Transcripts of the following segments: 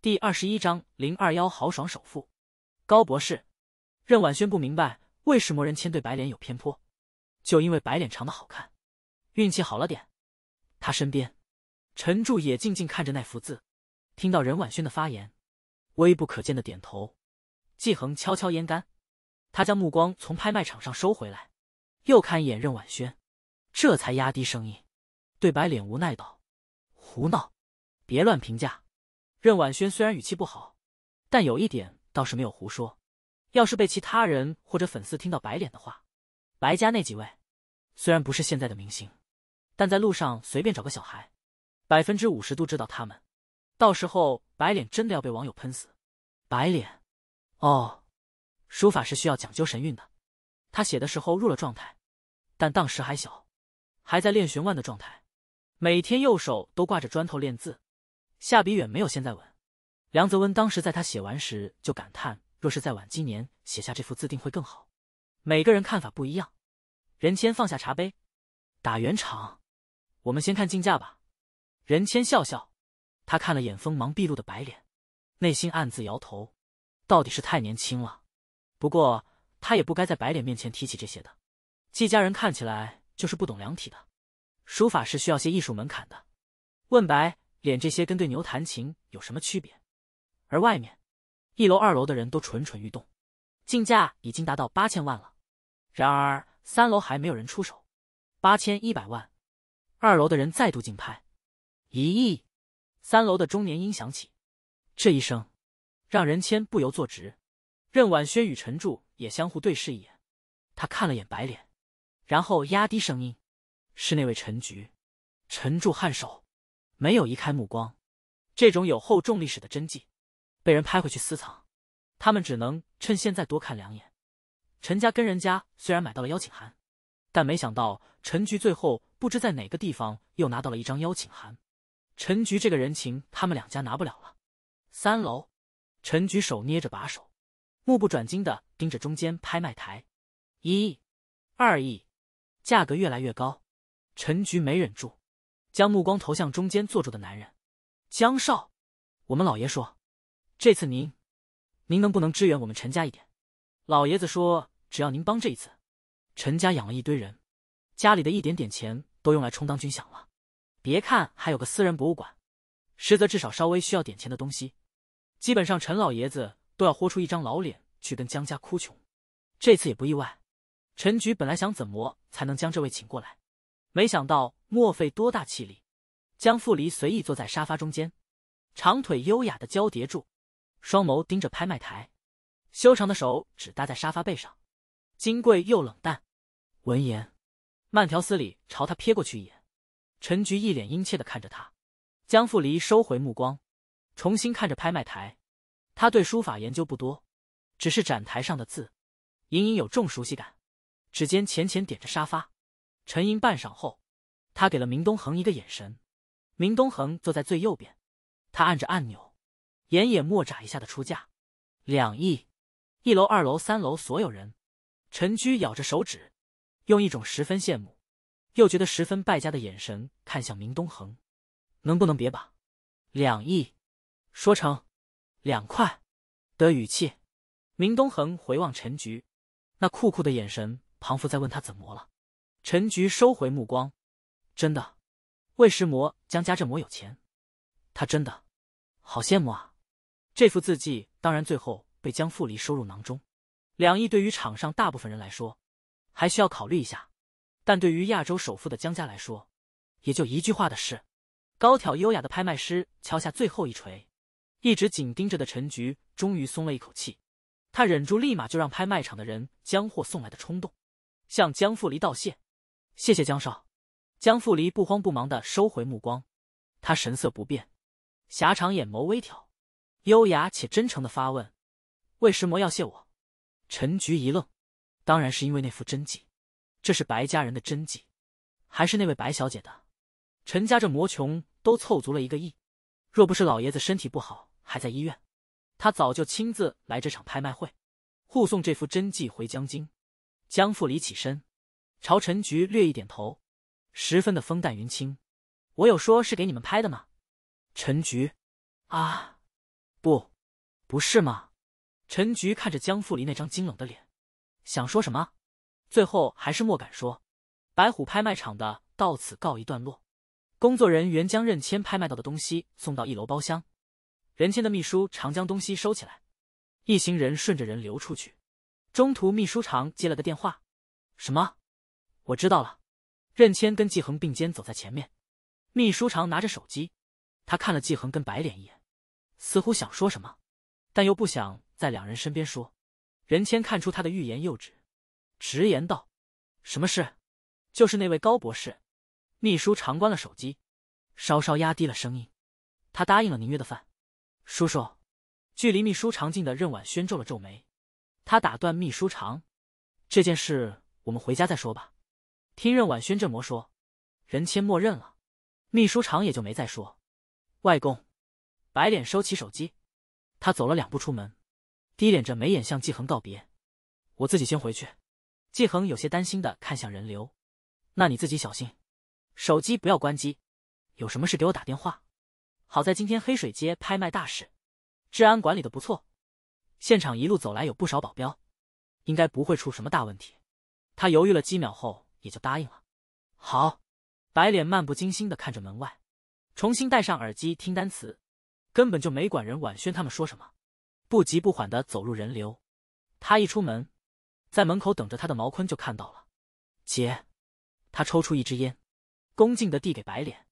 第二十一章零二幺豪爽首富，高博士，任婉轩不明白为什么人千对白脸有偏颇，就因为白脸长得好看，运气好了点。他身边，陈柱也静静看着那幅字，听到任婉轩的发言，微不可见的点头。季恒悄悄烟干，他将目光从拍卖场上收回来，又看一眼任婉轩，这才压低声音，对白脸无奈道：“胡闹，别乱评价。”任婉轩虽然语气不好，但有一点倒是没有胡说。要是被其他人或者粉丝听到白脸的话，白家那几位，虽然不是现在的明星，但在路上随便找个小孩，百分之五十都知道他们。到时候白脸真的要被网友喷死。白脸，哦，书法是需要讲究神韵的。他写的时候入了状态，但当时还小，还在练玄腕的状态，每天右手都挂着砖头练字。下笔远没有现在稳，梁泽温当时在他写完时就感叹：若是在晚今年写下这幅字，定会更好。每个人看法不一样。任谦放下茶杯，打圆场，我们先看竞价吧。任谦笑笑，他看了眼锋芒毕露的白脸，内心暗自摇头，到底是太年轻了。不过他也不该在白脸面前提起这些的。季家人看起来就是不懂量体的，书法是需要些艺术门槛的。问白。脸这些跟对牛弹琴有什么区别？而外面，一楼、二楼的人都蠢蠢欲动，竞价已经达到八千万了。然而三楼还没有人出手，八千一百万。二楼的人再度竞拍，一亿。三楼的中年音响起，这一声，让任谦不由坐直。任婉轩与陈柱也相互对视一眼，他看了眼白脸，然后压低声音：“是那位陈局。”陈柱颔首。没有移开目光，这种有厚重历史的真迹，被人拍回去私藏，他们只能趁现在多看两眼。陈家跟人家虽然买到了邀请函，但没想到陈局最后不知在哪个地方又拿到了一张邀请函。陈局这个人情，他们两家拿不了了。三楼，陈局手捏着把手，目不转睛的盯着中间拍卖台，一亿、二亿，价格越来越高，陈局没忍住。将目光投向中间坐住的男人，江少，我们老爷说，这次您，您能不能支援我们陈家一点？老爷子说，只要您帮这一次，陈家养了一堆人，家里的一点点钱都用来充当军饷了。别看还有个私人博物馆，实则至少稍微需要点钱的东西，基本上陈老爷子都要豁出一张老脸去跟江家哭穷。这次也不意外，陈菊本来想怎么才能将这位请过来。没想到，莫费多大气力。江富离随意坐在沙发中间，长腿优雅的交叠住，双眸盯着拍卖台，修长的手指搭在沙发背上，金贵又冷淡。闻言，慢条斯理朝他瞥过去一眼。陈菊一脸殷切的看着他，江富离收回目光，重新看着拍卖台。他对书法研究不多，只是展台上的字，隐隐有重熟悉感，指尖浅浅点着沙发。沉吟半晌后，他给了明东恒一个眼神。明东恒坐在最右边，他按着按钮，眼也莫眨一下的出价两亿。一楼、二楼、三楼所有人，陈居咬着手指，用一种十分羡慕又觉得十分败家的眼神看向明东恒：“能不能别把两亿说成两块的语气？”明东恒回望陈局，那酷酷的眼神，仿佛在问他怎么了。陈菊收回目光，真的，魏石魔江家这魔有钱，他真的，好羡慕啊！这幅字迹当然最后被江富离收入囊中，两亿对于场上大部分人来说，还需要考虑一下，但对于亚洲首富的江家来说，也就一句话的事。高挑优雅的拍卖师敲下最后一锤，一直紧盯着的陈菊终于松了一口气，他忍住立马就让拍卖场的人将货送来的冲动，向江富离道谢。谢谢江少，江富离不慌不忙的收回目光，他神色不变，狭长眼眸微挑，优雅且真诚的发问：“为什魔要谢我？”陈菊一愣：“当然是因为那副真迹，这是白家人的真迹，还是那位白小姐的？陈家这魔穷都凑足了一个亿，若不是老爷子身体不好还在医院，他早就亲自来这场拍卖会，护送这幅真迹回江京。”江富离起身。朝陈菊略一点头，十分的风淡云轻。我有说是给你们拍的吗？陈菊，啊，不，不是吗？陈菊看着江富离那张冰冷的脸，想说什么，最后还是莫敢说。白虎拍卖场的到此告一段落，工作人员将任谦拍卖到的东西送到一楼包厢，任谦的秘书常将东西收起来。一行人顺着人流出去，中途秘书长接了个电话，什么？我知道了，任谦跟季恒并肩走在前面。秘书长拿着手机，他看了季恒跟白脸一眼，似乎想说什么，但又不想在两人身边说。任谦看出他的欲言又止，直言道：“什么事？”就是那位高博士。秘书长关了手机，稍稍压低了声音：“他答应了宁月的饭。”叔叔，距离秘书长近的任婉轩皱了皱眉，他打断秘书长：“这件事我们回家再说吧。”听任婉轩这么说，任谦默认了，秘书长也就没再说。外公，白脸收起手机，他走了两步出门，低敛着眉眼向季恒告别：“我自己先回去。”季恒有些担心的看向人流：“那你自己小心，手机不要关机，有什么事给我打电话。”好在今天黑水街拍卖大事，治安管理的不错，现场一路走来有不少保镖，应该不会出什么大问题。他犹豫了几秒后。也就答应了。好，白脸漫不经心的看着门外，重新戴上耳机听单词，根本就没管人婉轩他们说什么。不急不缓的走入人流。他一出门，在门口等着他的毛坤就看到了。姐，他抽出一支烟，恭敬的递给白脸。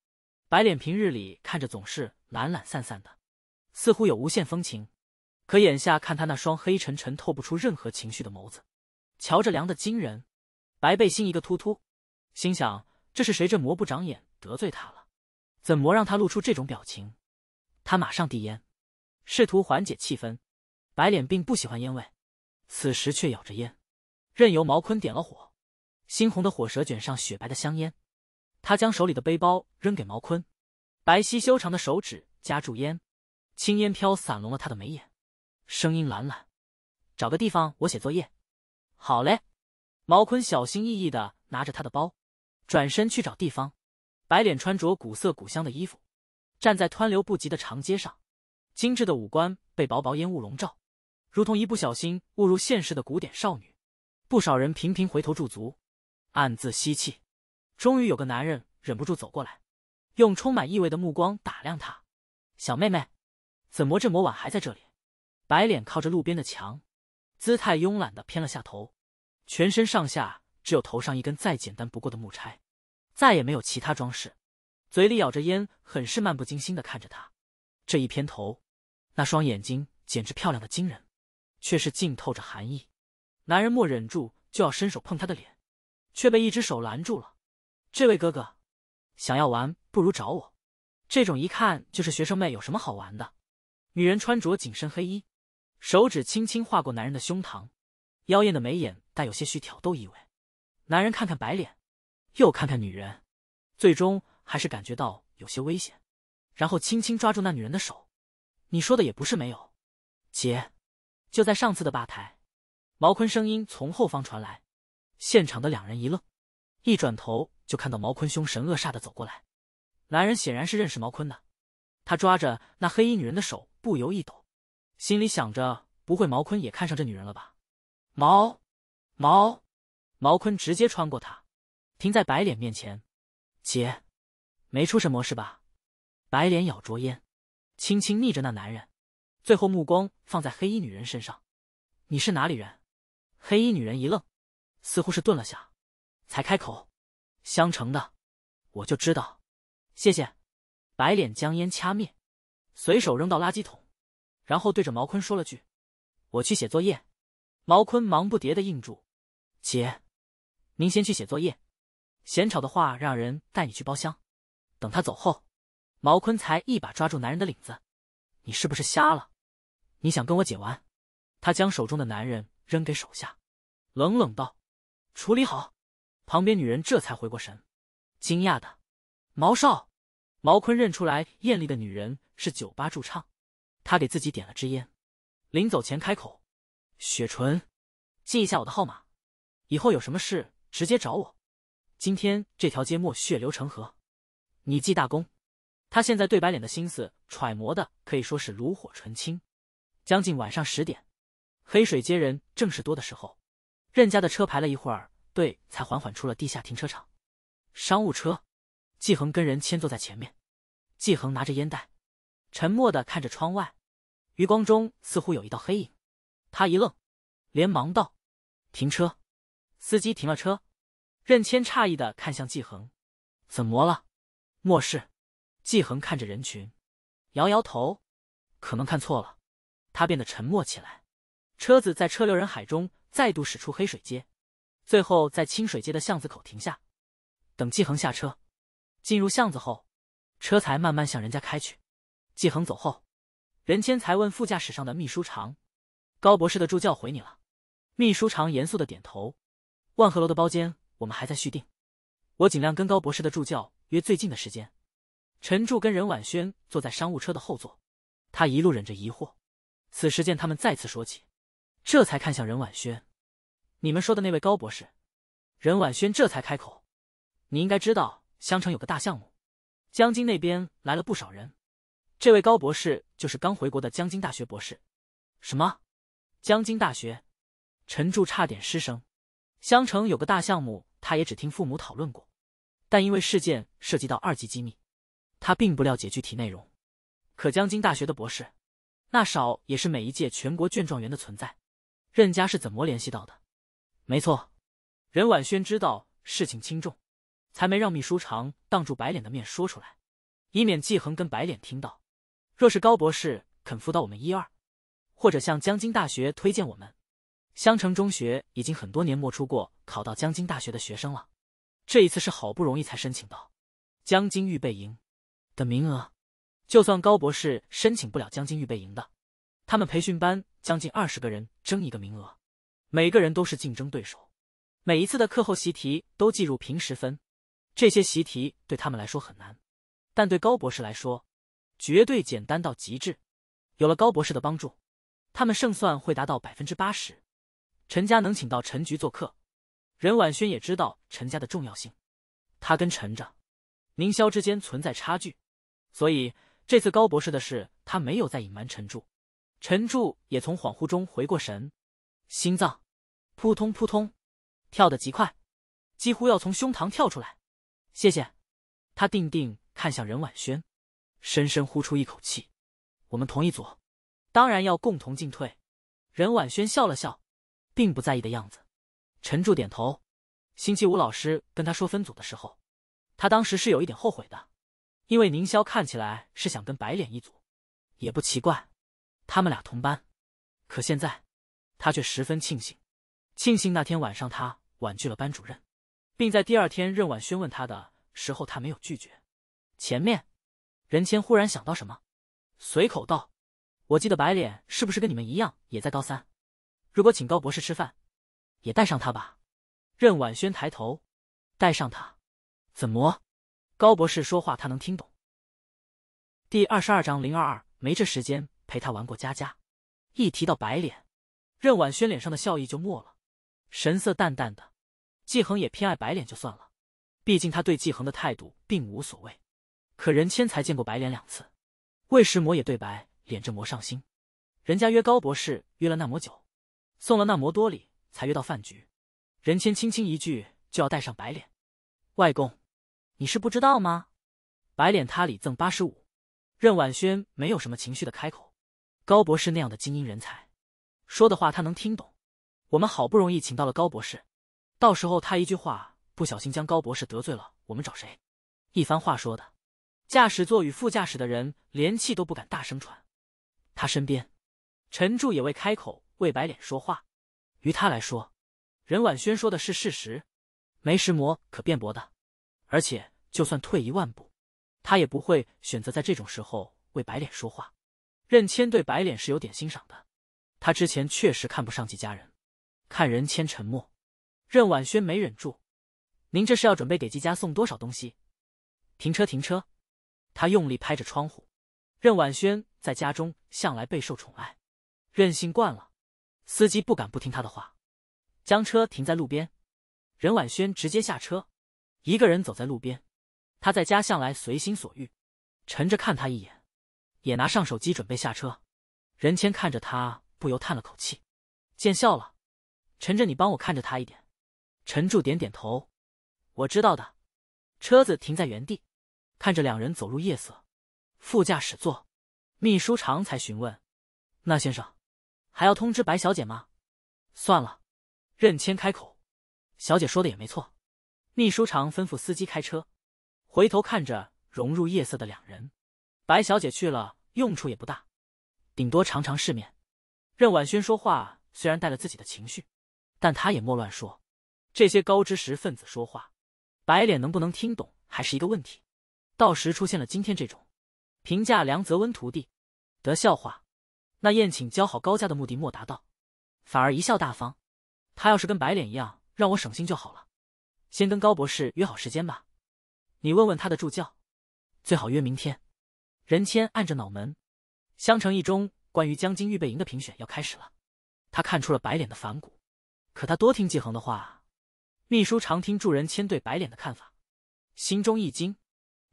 白脸平日里看着总是懒懒散散的，似乎有无限风情，可眼下看他那双黑沉沉透不出任何情绪的眸子，瞧着凉的惊人。白背心一个突突，心想这是谁？这魔不长眼，得罪他了，怎么让他露出这种表情？他马上递烟，试图缓解气氛。白脸并不喜欢烟味，此时却咬着烟，任由毛坤点了火。猩红的火舌卷上雪白的香烟，他将手里的背包扔给毛坤，白皙修长的手指夹住烟，青烟飘散拢了他的眉眼，声音懒懒：“找个地方我写作业。”“好嘞。”毛坤小心翼翼的拿着他的包，转身去找地方。白脸穿着古色古香的衣服，站在湍流不及的长街上，精致的五官被薄薄烟雾笼罩，如同一不小心误入现实的古典少女。不少人频频回头驻足，暗自吸气。终于有个男人忍不住走过来，用充满意味的目光打量她：“小妹妹，怎么这么晚还在这里？”白脸靠着路边的墙，姿态慵懒的偏了下头。全身上下只有头上一根再简单不过的木钗，再也没有其他装饰。嘴里咬着烟，很是漫不经心的看着他。这一偏头，那双眼睛简直漂亮的惊人，却是浸透着寒意。男人莫忍住就要伸手碰他的脸，却被一只手拦住了。这位哥哥，想要玩不如找我。这种一看就是学生妹，有什么好玩的？女人穿着紧身黑衣，手指轻轻划过男人的胸膛。妖艳的眉眼带有些许挑逗意味，男人看看白脸，又看看女人，最终还是感觉到有些危险，然后轻轻抓住那女人的手。你说的也不是没有，姐，就在上次的吧台。毛坤声音从后方传来，现场的两人一愣，一转头就看到毛坤凶神恶煞的走过来。男人显然是认识毛坤的，他抓着那黑衣女人的手不由一抖，心里想着不会毛坤也看上这女人了吧。毛，毛，毛坤直接穿过他，停在白脸面前。姐，没出什么事吧？白脸咬着烟，轻轻睨着那男人，最后目光放在黑衣女人身上。你是哪里人？黑衣女人一愣，似乎是顿了下，才开口：“襄城的。”我就知道。谢谢。白脸将烟掐灭，随手扔到垃圾桶，然后对着毛坤说了句：“我去写作业。”毛坤忙不迭的应住，姐，您先去写作业，嫌吵的话让人带你去包厢。等他走后，毛坤才一把抓住男人的领子，你是不是瞎了？你想跟我姐玩？他将手中的男人扔给手下，冷冷道：“处理好。”旁边女人这才回过神，惊讶的：“毛少。”毛坤认出来，艳丽的女人是酒吧驻唱。他给自己点了支烟，临走前开口。雪纯，记一下我的号码，以后有什么事直接找我。今天这条街莫血流成河，你记大功。他现在对白脸的心思揣摩的可以说是炉火纯青。将近晚上十点，黑水街人正是多的时候，任家的车排了一会儿队，才缓缓出了地下停车场。商务车，季恒跟人牵坐在前面，季恒拿着烟袋，沉默的看着窗外，余光中似乎有一道黑影。他一愣，连忙道：“停车！”司机停了车。任谦诧异的看向季恒：“怎么了？”末世。季恒看着人群，摇摇头：“可能看错了。”他变得沉默起来。车子在车流人海中再度驶出黑水街，最后在清水街的巷子口停下。等季恒下车，进入巷子后，车才慢慢向人家开去。季恒走后，任谦才问副驾驶上的秘书长。高博士的助教回你了，秘书长严肃的点头。万和楼的包间我们还在续订，我尽量跟高博士的助教约最近的时间。陈柱跟任婉轩坐在商务车的后座，他一路忍着疑惑，此时见他们再次说起，这才看向任婉轩：“你们说的那位高博士。”任婉轩这才开口：“你应该知道，香城有个大项目，江津那边来了不少人，这位高博士就是刚回国的江津大学博士。”什么？江津大学，陈柱差点失声。襄城有个大项目，他也只听父母讨论过，但因为事件涉及到二级机密，他并不了解具体内容。可江津大学的博士，那少也是每一届全国卷状元的存在。任家是怎么联系到的？没错，任婉轩知道事情轻重，才没让秘书长当住白脸的面说出来，以免季恒跟白脸听到。若是高博士肯辅导我们一二。或者向江津大学推荐我们，香城中学已经很多年没出过考到江津大学的学生了。这一次是好不容易才申请到江津预备营的名额。就算高博士申请不了江津预备营的，他们培训班将近二十个人争一个名额，每个人都是竞争对手。每一次的课后习题都计入平时分，这些习题对他们来说很难，但对高博士来说绝对简单到极致。有了高博士的帮助。他们胜算会达到百分之八十，陈家能请到陈局做客，任婉轩也知道陈家的重要性，他跟陈着、宁霄之间存在差距，所以这次高博士的事他没有再隐瞒陈柱。陈柱也从恍惚中回过神，心脏扑通扑通跳得极快，几乎要从胸膛跳出来。谢谢，他定定看向任婉轩，深深呼出一口气，我们同一组。当然要共同进退。任婉轩笑了笑，并不在意的样子。陈柱点头。星期五老师跟他说分组的时候，他当时是有一点后悔的，因为宁霄看起来是想跟白脸一组，也不奇怪，他们俩同班。可现在，他却十分庆幸，庆幸那天晚上他婉拒了班主任，并在第二天任婉轩问他的时候，他没有拒绝。前面，任谦忽然想到什么，随口道。我记得白脸是不是跟你们一样也在高三？如果请高博士吃饭，也带上他吧。任婉萱抬头，带上他？怎么？高博士说话他能听懂。第二十二章零二二没这时间陪他玩过家家。一提到白脸，任婉萱脸上的笑意就没了，神色淡淡的。季恒也偏爱白脸就算了，毕竟他对季恒的态度并无所谓。可任谦才见过白脸两次，魏时摩也对白。脸这魔上心，人家约高博士约了那么久，送了那么多礼，才约到饭局。任谦轻轻一句就要带上白脸，外公，你是不知道吗？白脸他礼赠八十五。任婉轩没有什么情绪的开口。高博士那样的精英人才，说的话他能听懂。我们好不容易请到了高博士，到时候他一句话不小心将高博士得罪了，我们找谁？一番话说的，驾驶座与副驾驶的人连气都不敢大声喘。他身边，陈柱也未开口为白脸说话。于他来说，任婉轩说的是事实，没石魔可辩驳的。而且，就算退一万步，他也不会选择在这种时候为白脸说话。任谦对白脸是有点欣赏的，他之前确实看不上季家人。看任谦沉默，任婉轩没忍住：“您这是要准备给季家送多少东西？”停车，停车！他用力拍着窗户。任婉轩。在家中向来备受宠爱，任性惯了，司机不敢不听他的话，将车停在路边。任婉轩直接下车，一个人走在路边。他在家向来随心所欲，陈着看他一眼，也拿上手机准备下车。任谦看着他，不由叹了口气，见笑了。陈着，你帮我看着他一点。陈柱点点头，我知道的。车子停在原地，看着两人走入夜色。副驾驶座。秘书长才询问：“那先生，还要通知白小姐吗？”算了，任谦开口：“小姐说的也没错。”秘书长吩咐司机开车，回头看着融入夜色的两人：“白小姐去了，用处也不大，顶多尝尝世面。”任婉轩说话虽然带了自己的情绪，但他也莫乱说，这些高知识分子说话，白脸能不能听懂还是一个问题。到时出现了今天这种。评价梁泽温徒弟，得笑话。那宴请交好高价的目的莫达到，反而一笑大方。他要是跟白脸一样，让我省心就好了。先跟高博士约好时间吧。你问问他的助教，最好约明天。任谦按着脑门，襄城一中关于江津预备营的评选要开始了。他看出了白脸的反骨，可他多听季恒的话。秘书常听助人谦对白脸的看法，心中一惊。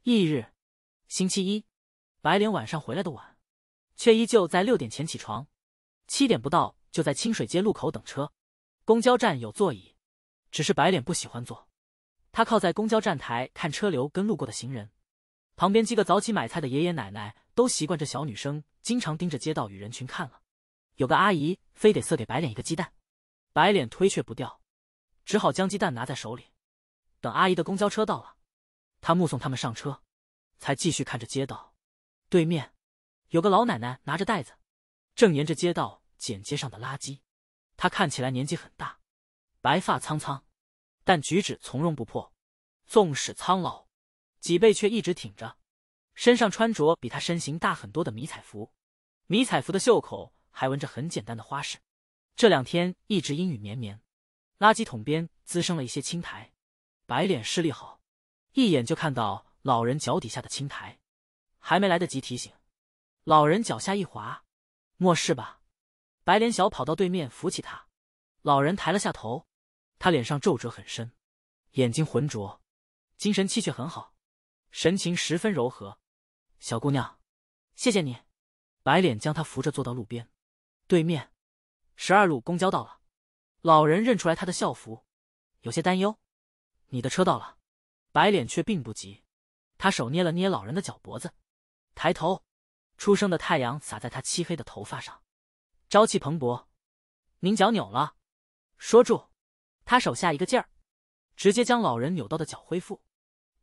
翌日，星期一。白脸晚上回来的晚，却依旧在六点前起床，七点不到就在清水街路口等车。公交站有座椅，只是白脸不喜欢坐，他靠在公交站台看车流跟路过的行人。旁边几个早起买菜的爷爷奶奶都习惯这小女生经常盯着街道与人群看了。有个阿姨非得塞给白脸一个鸡蛋，白脸推却不掉，只好将鸡蛋拿在手里，等阿姨的公交车到了，他目送他们上车，才继续看着街道。对面，有个老奶奶拿着袋子，正沿着街道捡街上的垃圾。她看起来年纪很大，白发苍苍，但举止从容不迫。纵使苍老，脊背却一直挺着。身上穿着比她身形大很多的迷彩服，迷彩服的袖口还纹着很简单的花式。这两天一直阴雨绵绵，垃圾桶边滋生了一些青苔。白脸视力好，一眼就看到老人脚底下的青苔。还没来得及提醒，老人脚下一滑。没事吧？白脸小跑到对面扶起他。老人抬了下头，他脸上皱褶很深，眼睛浑浊，精神气却很好，神情十分柔和。小姑娘，谢谢你。白脸将他扶着坐到路边。对面，十二路公交到了。老人认出来他的校服，有些担忧。你的车到了。白脸却并不急，他手捏了捏老人的脚脖子。抬头，初升的太阳洒在他漆黑的头发上，朝气蓬勃。您脚扭了，说住，他手下一个劲儿，直接将老人扭到的脚恢复。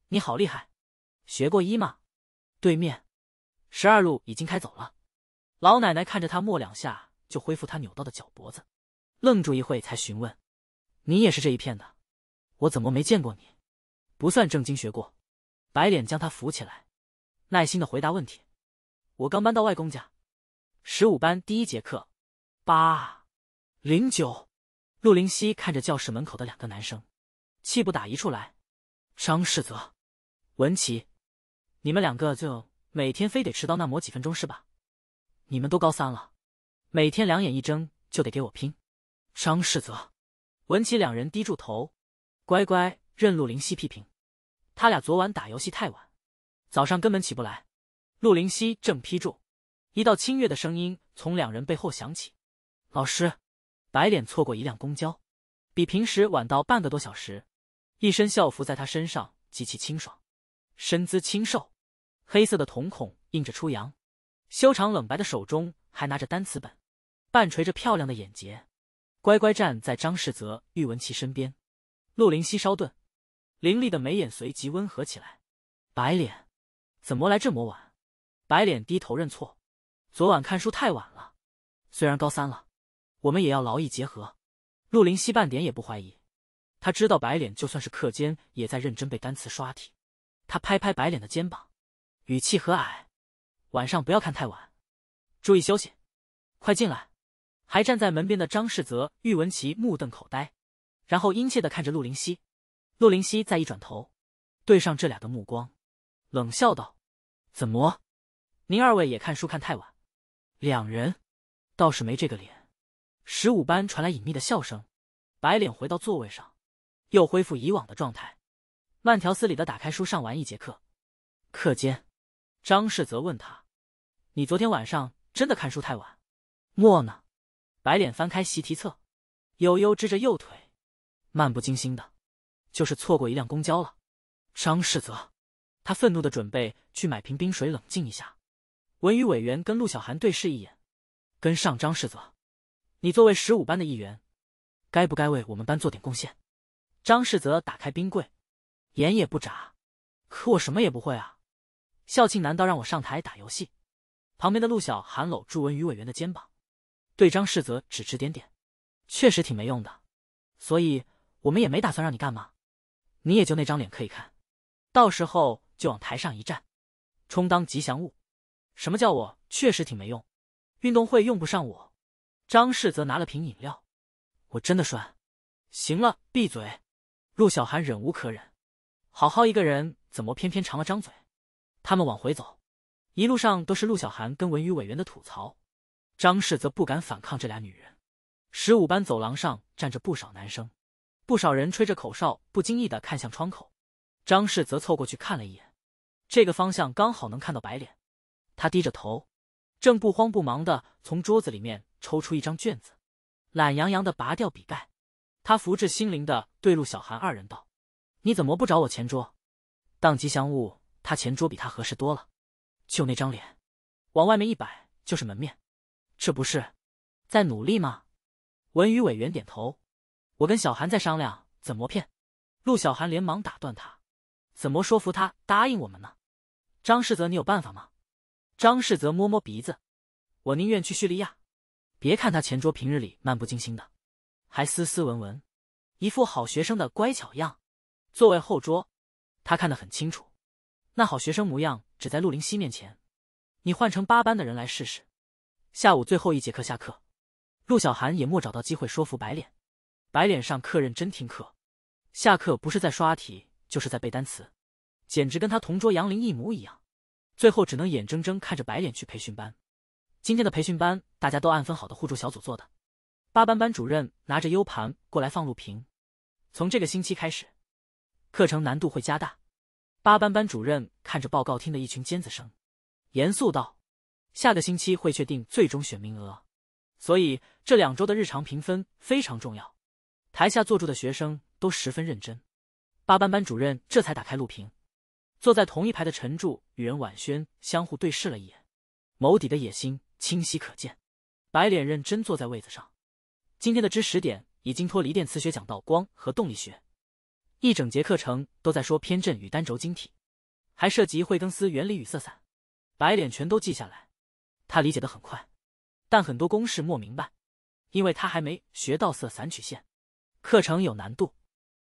你好厉害，学过医吗？对面，十二路已经开走了。老奶奶看着他，默两下就恢复他扭到的脚脖子，愣住一会才询问：“你也是这一片的？我怎么没见过你？”不算正经学过。白脸将他扶起来。耐心的回答问题。我刚搬到外公家，十五班第一节课，八零九。陆林熙看着教室门口的两个男生，气不打一处来。张世泽、文琪，你们两个就每天非得迟到那么几分钟是吧？你们都高三了，每天两眼一睁就得给我拼。张世泽、文琪两人低住头，乖乖任陆林熙批评。他俩昨晚打游戏太晚。早上根本起不来，陆灵熙正批注，一道清悦的声音从两人背后响起：“老师，白脸错过一辆公交，比平时晚到半个多小时。”一身校服在他身上极其清爽，身姿清瘦，黑色的瞳孔映着初阳，修长冷白的手中还拿着单词本，半垂着漂亮的眼睫，乖乖站在张世泽、郁文琪身边。陆灵熙稍顿，凌厉的眉眼随即温和起来，白脸。怎么来这么晚？白脸低头认错，昨晚看书太晚了。虽然高三了，我们也要劳逸结合。陆林熙半点也不怀疑，他知道白脸就算是课间也在认真背单词刷题。他拍拍白脸的肩膀，语气和蔼：“晚上不要看太晚，注意休息，快进来。”还站在门边的张世泽、喻文琪目瞪口呆，然后殷切的看着陆林熙。陆林熙再一转头，对上这俩的目光。冷笑道：“怎么，您二位也看书看太晚？”两人倒是没这个脸。十五班传来隐秘的笑声。白脸回到座位上，又恢复以往的状态，慢条斯理的打开书，上完一节课。课间，张世泽问他：“你昨天晚上真的看书太晚？”莫呢？白脸翻开习题册，悠悠支着右腿，漫不经心的：“就是错过一辆公交了。”张世泽。他愤怒地准备去买瓶冰水冷静一下。文娱委员跟陆小寒对视一眼，跟上张世泽。你作为十五班的一员，该不该为我们班做点贡献？张世泽打开冰柜，眼也不眨。可我什么也不会啊！校庆难道让我上台打游戏？旁边的陆小寒搂住文娱委员的肩膀，对张世泽指指点点。确实挺没用的，所以我们也没打算让你干嘛。你也就那张脸可以看，到时候。就往台上一站，充当吉祥物。什么叫我确实挺没用，运动会用不上我。张氏则拿了瓶饮料。我真的帅。行了，闭嘴。陆小寒忍无可忍，好好一个人怎么偏偏长了张嘴？他们往回走，一路上都是陆小寒跟文娱委员的吐槽。张氏则不敢反抗这俩女人。十五班走廊上站着不少男生，不少人吹着口哨，不经意的看向窗口。张氏则凑过去看了一眼。这个方向刚好能看到白脸，他低着头，正不慌不忙的从桌子里面抽出一张卷子，懒洋洋的拔掉笔盖。他福至心灵的对陆小寒二人道：“你怎么不找我前桌当吉祥物？他前桌比他合适多了，就那张脸，往外面一摆就是门面。这不是在努力吗？”文宇委员点头：“我跟小韩在商量怎么骗。”陆小寒连忙打断他：“怎么说服他答应我们呢？”张世泽，你有办法吗？张世泽摸摸鼻子，我宁愿去叙利亚。别看他前桌平日里漫不经心的，还斯斯文文，一副好学生的乖巧样。座位后桌，他看得很清楚，那好学生模样只在陆林夕面前。你换成八班的人来试试。下午最后一节课下课，陆小寒也莫找到机会说服白脸。白脸上课认真听课，下课不是在刷题就是在背单词。简直跟他同桌杨林一模一样，最后只能眼睁睁看着白脸去培训班。今天的培训班大家都按分好的互助小组做的。八班班主任拿着 U 盘过来放录屏。从这个星期开始，课程难度会加大。八班班主任看着报告厅的一群尖子生，严肃道：“下个星期会确定最终选名额，所以这两周的日常评分非常重要。”台下坐住的学生都十分认真。八班班主任这才打开录屏。坐在同一排的陈柱与任婉轩相互对视了一眼，眸底的野心清晰可见。白脸认真坐在位子上，今天的知识点已经脱离电磁学，讲到光和动力学，一整节课程都在说偏振与单轴晶体，还涉及惠更斯原理与色散。白脸全都记下来，他理解的很快，但很多公式没明白，因为他还没学到色散曲线。课程有难度，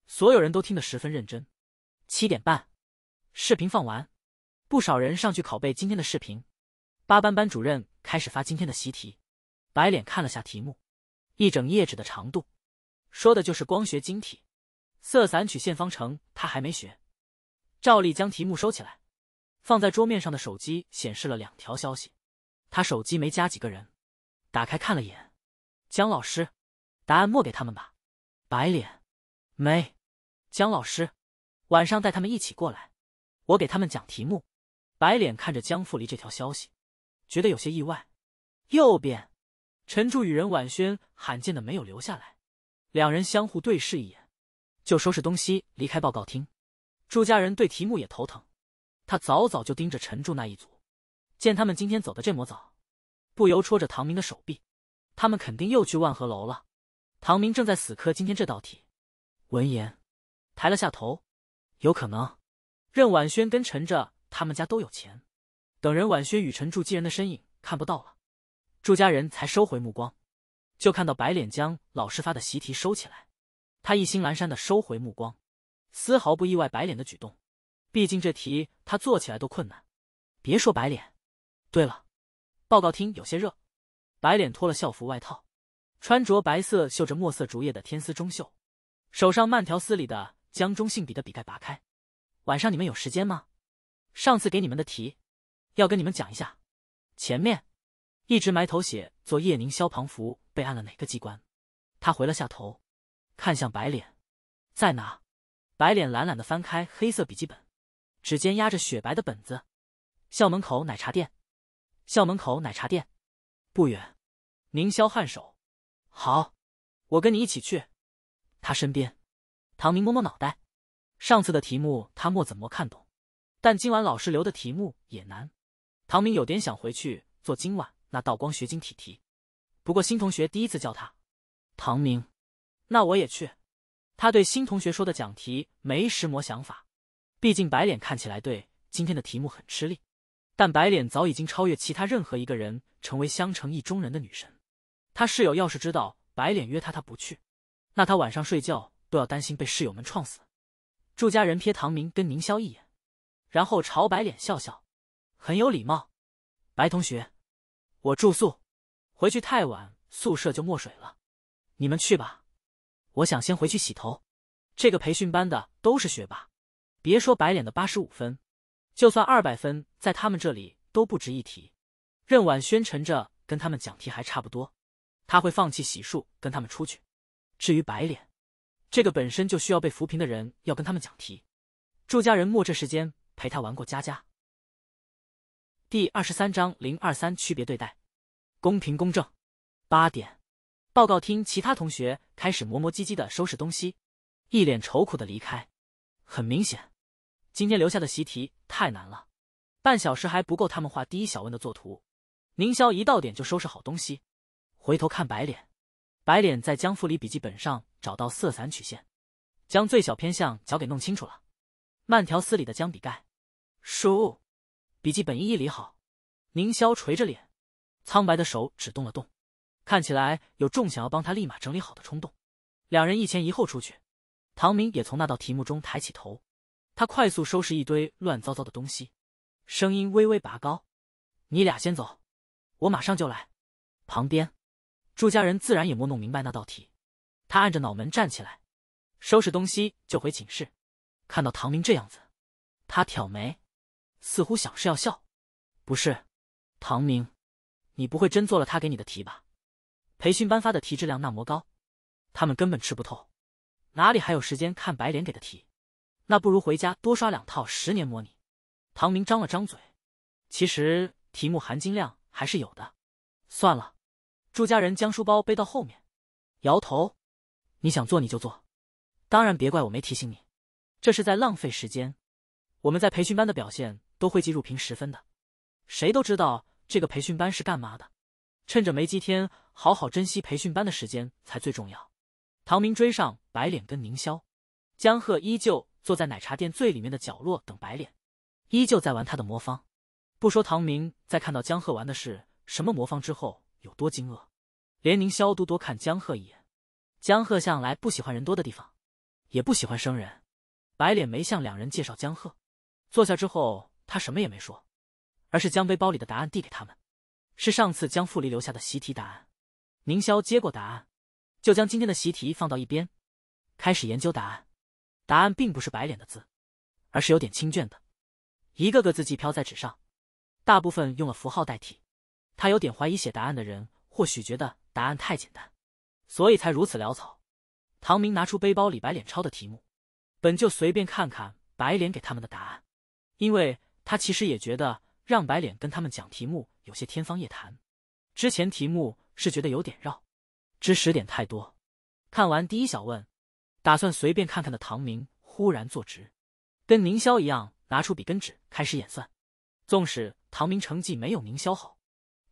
所有人都听得十分认真。七点半。视频放完，不少人上去拷贝今天的视频。八班班主任开始发今天的习题。白脸看了下题目，一整页纸的长度，说的就是光学晶体色散曲线方程。他还没学，照例将题目收起来，放在桌面上的手机显示了两条消息。他手机没加几个人，打开看了眼，姜老师，答案莫给他们吧。白脸，没。姜老师，晚上带他们一起过来。我给他们讲题目，白脸看着江富离这条消息，觉得有些意外。右边，陈柱与任婉轩罕见的没有留下来，两人相互对视一眼，就收拾东西离开报告厅。祝家人对题目也头疼，他早早就盯着陈柱那一组，见他们今天走的这么早，不由戳着唐明的手臂，他们肯定又去万和楼了。唐明正在死磕今天这道题，闻言，抬了下头，有可能。任婉轩跟陈着他们家都有钱，等任婉轩与陈住基人的身影看不到了，祝家人才收回目光，就看到白脸将老师发的习题收起来，他一心阑珊的收回目光，丝毫不意外白脸的举动，毕竟这题他做起来都困难，别说白脸。对了，报告厅有些热，白脸脱了校服外套，穿着白色绣着墨色竹叶的天丝中袖，手上慢条斯理的将中性笔的笔盖拔开。晚上你们有时间吗？上次给你们的题，要跟你们讲一下。前面一直埋头写，做叶宁萧庞福被按了哪个机关？他回了下头，看向白脸，在哪？白脸懒懒的翻开黑色笔记本，指尖压着雪白的本子。校门口奶茶店，校门口奶茶店，不远。宁萧颔首，好，我跟你一起去。他身边，唐明摸摸脑袋。上次的题目他莫怎么看懂，但今晚老师留的题目也难。唐明有点想回去做今晚那道光学晶体题，不过新同学第一次叫他唐明，那我也去。他对新同学说的讲题没什模想法，毕竟白脸看起来对今天的题目很吃力。但白脸早已经超越其他任何一个人，成为香城意中人的女神。他室友要是知道白脸约他，他不去，那他晚上睡觉都要担心被室友们撞死。祝家人瞥唐明跟宁霄一眼，然后朝白脸笑笑，很有礼貌。白同学，我住宿，回去太晚，宿舍就没水了，你们去吧。我想先回去洗头。这个培训班的都是学霸，别说白脸的八十五分，就算二百分，在他们这里都不值一提。任婉轩沉着跟他们讲题还差不多，他会放弃洗漱跟他们出去。至于白脸。这个本身就需要被扶贫的人要跟他们讲题，祝家人莫这时间陪他玩过家家。第二十三章零二三区别对待，公平公正。八点，报告厅其他同学开始磨磨唧唧的收拾东西，一脸愁苦的离开。很明显，今天留下的习题太难了，半小时还不够他们画第一小问的作图。宁霄一到点就收拾好东西，回头看白脸。白脸在江副里笔记本上找到色散曲线，将最小偏向角给弄清楚了，慢条斯理的江笔盖，书，笔记本一一理好。宁霄垂着脸，苍白的手指动了动，看起来有重想要帮他立马整理好的冲动。两人一前一后出去，唐明也从那道题目中抬起头，他快速收拾一堆乱糟糟的东西，声音微微拔高：“你俩先走，我马上就来。”旁边。祝家人自然也没弄明白那道题，他按着脑门站起来，收拾东西就回寝室。看到唐明这样子，他挑眉，似乎想是要笑。不是，唐明，你不会真做了他给你的题吧？培训班发的题质量那么高，他们根本吃不透，哪里还有时间看白莲给的题？那不如回家多刷两套十年模拟。唐明张了张嘴，其实题目含金量还是有的。算了。朱家人将书包背到后面，摇头：“你想做你就做，当然别怪我没提醒你，这是在浪费时间。我们在培训班的表现都会计入平时分的，谁都知道这个培训班是干嘛的。趁着没几天，好好珍惜培训班的时间才最重要。”唐明追上白脸跟宁霄，江鹤依旧坐在奶茶店最里面的角落等白脸，依旧在玩他的魔方。不说唐明在看到江鹤玩的是什么魔方之后有多惊愕。连宁萧都多看江鹤一眼，江鹤向来不喜欢人多的地方，也不喜欢生人。白脸没向两人介绍江鹤，坐下之后他什么也没说，而是将背包里的答案递给他们，是上次江富离留下的习题答案。宁萧接过答案，就将今天的习题放到一边，开始研究答案。答案并不是白脸的字，而是有点清卷的，一个个字迹飘在纸上，大部分用了符号代替。他有点怀疑写答案的人或许觉得。答案太简单，所以才如此潦草。唐明拿出背包，里白脸抄的题目，本就随便看看白脸给他们的答案，因为他其实也觉得让白脸跟他们讲题目有些天方夜谭。之前题目是觉得有点绕，知识点太多。看完第一小问，打算随便看看的唐明忽然坐直，跟宁霄一样拿出笔跟纸开始演算。纵使唐明成绩没有宁霄好，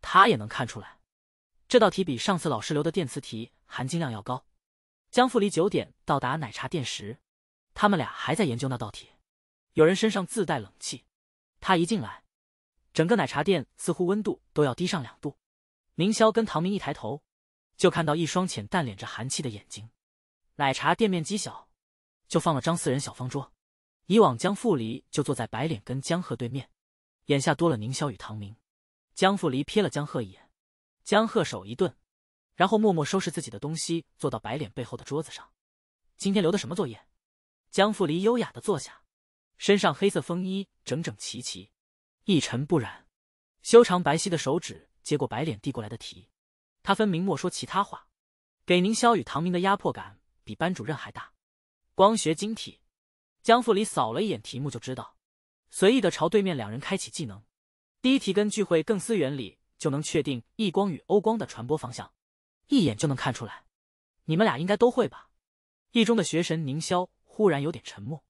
他也能看出来。这道题比上次老师留的电磁题含金量要高。江富离九点到达奶茶店时，他们俩还在研究那道题。有人身上自带冷气，他一进来，整个奶茶店似乎温度都要低上两度。宁霄跟唐明一抬头，就看到一双浅淡、敛着寒气的眼睛。奶茶店面积小，就放了张四人小方桌。以往江富离就坐在白脸跟江鹤对面，眼下多了宁霄与唐明。江富离瞥了江鹤一眼。江鹤手一顿，然后默默收拾自己的东西，坐到白脸背后的桌子上。今天留的什么作业？江富离优雅的坐下，身上黑色风衣整整齐齐，一尘不染。修长白皙的手指接过白脸递过来的题，他分明莫说其他话，给宁霄与唐明的压迫感比班主任还大。光学晶体，江富离扫了一眼题目就知道，随意的朝对面两人开启技能。第一题根据会更思原理。就能确定异光与欧光的传播方向，一眼就能看出来。你们俩应该都会吧？一中的学神宁霄忽然有点沉默。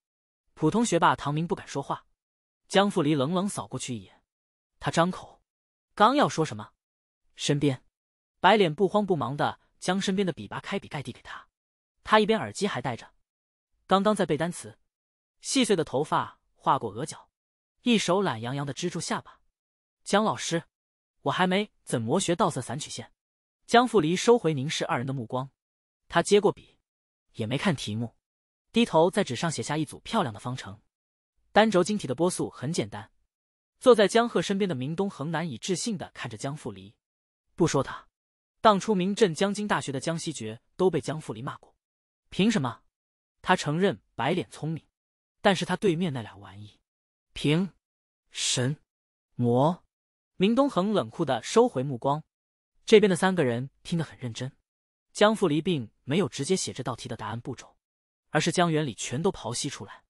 普通学霸唐明不敢说话。江富离冷冷扫过去一眼，他张口刚要说什么，身边白脸不慌不忙的将身边的笔拔开，笔盖递给他。他一边耳机还戴着，刚刚在背单词。细碎的头发划过额角，一手懒洋洋的支住下巴。江老师。我还没怎么学道色散曲线。江富离收回凝视二人的目光，他接过笔，也没看题目，低头在纸上写下一组漂亮的方程。单轴晶体的波速很简单。坐在江鹤身边的明东恒难以置信的看着江富离，不说他，当初名震江津大学的江西爵都被江富离骂过，凭什么？他承认白脸聪明，但是他对面那俩玩意，凭神魔。明东恒冷酷的收回目光，这边的三个人听得很认真。江富离并没有直接写这道题的答案步骤，而是将原理全都剖析出来，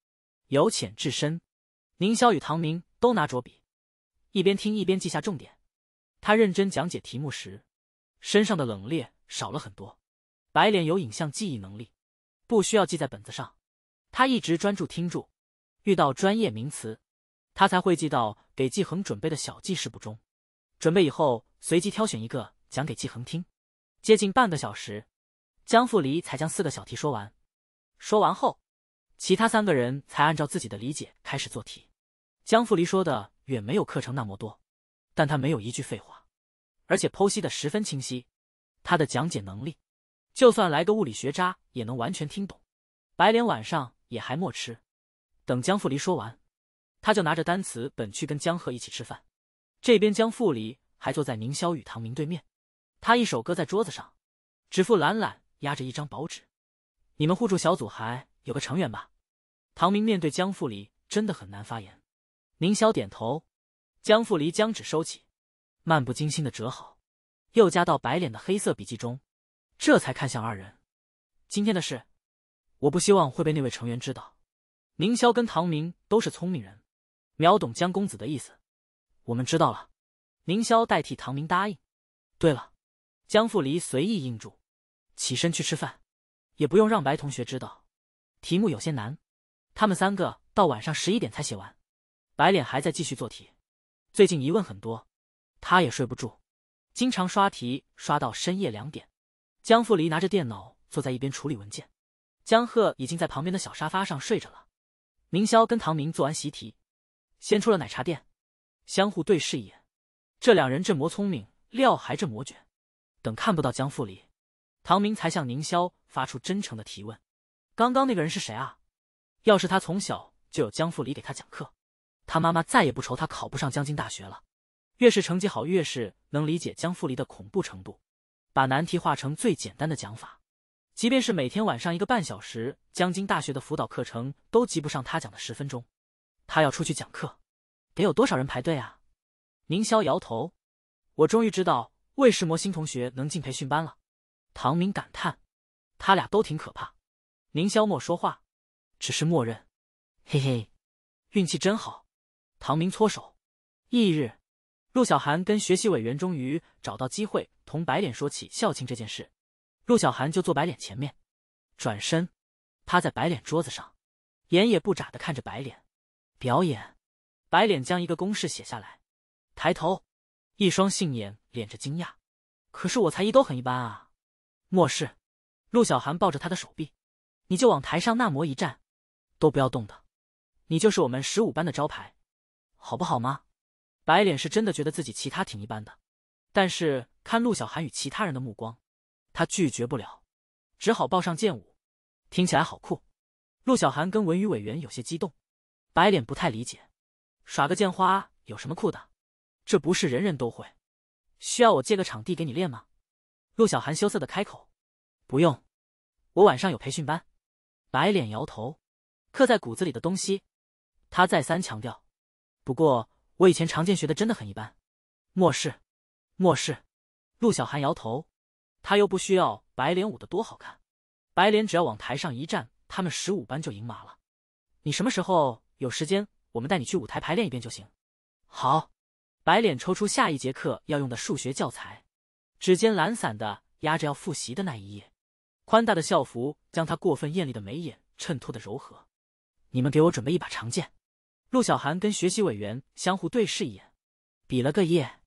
由浅至深。宁霄与唐明都拿着笔，一边听一边记下重点。他认真讲解题目时，身上的冷冽少了很多。白脸有影像记忆能力，不需要记在本子上，他一直专注听注，遇到专业名词。他才会记到给季恒准备的小记事簿中，准备以后随机挑选一个讲给季恒听。接近半个小时，江富离才将四个小题说完。说完后，其他三个人才按照自己的理解开始做题。江富离说的远没有课程那么多，但他没有一句废话，而且剖析的十分清晰。他的讲解能力，就算来个物理学渣也能完全听懂。白莲晚上也还没吃，等江富离说完。他就拿着单词本去跟江河一起吃饭，这边江富离还坐在宁霄与唐明对面，他一手搁在桌子上，指腹懒懒压着一张薄纸。你们互助小组还有个成员吧？唐明面对江富离真的很难发言。宁霄点头，江富离将纸收起，漫不经心的折好，又加到白脸的黑色笔记中，这才看向二人。今天的事，我不希望会被那位成员知道。宁霄跟唐明都是聪明人。秒懂江公子的意思，我们知道了。凌霄代替唐明答应。对了，江富离随意应住，起身去吃饭，也不用让白同学知道。题目有些难，他们三个到晚上十一点才写完。白脸还在继续做题，最近疑问很多，他也睡不住，经常刷题刷到深夜两点。江富离拿着电脑坐在一边处理文件，江鹤已经在旁边的小沙发上睡着了。凌霄跟唐明做完习题。先出了奶茶店，相互对视一眼，这两人这魔聪明料还这魔卷。等看不到江富离，唐明才向宁霄发出真诚的提问：“刚刚那个人是谁啊？”要是他从小就有江富离给他讲课，他妈妈再也不愁他考不上江津大学了。越是成绩好，越是能理解江富离的恐怖程度，把难题化成最简单的讲法。即便是每天晚上一个半小时江津大学的辅导课程，都及不上他讲的十分钟。他要出去讲课，得有多少人排队啊？宁霄摇头。我终于知道魏什魔新同学能进培训班了。唐明感叹。他俩都挺可怕。宁霄莫说话，只是默认。嘿嘿，运气真好。唐明搓手。翌日，陆小寒跟学习委员终于找到机会同白脸说起校庆这件事。陆小寒就坐白脸前面，转身趴在白脸桌子上，眼也不眨的看着白脸。表演，白脸将一个公式写下来，抬头，一双杏眼敛着惊讶。可是我才艺都很一般啊。末世，陆小寒抱着他的手臂，你就往台上那模一站，都不要动的，你就是我们十五班的招牌，好不好吗？白脸是真的觉得自己其他挺一般的，但是看陆小寒与其他人的目光，他拒绝不了，只好报上剑舞，听起来好酷。陆小寒跟文娱委员有些激动。白脸不太理解，耍个剑花有什么酷的？这不是人人都会。需要我借个场地给你练吗？陆小寒羞涩的开口。不用，我晚上有培训班。白脸摇头，刻在骨子里的东西。他再三强调。不过我以前常剑学的真的很一般。末世，末世。陆小寒摇头，他又不需要白脸舞的多好看。白脸只要往台上一站，他们十五班就赢麻了。你什么时候？有时间，我们带你去舞台排练一遍就行。好，白脸抽出下一节课要用的数学教材，指尖懒散的压着要复习的那一页，宽大的校服将他过分艳丽的眉眼衬托的柔和。你们给我准备一把长剑。陆小寒跟学习委员相互对视一眼，比了个耶，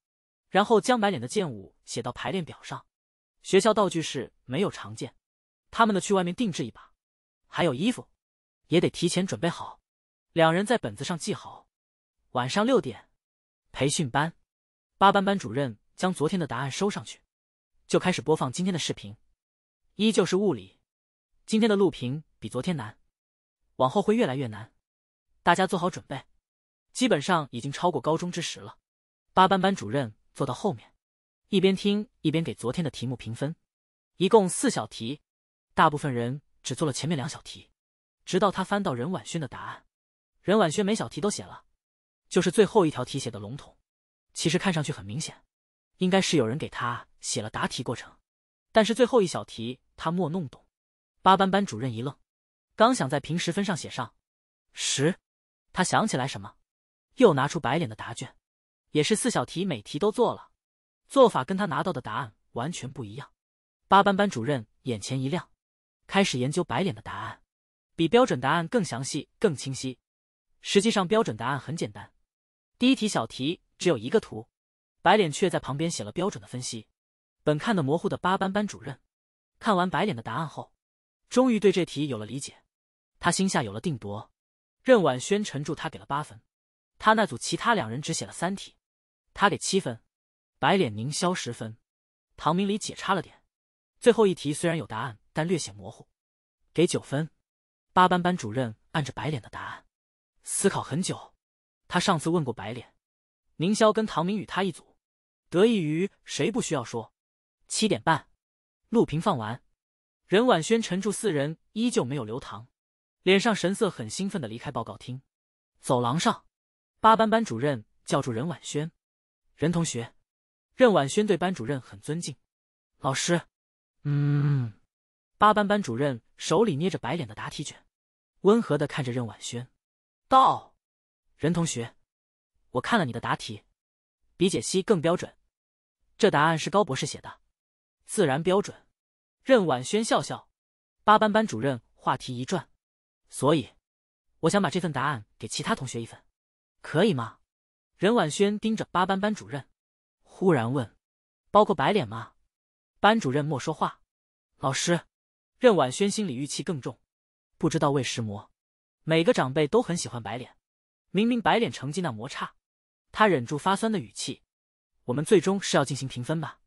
然后将白脸的剑舞写到排练表上。学校道具室没有长剑，他们的去外面定制一把，还有衣服，也得提前准备好。两人在本子上记好，晚上六点，培训班，八班班主任将昨天的答案收上去，就开始播放今天的视频，依旧是物理，今天的录屏比昨天难，往后会越来越难，大家做好准备，基本上已经超过高中之时了。八班班主任坐到后面，一边听一边给昨天的题目评分，一共四小题，大部分人只做了前面两小题，直到他翻到任婉轩的答案。任婉轩每小题都写了，就是最后一条题写的笼统。其实看上去很明显，应该是有人给他写了答题过程。但是最后一小题他没弄懂。八班班主任一愣，刚想在平时分上写上十，他想起来什么，又拿出白脸的答卷，也是四小题每题都做了，做法跟他拿到的答案完全不一样。八班班主任眼前一亮，开始研究白脸的答案，比标准答案更详细、更清晰。实际上，标准答案很简单。第一题小题只有一个图，白脸却在旁边写了标准的分析。本看的模糊的八班班主任，看完白脸的答案后，终于对这题有了理解。他心下有了定夺。任婉萱沉住，他给了八分。他那组其他两人只写了三题，他给七分。白脸凝销十分。唐明理解差了点。最后一题虽然有答案，但略显模糊，给九分。八班班主任按着白脸的答案。思考很久，他上次问过白脸，宁霄跟唐明宇他一组，得益于谁不需要说。七点半，录屏放完，任婉轩沉住四人依旧没有留堂，脸上神色很兴奋的离开报告厅。走廊上，八班班主任叫住任婉轩，任同学。任婉轩对班主任很尊敬，老师。嗯。八班班主任手里捏着白脸的答题卷，温和的看着任婉轩。到，任同学，我看了你的答题，比解析更标准。这答案是高博士写的，自然标准。任婉轩笑笑，八班班主任话题一转，所以我想把这份答案给其他同学一份，可以吗？任婉轩盯着八班班主任，忽然问：“包括白脸吗？”班主任莫说话。老师，任婉轩心里预期更重，不知道为什魔。每个长辈都很喜欢白脸，明明白脸成绩那么差，他忍住发酸的语气。我们最终是要进行评分吧？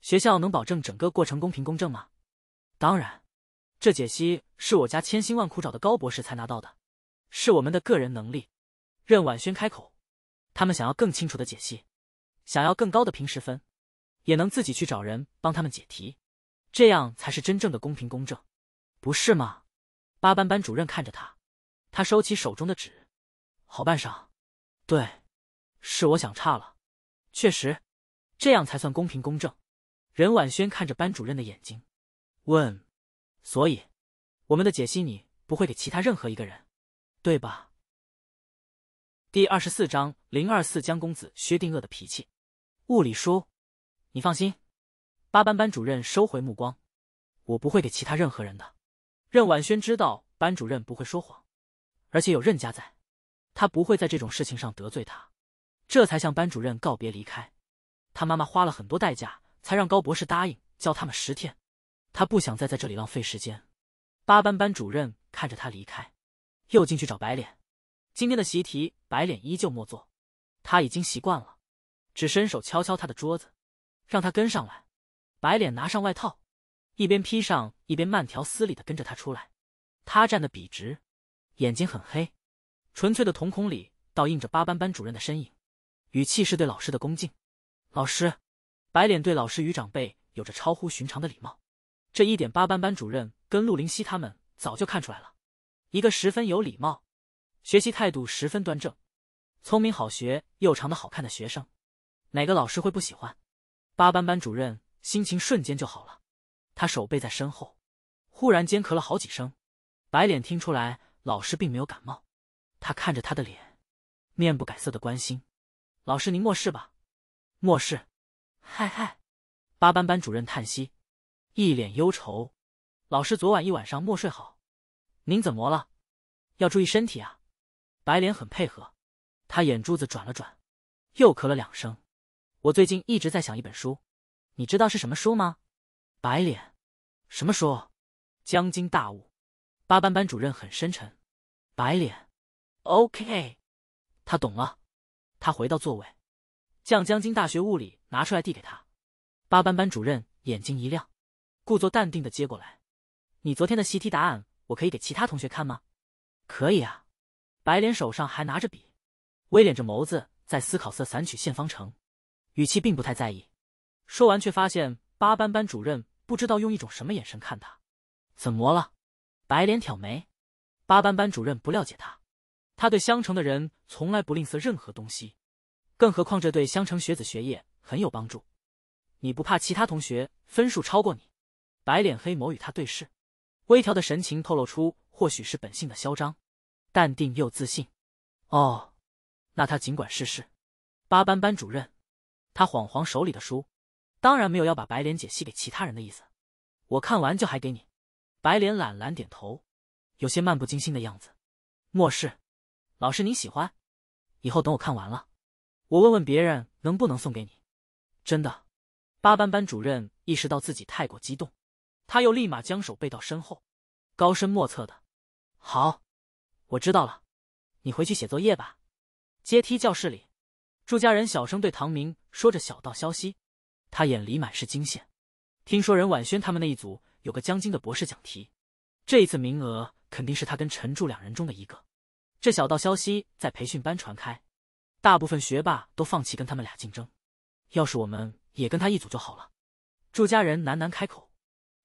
学校能保证整个过程公平公正吗？当然，这解析是我家千辛万苦找的高博士才拿到的，是我们的个人能力。任婉轩开口，他们想要更清楚的解析，想要更高的平时分，也能自己去找人帮他们解题，这样才是真正的公平公正，不是吗？八班班主任看着他。他收起手中的纸，好半晌，对，是我想差了，确实，这样才算公平公正。任婉轩看着班主任的眼睛，问：“所以，我们的解析你不会给其他任何一个人，对吧？”第二十四章零二四江公子薛定谔的脾气，物理书，你放心。八班班主任收回目光，我不会给其他任何人的。任婉轩知道班主任不会说谎。而且有任家在，他不会在这种事情上得罪他，这才向班主任告别离开。他妈妈花了很多代价才让高博士答应教他们十天，他不想再在这里浪费时间。八班班主任看着他离开，又进去找白脸。今天的习题，白脸依旧没做，他已经习惯了，只伸手敲敲他的桌子，让他跟上来。白脸拿上外套，一边披上一边慢条斯理的跟着他出来，他站得笔直。眼睛很黑，纯粹的瞳孔里倒映着八班班主任的身影，语气是对老师的恭敬。老师，白脸对老师与长辈有着超乎寻常的礼貌，这一点八班班主任跟陆林希他们早就看出来了。一个十分有礼貌、学习态度十分端正、聪明好学又长得好看的学生，哪个老师会不喜欢？八班班主任心情瞬间就好了。他手背在身后，忽然间咳了好几声，白脸听出来。老师并没有感冒，他看着他的脸，面不改色的关心：“老师您莫事吧？莫事？嗨嗨。”八班班主任叹息，一脸忧愁：“老师昨晚一晚上没睡好，您怎么了？要注意身体啊！”白脸很配合，他眼珠子转了转，又咳了两声：“我最近一直在想一本书，你知道是什么书吗？”白脸：“什么书？”江津大悟。八班班主任很深沉，白脸，OK，他懂了。他回到座位，将江津大学物理拿出来递给他。八班班主任眼睛一亮，故作淡定的接过来。你昨天的习题答案，我可以给其他同学看吗？可以啊。白脸手上还拿着笔，微敛着眸子在思考色散曲线方程，语气并不太在意。说完，却发现八班班主任不知道用一种什么眼神看他。怎么了？白脸挑眉，八班班主任不了解他，他对襄城的人从来不吝啬任何东西，更何况这对襄城学子学业很有帮助。你不怕其他同学分数超过你？白脸黑眸与他对视，微调的神情透露出或许是本性的嚣张、淡定又自信。哦，那他尽管试试。八班班主任，他晃晃手里的书，当然没有要把白脸解析给其他人的意思。我看完就还给你。白莲懒懒点头，有些漫不经心的样子。末世，老师你喜欢？以后等我看完了，我问问别人能不能送给你。真的。八班班主任意识到自己太过激动，他又立马将手背到身后，高深莫测的。好，我知道了。你回去写作业吧。阶梯教室里，祝家人小声对唐明说着小道消息，他眼里满是惊险。听说任婉轩他们那一组。有个江津的博士讲题，这一次名额肯定是他跟陈柱两人中的一个。这小道消息在培训班传开，大部分学霸都放弃跟他们俩竞争。要是我们也跟他一组就好了。祝家人喃喃开口，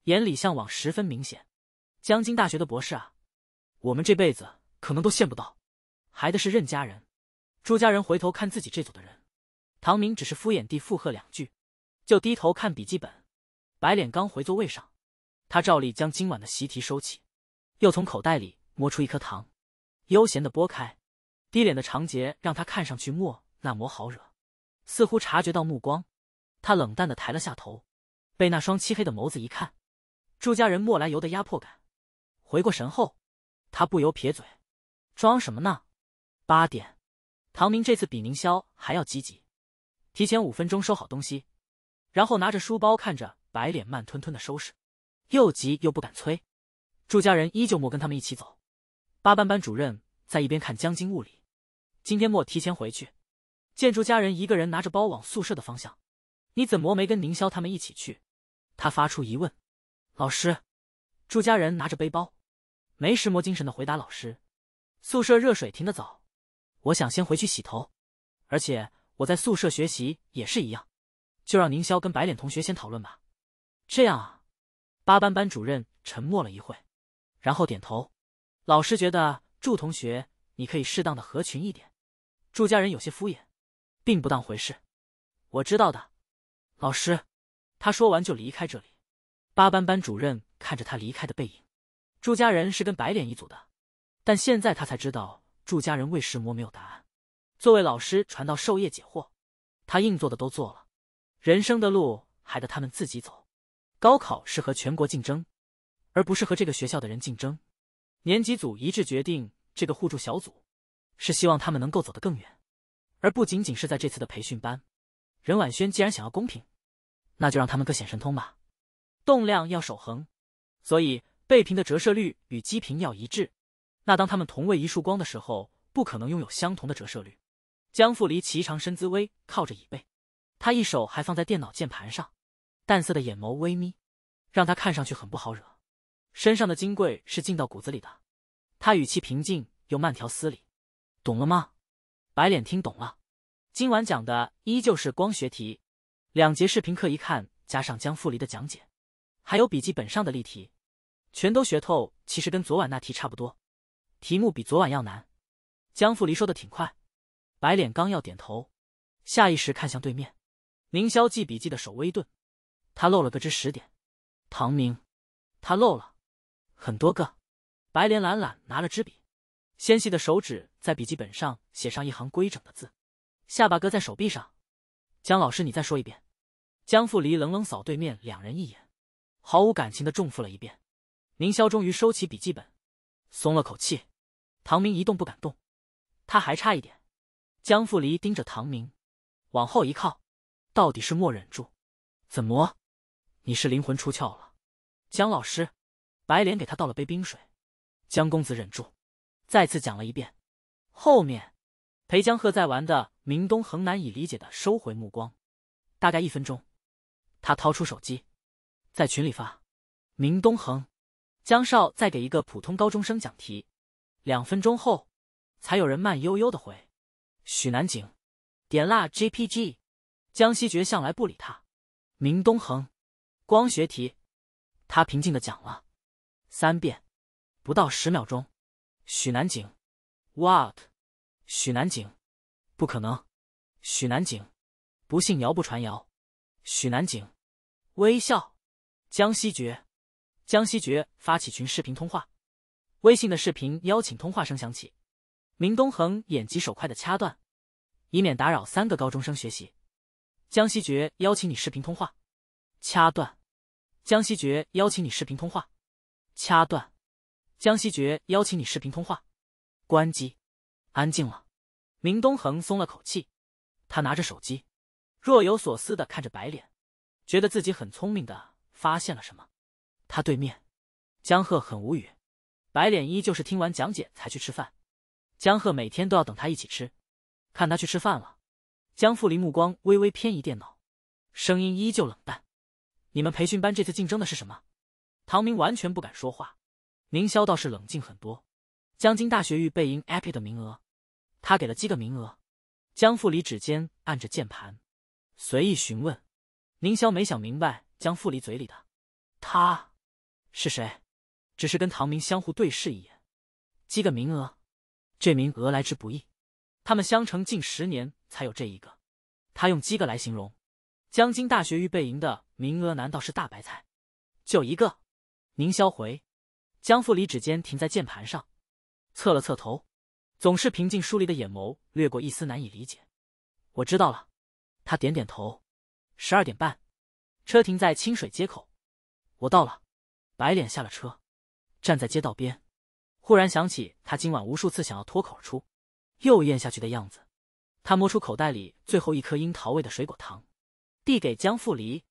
眼里向往十分明显。江津大学的博士啊，我们这辈子可能都见不到。还的是任家人，祝家人回头看自己这组的人，唐明只是敷衍地附和两句，就低头看笔记本。白脸刚回座位上。他照例将今晚的习题收起，又从口袋里摸出一颗糖，悠闲地剥开。低脸的长睫让他看上去莫那模好惹，似乎察觉到目光，他冷淡地抬了下头。被那双漆黑的眸子一看，祝家人莫来由的压迫感。回过神后，他不由撇嘴，装什么呢？八点，唐明这次比宁萧还要积极，提前五分钟收好东西，然后拿着书包看着白脸慢吞吞的收拾。又急又不敢催，祝家人依旧莫跟他们一起走。八班班主任在一边看江津物理，今天莫提前回去。见祝家人一个人拿着包往宿舍的方向，你怎么没跟宁霄他们一起去？他发出疑问。老师，祝家人拿着背包，没石磨精神的回答老师：“宿舍热水停得早，我想先回去洗头。而且我在宿舍学习也是一样，就让宁霄跟白脸同学先讨论吧。”这样啊。八班班主任沉默了一会，然后点头。老师觉得祝同学，你可以适当的合群一点。祝家人有些敷衍，并不当回事。我知道的，老师。他说完就离开这里。八班班主任看着他离开的背影。祝家人是跟白脸一组的，但现在他才知道祝家人为什魔没有答案。作为老师，传道授业解惑，他应做的都做了，人生的路还得他们自己走。高考是和全国竞争，而不是和这个学校的人竞争。年级组一致决定，这个互助小组，是希望他们能够走得更远，而不仅仅是在这次的培训班。任婉萱既然想要公平，那就让他们各显神通吧。动量要守恒，所以背屏的折射率与机屏要一致。那当他们同为一束光的时候，不可能拥有相同的折射率。江富离颀长身姿微靠着椅背，他一手还放在电脑键盘上。淡色的眼眸微眯，让他看上去很不好惹。身上的金贵是进到骨子里的。他语气平静又慢条斯理，懂了吗？白脸听懂了。今晚讲的依旧是光学题，两节视频课一看，加上江富离的讲解，还有笔记本上的例题，全都学透。其实跟昨晚那题差不多，题目比昨晚要难。江富离说的挺快，白脸刚要点头，下意识看向对面，宁霄记笔记的手微顿。他漏了个知识点，唐明，他漏了很多个。白莲懒懒拿了支笔，纤细的手指在笔记本上写上一行规整的字，下巴搁在手臂上。江老师，你再说一遍。江富离冷冷扫对面两人一眼，毫无感情的重复了一遍。宁霄终于收起笔记本，松了口气。唐明一动不敢动，他还差一点。江富离盯着唐明，往后一靠，到底是默忍住，怎么？你是灵魂出窍了，江老师，白莲给他倒了杯冰水。江公子忍住，再次讲了一遍。后面，裴江鹤在玩的明东恒难以理解的收回目光。大概一分钟，他掏出手机，在群里发：明东恒，江少在给一个普通高中生讲题。两分钟后，才有人慢悠悠的回：许南景，点蜡 JPG。江西爵向来不理他。明东恒。光学题，他平静的讲了三遍，不到十秒钟。许南景，what？许南景，不可能。许南景，不信谣不传谣。许南景，微笑。江西绝，江西绝发起群视频通话，微信的视频邀请通话声响起，明东恒眼疾手快的掐断，以免打扰三个高中生学习。江西绝邀请你视频通话，掐断。江西爵邀请你视频通话，掐断。江西爵邀请你视频通话，关机，安静了。明东恒松了口气，他拿着手机，若有所思的看着白脸，觉得自己很聪明的发现了什么。他对面，江鹤很无语，白脸依旧是听完讲解才去吃饭。江鹤每天都要等他一起吃，看他去吃饭了。江富林目光微微偏移电脑，声音依旧冷淡。你们培训班这次竞争的是什么？唐明完全不敢说话。宁霄倒是冷静很多。江津大学预备营 APP 的名额，他给了几个名额。江富礼指尖按着键盘，随意询问。宁霄没想明白江富礼嘴里的“他”是谁，只是跟唐明相互对视一眼。几个名额，这名额来之不易，他们相成近十年才有这一个。他用“几个”来形容江津大学预备营的。名额难道是大白菜？就一个。宁霄回，江副离指尖停在键盘上，侧了侧头，总是平静疏离的眼眸掠过一丝难以理解。我知道了，他点点头。十二点半，车停在清水街口，我到了。白脸下了车，站在街道边，忽然想起他今晚无数次想要脱口而出又咽下去的样子。他摸出口袋里最后一颗樱桃味的水果糖，递给江副离。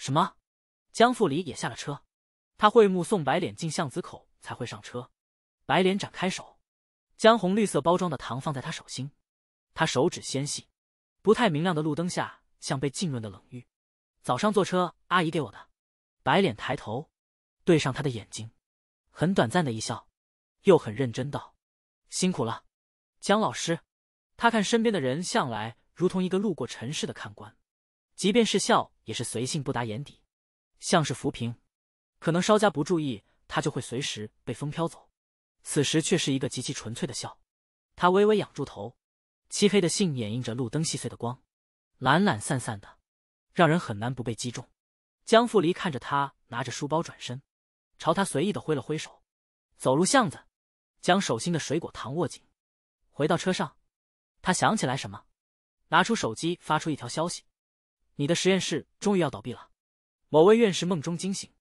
什么？江富礼也下了车，他会目送白脸进巷子口才会上车。白脸展开手，将红绿色包装的糖放在他手心。他手指纤细，不太明亮的路灯下像被浸润的冷玉。早上坐车，阿姨给我的。白脸抬头，对上他的眼睛，很短暂的一笑，又很认真道：“辛苦了，江老师。”他看身边的人，向来如同一个路过尘世的看官。即便是笑，也是随性不达眼底，像是浮萍，可能稍加不注意，他就会随时被风飘走。此时却是一个极其纯粹的笑。他微微仰住头，漆黑的信掩映着路灯细碎的光，懒懒散散的，让人很难不被击中。江富离看着他拿着书包转身，朝他随意的挥了挥手，走入巷子，将手心的水果糖握紧，回到车上，他想起来什么，拿出手机发出一条消息。你的实验室终于要倒闭了，某位院士梦中惊醒。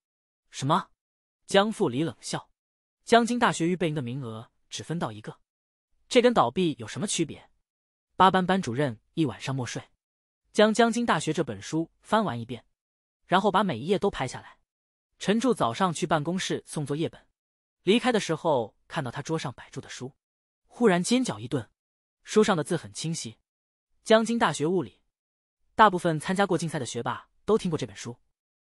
什么？江富里冷笑。江津大学预备营的名额只分到一个，这跟倒闭有什么区别？八班班主任一晚上没睡，将《江津大学》这本书翻完一遍，然后把每一页都拍下来。陈柱早上去办公室送作业本，离开的时候看到他桌上摆着的书，忽然尖叫一顿。书上的字很清晰，《江津大学物理》。大部分参加过竞赛的学霸都听过这本书，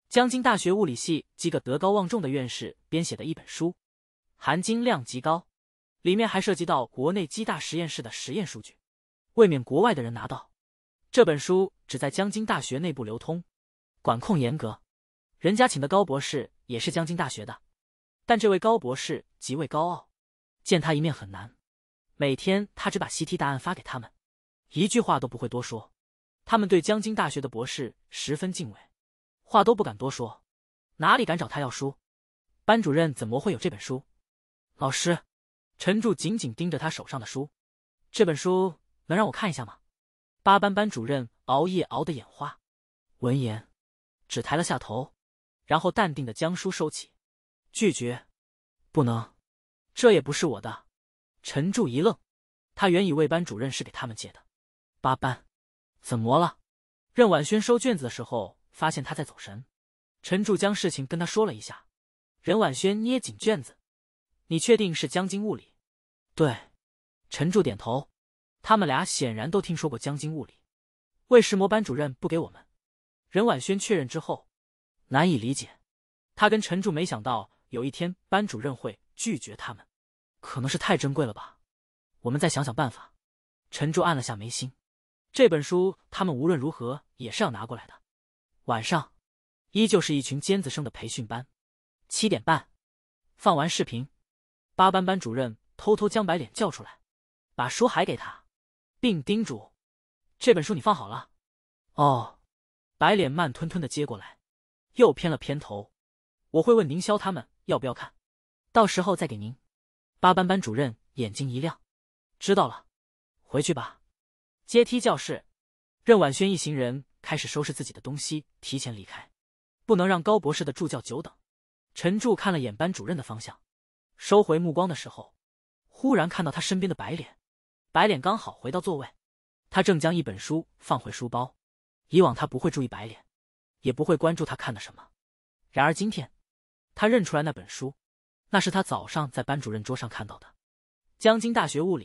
江津大学物理系几个德高望重的院士编写的一本书，含金量极高。里面还涉及到国内几大实验室的实验数据，未免国外的人拿到，这本书只在江津大学内部流通，管控严格。人家请的高博士也是江津大学的，但这位高博士极为高傲，见他一面很难。每天他只把习题答案发给他们，一句话都不会多说。他们对江津大学的博士十分敬畏，话都不敢多说，哪里敢找他要书？班主任怎么会有这本书？老师，陈柱紧紧盯着他手上的书，这本书能让我看一下吗？八班班主任熬夜熬得眼花，闻言只抬了下头，然后淡定的将书收起，拒绝，不能，这也不是我的。陈柱一愣，他原以为班主任是给他们借的，八班。怎么了？任婉轩收卷子的时候发现他在走神，陈柱将事情跟他说了一下。任婉轩捏紧卷子，你确定是江津物理？对，陈柱点头。他们俩显然都听说过江津物理。魏石么班主任不给我们，任婉轩确认之后，难以理解。他跟陈柱没想到有一天班主任会拒绝他们，可能是太珍贵了吧。我们再想想办法。陈柱按了下眉心。这本书他们无论如何也是要拿过来的。晚上，依旧是一群尖子生的培训班。七点半，放完视频，八班班主任偷偷将白脸叫出来，把书还给他，并叮嘱：“这本书你放好了。”哦，白脸慢吞吞的接过来，又偏了偏头：“我会问宁霄他们要不要看，到时候再给您。”八班班主任眼睛一亮：“知道了，回去吧。”阶梯教室，任婉轩一行人开始收拾自己的东西，提前离开，不能让高博士的助教久等。陈柱看了眼班主任的方向，收回目光的时候，忽然看到他身边的白脸。白脸刚好回到座位，他正将一本书放回书包。以往他不会注意白脸，也不会关注他看的什么。然而今天，他认出来那本书，那是他早上在班主任桌上看到的《江津大学物理》。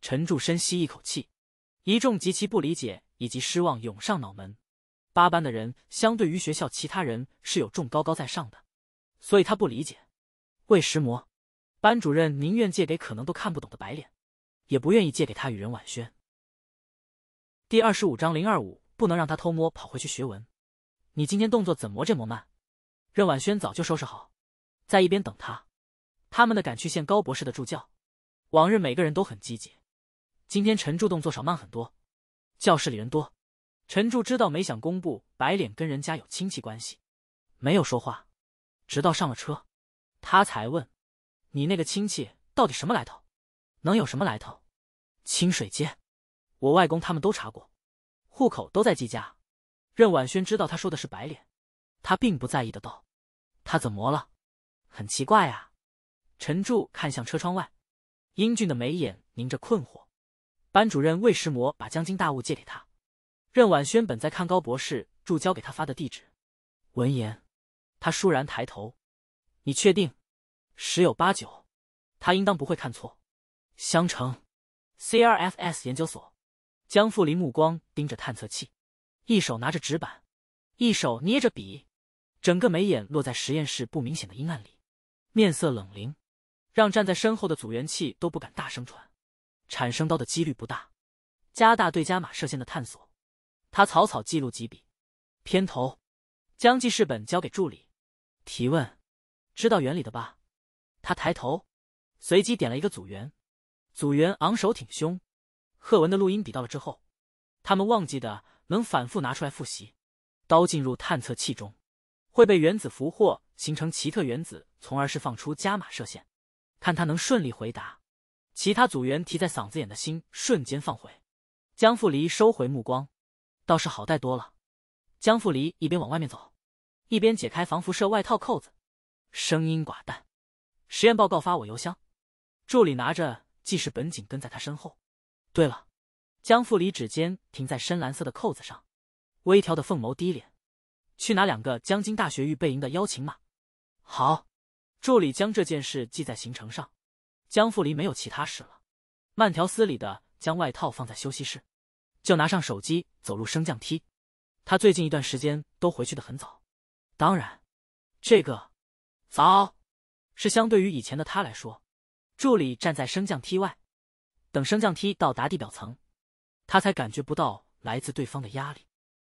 陈柱深吸一口气。一众极其不理解以及失望涌上脑门。八班的人相对于学校其他人是有众高高在上的，所以他不理解。为石魔，班主任宁愿借给可能都看不懂的白脸，也不愿意借给他与任婉轩。第二十五章零二五，不能让他偷摸跑回去学文。你今天动作怎么这么慢？任婉轩早就收拾好，在一边等他。他们的赶去见高博士的助教，往日每个人都很积极。今天陈柱动作少慢很多，教室里人多，陈柱知道没想公布白脸跟人家有亲戚关系，没有说话，直到上了车，他才问：“你那个亲戚到底什么来头？能有什么来头？”清水街，我外公他们都查过，户口都在季家。任婉轩知道他说的是白脸，他并不在意的道：“他怎么了？很奇怪啊。”陈柱看向车窗外，英俊的眉眼凝着困惑。班主任魏石魔把《将津大物》借给他。任晚轩本在看高博士助教给他发的地址，闻言，他倏然抬头：“你确定？十有八九，他应当不会看错。”相城，C R F S 研究所。江富林目光盯着探测器，一手拿着纸板，一手捏着笔，整个眉眼落在实验室不明显的阴暗里，面色冷凝，让站在身后的组员气都不敢大声喘。产生刀的几率不大，加大对伽马射线的探索。他草草记录几笔，片头，将记事本交给助理。提问，知道原理的吧？他抬头，随即点了一个组员。组员昂首挺胸。贺文的录音笔到了之后，他们忘记的能反复拿出来复习。刀进入探测器中，会被原子俘获，形成奇特原子，从而释放出伽马射线。看他能顺利回答。其他组员提在嗓子眼的心瞬间放回，江富离收回目光，倒是好带多了。江富离一边往外面走，一边解开防辐射外套扣子，声音寡淡：“实验报告发我邮箱。”助理拿着记事本紧跟在他身后。对了，江富离指尖停在深蓝色的扣子上，微调的凤眸低敛：“去拿两个江津大学预备营的邀请码。”好。助理将这件事记在行程上。江富离没有其他事了，慢条斯理的将外套放在休息室，就拿上手机走入升降梯。他最近一段时间都回去的很早，当然，这个“早”是相对于以前的他来说。助理站在升降梯外，等升降梯到达地表层，他才感觉不到来自对方的压力。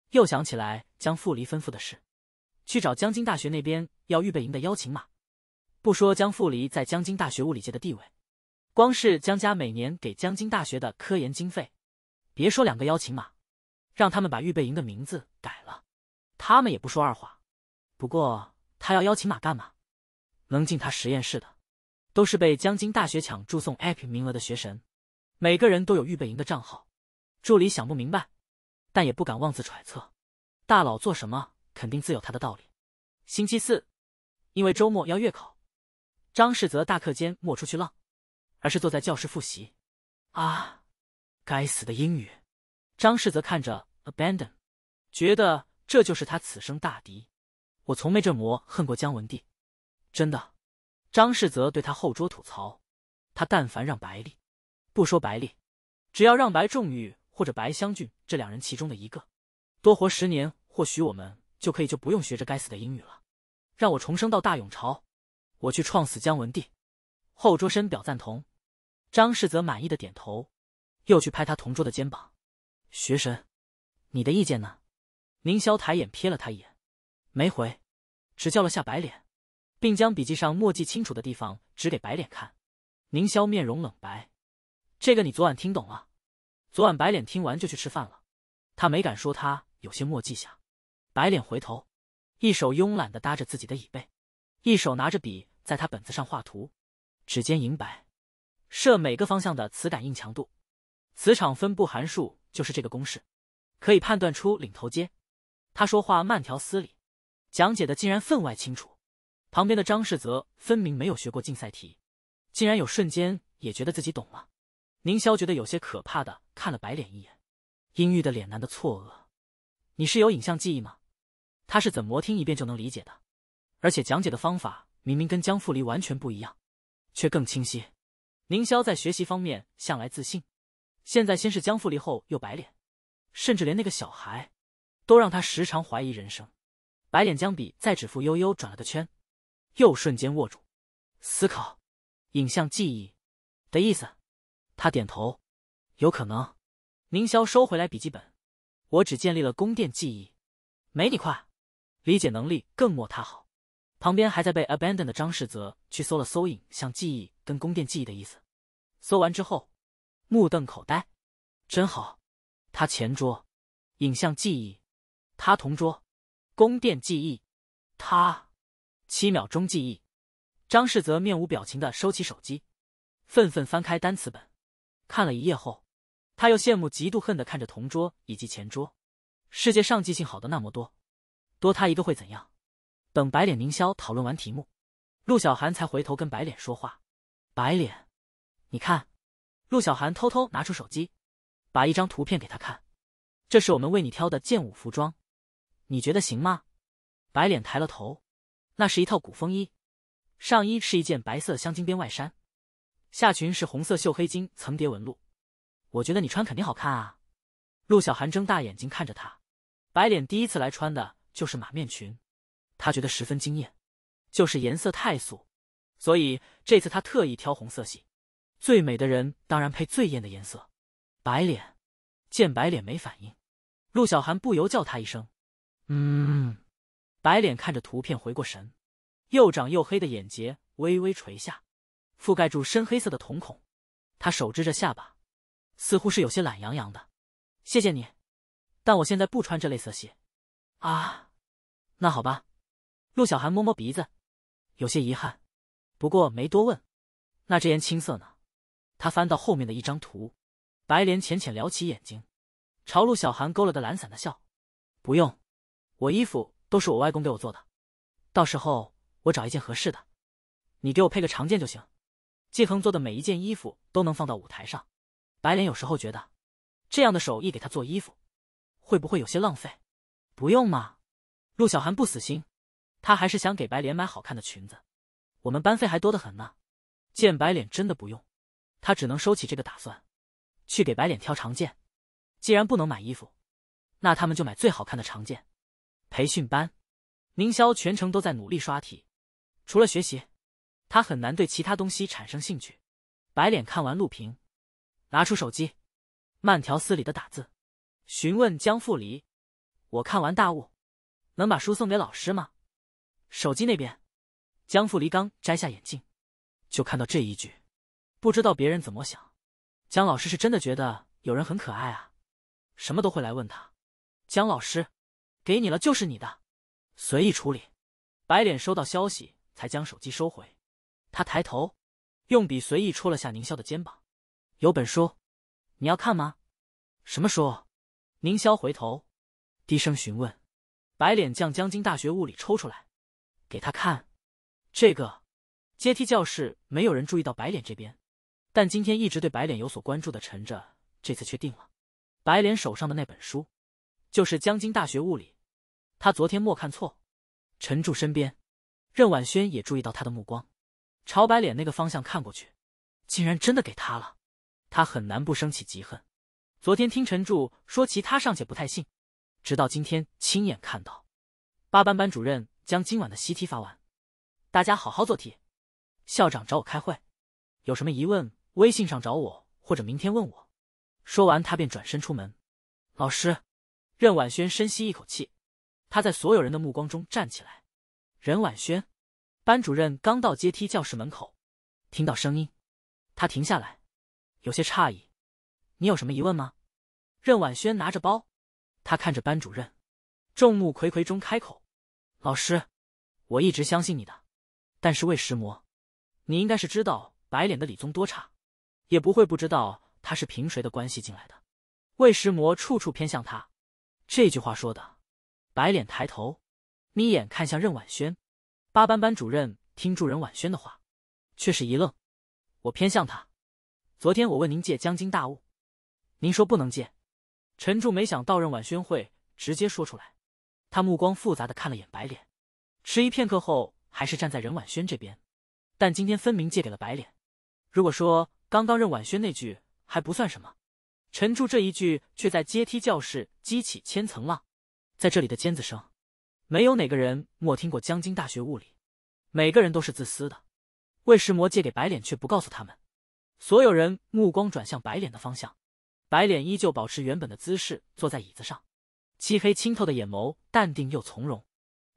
又想起来江富离吩咐的事，去找江津大学那边要预备营的邀请码。不说江富离在江津大学物理界的地位，光是江家每年给江津大学的科研经费，别说两个邀请码，让他们把预备营的名字改了，他们也不说二话。不过他要邀请码干嘛？能进他实验室的，都是被江津大学抢注送 app 名额的学神，每个人都有预备营的账号。助理想不明白，但也不敢妄自揣测，大佬做什么肯定自有他的道理。星期四，因为周末要月考。张世泽大课间没出去浪，而是坐在教室复习。啊，该死的英语！张世泽看着 Abandon，觉得这就是他此生大敌。我从没这么恨过姜文帝，真的。张世泽对他后桌吐槽：他但凡让白丽，不说白丽，只要让白仲玉或者白湘俊这两人其中的一个，多活十年，或许我们就可以就不用学这该死的英语了。让我重生到大永朝。我去创死姜文帝，后桌深表赞同，张氏则满意的点头，又去拍他同桌的肩膀。学神，你的意见呢？宁霄抬眼瞥了他一眼，没回，只叫了下白脸，并将笔记上墨迹清楚的地方指给白脸看。宁霄面容冷白，这个你昨晚听懂了？昨晚白脸听完就去吃饭了，他没敢说他有些墨迹下。白脸回头，一手慵懒的搭着自己的椅背。一手拿着笔，在他本子上画图，指尖银白。设每个方向的磁感应强度，磁场分布函数就是这个公式，可以判断出领头接。他说话慢条斯理，讲解的竟然分外清楚。旁边的张世泽分明没有学过竞赛题，竟然有瞬间也觉得自己懂了。宁霄觉得有些可怕的，看了白脸一眼，阴郁的脸男的错愕：“你是有影像记忆吗？他是怎么听一遍就能理解的？”而且讲解的方法明明跟江富离完全不一样，却更清晰。宁霄在学习方面向来自信，现在先是江富离，后又白脸，甚至连那个小孩，都让他时常怀疑人生。白脸将笔在指腹悠悠转了个圈，又瞬间握住。思考，影像记忆的意思。他点头，有可能。宁霄收回来笔记本，我只建立了宫殿记忆，没你快，理解能力更没他好。旁边还在被 a b a n d o n 的张世泽去搜了搜影像记忆跟宫殿记忆的意思，搜完之后目瞪口呆，真好，他前桌，影像记忆，他同桌，宫殿记忆，他，七秒钟记忆。张世泽面无表情的收起手机，愤愤翻开单词本，看了一夜后，他又羡慕嫉妒恨的看着同桌以及前桌，世界上记性好的那么多，多他一个会怎样？等白脸凝霄讨论完题目，陆小寒才回头跟白脸说话：“白脸，你看。”陆小寒偷偷拿出手机，把一张图片给他看：“这是我们为你挑的剑舞服装，你觉得行吗？”白脸抬了头：“那是一套古风衣，上衣是一件白色镶金边外衫，下裙是红色绣黑金层叠纹路。我觉得你穿肯定好看啊。”陆小寒睁大眼睛看着他：“白脸第一次来穿的就是马面裙。”他觉得十分惊艳，就是颜色太素，所以这次他特意挑红色系。最美的人当然配最艳的颜色。白脸见白脸没反应，陆小寒不由叫他一声：“嗯。”白脸看着图片回过神，又长又黑的眼睫微微垂下，覆盖住深黑色的瞳孔。他手支着下巴，似乎是有些懒洋洋的。“谢谢你，但我现在不穿这类色系。”啊，那好吧。陆小寒摸摸鼻子，有些遗憾，不过没多问。那这颜青色呢？他翻到后面的一张图，白莲浅浅撩起眼睛，朝陆小寒勾了个懒散的笑。不用，我衣服都是我外公给我做的，到时候我找一件合适的，你给我配个长剑就行。季恒做的每一件衣服都能放到舞台上。白莲有时候觉得，这样的手艺给他做衣服，会不会有些浪费？不用嘛。陆小寒不死心。他还是想给白脸买好看的裙子，我们班费还多得很呢。见白脸真的不用，他只能收起这个打算，去给白脸挑长剑。既然不能买衣服，那他们就买最好看的长剑。培训班，宁霄全程都在努力刷题，除了学习，他很难对其他东西产生兴趣。白脸看完录屏，拿出手机，慢条斯理的打字，询问江富离：“我看完大物，能把书送给老师吗？”手机那边，江富离刚摘下眼镜，就看到这一句。不知道别人怎么想，江老师是真的觉得有人很可爱啊，什么都会来问他。江老师，给你了就是你的，随意处理。白脸收到消息才将手机收回，他抬头，用笔随意戳了下宁霄的肩膀。有本书，你要看吗？什么书？宁霄回头，低声询问。白脸将江津大学物理抽出来。给他看，这个阶梯教室没有人注意到白脸这边，但今天一直对白脸有所关注的陈着，这次确定了，白脸手上的那本书，就是江津大学物理。他昨天莫看错。陈柱身边，任婉轩也注意到他的目光，朝白脸那个方向看过去，竟然真的给他了。他很难不生起嫉恨。昨天听陈柱说，其他尚且不太信，直到今天亲眼看到，八班班主任。将今晚的习题发完，大家好好做题。校长找我开会，有什么疑问？微信上找我，或者明天问我。说完，他便转身出门。老师，任婉轩深吸一口气，他在所有人的目光中站起来。任婉轩，班主任刚到阶梯教室门口，听到声音，他停下来，有些诧异：“你有什么疑问吗？”任婉轩拿着包，他看着班主任，众目睽睽中开口。老师，我一直相信你的，但是魏石魔，你应该是知道白脸的理综多差，也不会不知道他是凭谁的关系进来的。魏石魔处处偏向他，这句话说的，白脸抬头，眯眼看向任婉轩。八班班主任听住任婉轩的话，却是一愣。我偏向他，昨天我问您借《江津大物》，您说不能借。陈柱没想到任婉轩会直接说出来。他目光复杂的看了眼白脸，迟疑片刻后，还是站在任婉轩这边。但今天分明借给了白脸。如果说刚刚任婉轩那句还不算什么，陈柱这一句却在阶梯教室激起千层浪。在这里的尖子生，没有哪个人莫听过江津大学物理，每个人都是自私的。魏石魔借给白脸，却不告诉他们。所有人目光转向白脸的方向，白脸依旧保持原本的姿势坐在椅子上。漆黑清透的眼眸，淡定又从容，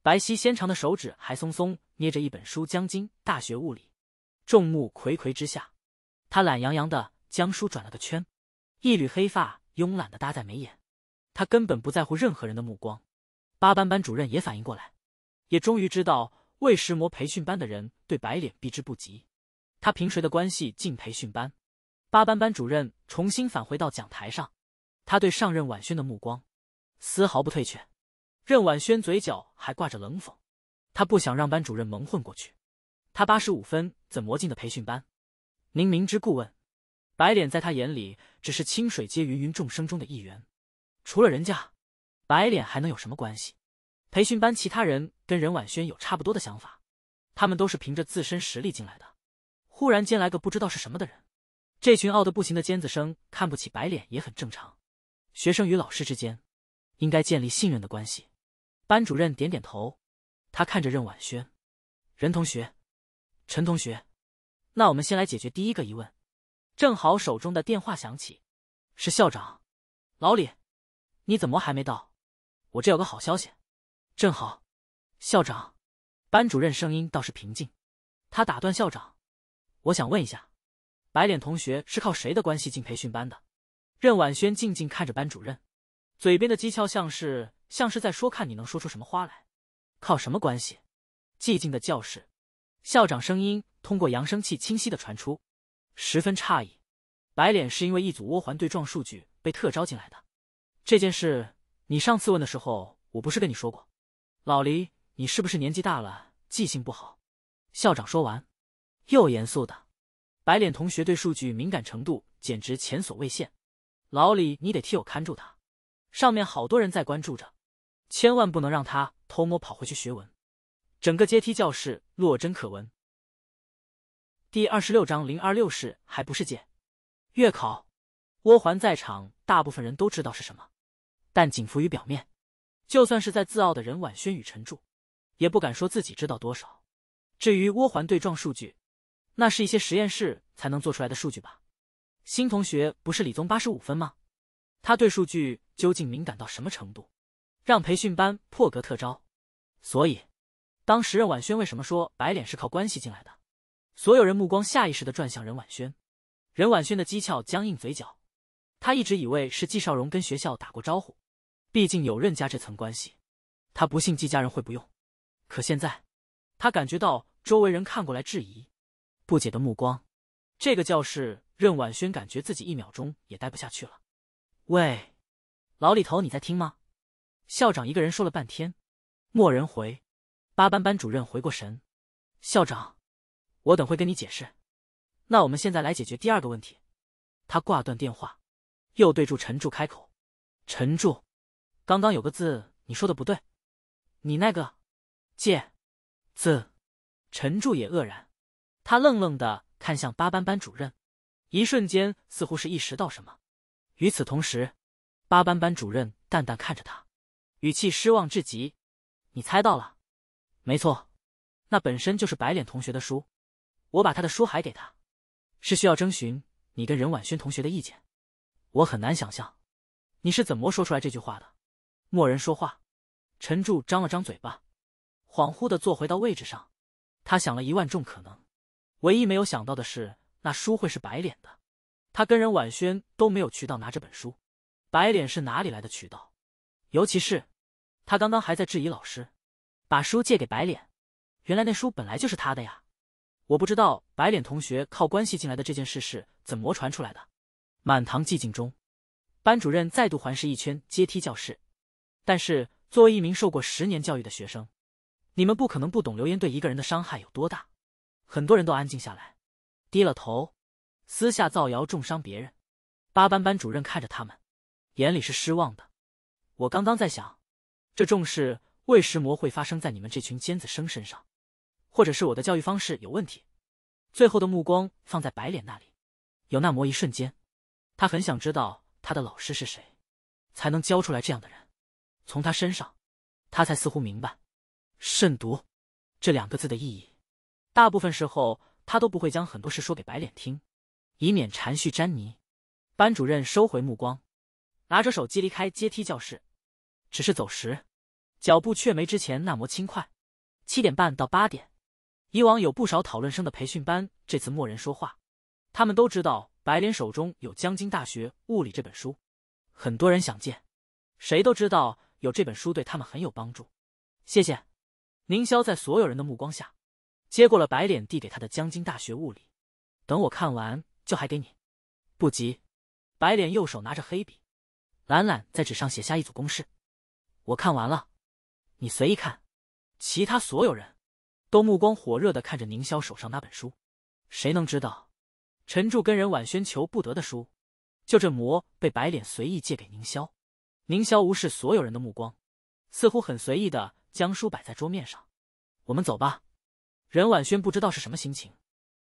白皙纤长的手指还松松捏着一本书《江津大学物理》，众目睽睽之下，他懒洋洋的将书转了个圈，一缕黑发慵懒的搭在眉眼，他根本不在乎任何人的目光。八班班主任也反应过来，也终于知道为石魔培训班的人对白脸避之不及，他凭谁的关系进培训班？八班班主任重新返回到讲台上，他对上任婉轩的目光。丝毫不退却，任婉轩嘴角还挂着冷讽。他不想让班主任蒙混过去。他八十五分怎么进的培训班？您明知故问。白脸在他眼里只是清水街芸芸众生中的一员。除了人家，白脸还能有什么关系？培训班其他人跟任婉轩有差不多的想法。他们都是凭着自身实力进来的。忽然间来个不知道是什么的人，这群傲得不行的尖子生看不起白脸也很正常。学生与老师之间。应该建立信任的关系。班主任点点头，他看着任婉轩，任同学，陈同学，那我们先来解决第一个疑问。正好手中的电话响起，是校长，老李，你怎么还没到？我这有个好消息。正好，校长，班主任声音倒是平静，他打断校长，我想问一下，白脸同学是靠谁的关系进培训班的？任婉轩静静看着班主任。嘴边的讥诮像是像是在说：“看你能说出什么花来，靠什么关系？”寂静的教室，校长声音通过扬声器清晰的传出，十分诧异。白脸是因为一组涡环对撞数据被特招进来的，这件事你上次问的时候，我不是跟你说过？老李，你是不是年纪大了，记性不好？校长说完，又严肃的。白脸同学对数据敏感程度简直前所未见，老李，你得替我看住他。上面好多人在关注着，千万不能让他偷摸跑回去学文。整个阶梯教室落针可闻。第二十六章零二六式还不是剑。月考，涡环在场，大部分人都知道是什么，但仅浮于表面。就算是在自傲的人婉轩与陈柱，也不敢说自己知道多少。至于涡环对撞数据，那是一些实验室才能做出来的数据吧？新同学不是理综八十五分吗？他对数据究竟敏感到什么程度，让培训班破格特招？所以，当时任婉轩为什么说白脸是靠关系进来的？所有人目光下意识的转向任婉轩，任婉轩的讥诮僵硬嘴角，他一直以为是季少荣跟学校打过招呼，毕竟有任家这层关系，他不信季家人会不用。可现在，他感觉到周围人看过来质疑、不解的目光，这个教室任婉轩感觉自己一秒钟也待不下去了。喂，老李头，你在听吗？校长一个人说了半天，莫人回。八班班主任回过神，校长，我等会跟你解释。那我们现在来解决第二个问题。他挂断电话，又对住陈柱开口：“陈柱，刚刚有个字你说的不对，你那个‘借字。”陈柱也愕然，他愣愣的看向八班班主任，一瞬间似乎是意识到什么。与此同时，八班班主任淡淡看着他，语气失望至极：“你猜到了，没错，那本身就是白脸同学的书。我把他的书还给他，是需要征询你跟任婉萱同学的意见。我很难想象，你是怎么说出来这句话的。”默人说话，陈柱张了张嘴巴，恍惚的坐回到位置上。他想了一万种可能，唯一没有想到的是那书会是白脸的。他跟任婉萱都没有渠道拿这本书，白脸是哪里来的渠道？尤其是，他刚刚还在质疑老师，把书借给白脸，原来那书本来就是他的呀！我不知道白脸同学靠关系进来的这件事是怎么传出来的。满堂寂静中，班主任再度环视一圈阶梯教室，但是作为一名受过十年教育的学生，你们不可能不懂流言对一个人的伤害有多大。很多人都安静下来，低了头。私下造谣重伤别人，八班班主任看着他们，眼里是失望的。我刚刚在想，这重视为什魔会发生在你们这群尖子生身上，或者是我的教育方式有问题。最后的目光放在白脸那里，有那魔一瞬间，他很想知道他的老师是谁，才能教出来这样的人。从他身上，他才似乎明白“慎独”这两个字的意义。大部分时候，他都不会将很多事说给白脸听。以免缠絮沾泥，班主任收回目光，拿着手机离开阶梯教室。只是走时，脚步却没之前那么轻快。七点半到八点，以往有不少讨论生的培训班，这次默人说话。他们都知道白脸手中有《江津大学物理》这本书，很多人想见，谁都知道有这本书对他们很有帮助。谢谢。宁霄在所有人的目光下，接过了白脸递给他的《江津大学物理》，等我看完。就还给你，不急。白脸右手拿着黑笔，懒懒在纸上写下一组公式。我看完了，你随意看。其他所有人都目光火热的看着宁霄手上那本书，谁能知道，陈柱跟任婉轩求不得的书，就这魔被白脸随意借给宁霄。宁霄无视所有人的目光，似乎很随意的将书摆在桌面上。我们走吧。任婉轩不知道是什么心情。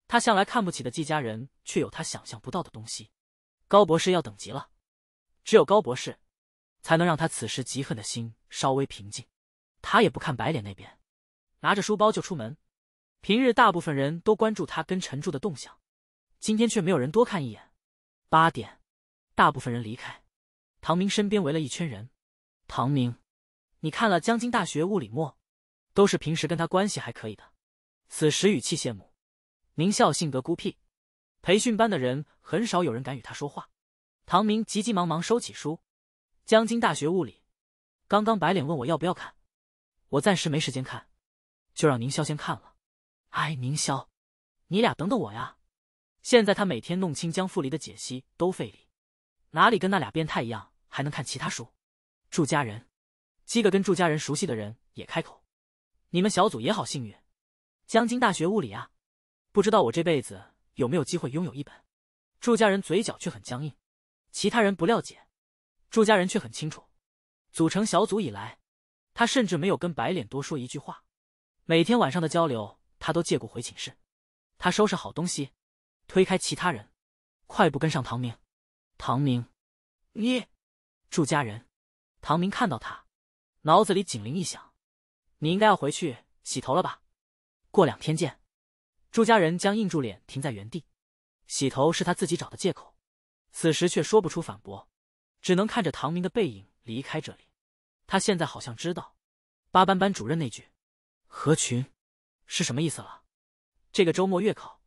他向来看不起的季家人，却有他想象不到的东西。高博士要等急了，只有高博士，才能让他此时极恨的心稍微平静。他也不看白脸那边，拿着书包就出门。平日大部分人都关注他跟陈柱的动向，今天却没有人多看一眼。八点，大部分人离开，唐明身边围了一圈人。唐明，你看了江津大学物理墨，都是平时跟他关系还可以的，此时语气羡慕。宁笑性格孤僻，培训班的人很少有人敢与他说话。唐明急急忙忙收起书，《江津大学物理》，刚刚白脸问我要不要看，我暂时没时间看，就让宁萧先看了。哎，宁萧，你俩等等我呀！现在他每天弄清江富离的解析都费力，哪里跟那俩变态一样还能看其他书？祝家人，几个跟祝家人熟悉的人也开口：“你们小组也好幸运，《江津大学物理》啊。”不知道我这辈子有没有机会拥有一本。祝家人嘴角却很僵硬，其他人不了解，祝家人却很清楚。组成小组以来，他甚至没有跟白脸多说一句话。每天晚上的交流，他都借故回寝室。他收拾好东西，推开其他人，快步跟上唐明。唐明，你，祝家人。唐明看到他，脑子里警铃一响，你应该要回去洗头了吧？过两天见。朱家人将硬住脸停在原地，洗头是他自己找的借口，此时却说不出反驳，只能看着唐明的背影离开这里。他现在好像知道，八班班主任那句“合群”是什么意思了。这个周末月考，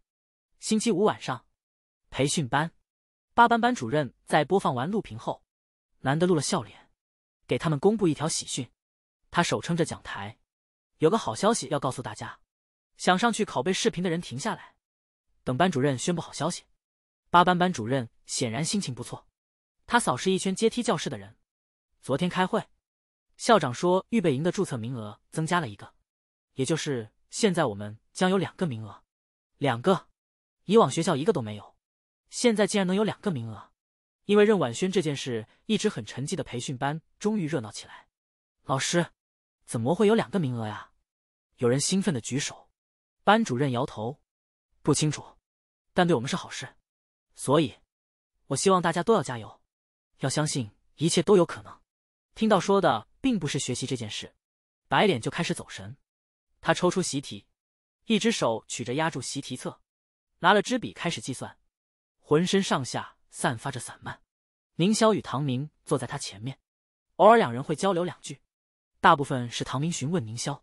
星期五晚上，培训班，八班班主任在播放完录屏后，难得露了笑脸，给他们公布一条喜讯。他手撑着讲台，有个好消息要告诉大家。想上去拷贝视频的人停下来，等班主任宣布好消息。八班班主任显然心情不错，他扫视一圈阶梯教室的人。昨天开会，校长说预备营的注册名额增加了一个，也就是现在我们将有两个名额。两个，以往学校一个都没有，现在竟然能有两个名额。因为任婉萱这件事，一直很沉寂的培训班终于热闹起来。老师，怎么会有两个名额呀？有人兴奋的举手。班主任摇头，不清楚，但对我们是好事，所以，我希望大家都要加油，要相信一切都有可能。听到说的并不是学习这件事，白脸就开始走神，他抽出习题，一只手举着压住习题册，拿了支笔开始计算，浑身上下散发着散漫。宁霄与唐明坐在他前面，偶尔两人会交流两句，大部分是唐明询问宁霄，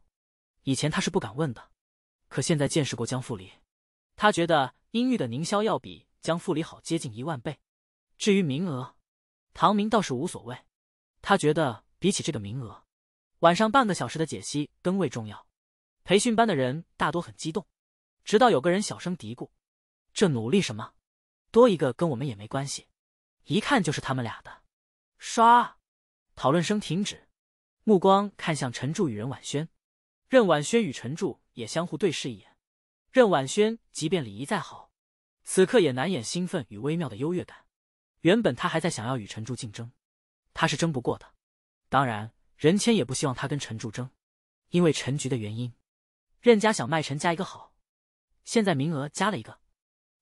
以前他是不敢问的。可现在见识过江富理，他觉得阴郁的凝霄要比江富理好接近一万倍。至于名额，唐明倒是无所谓，他觉得比起这个名额，晚上半个小时的解析更为重要。培训班的人大多很激动，直到有个人小声嘀咕：“这努力什么？多一个跟我们也没关系。”一看就是他们俩的。刷，讨论声停止，目光看向陈柱与任婉轩，任婉轩与陈柱。也相互对视一眼，任婉轩即便礼仪再好，此刻也难掩兴奋与微妙的优越感。原本他还在想要与陈柱竞争，他是争不过的。当然，任谦也不希望他跟陈柱争，因为陈局的原因，任家想卖陈家一个好。现在名额加了一个，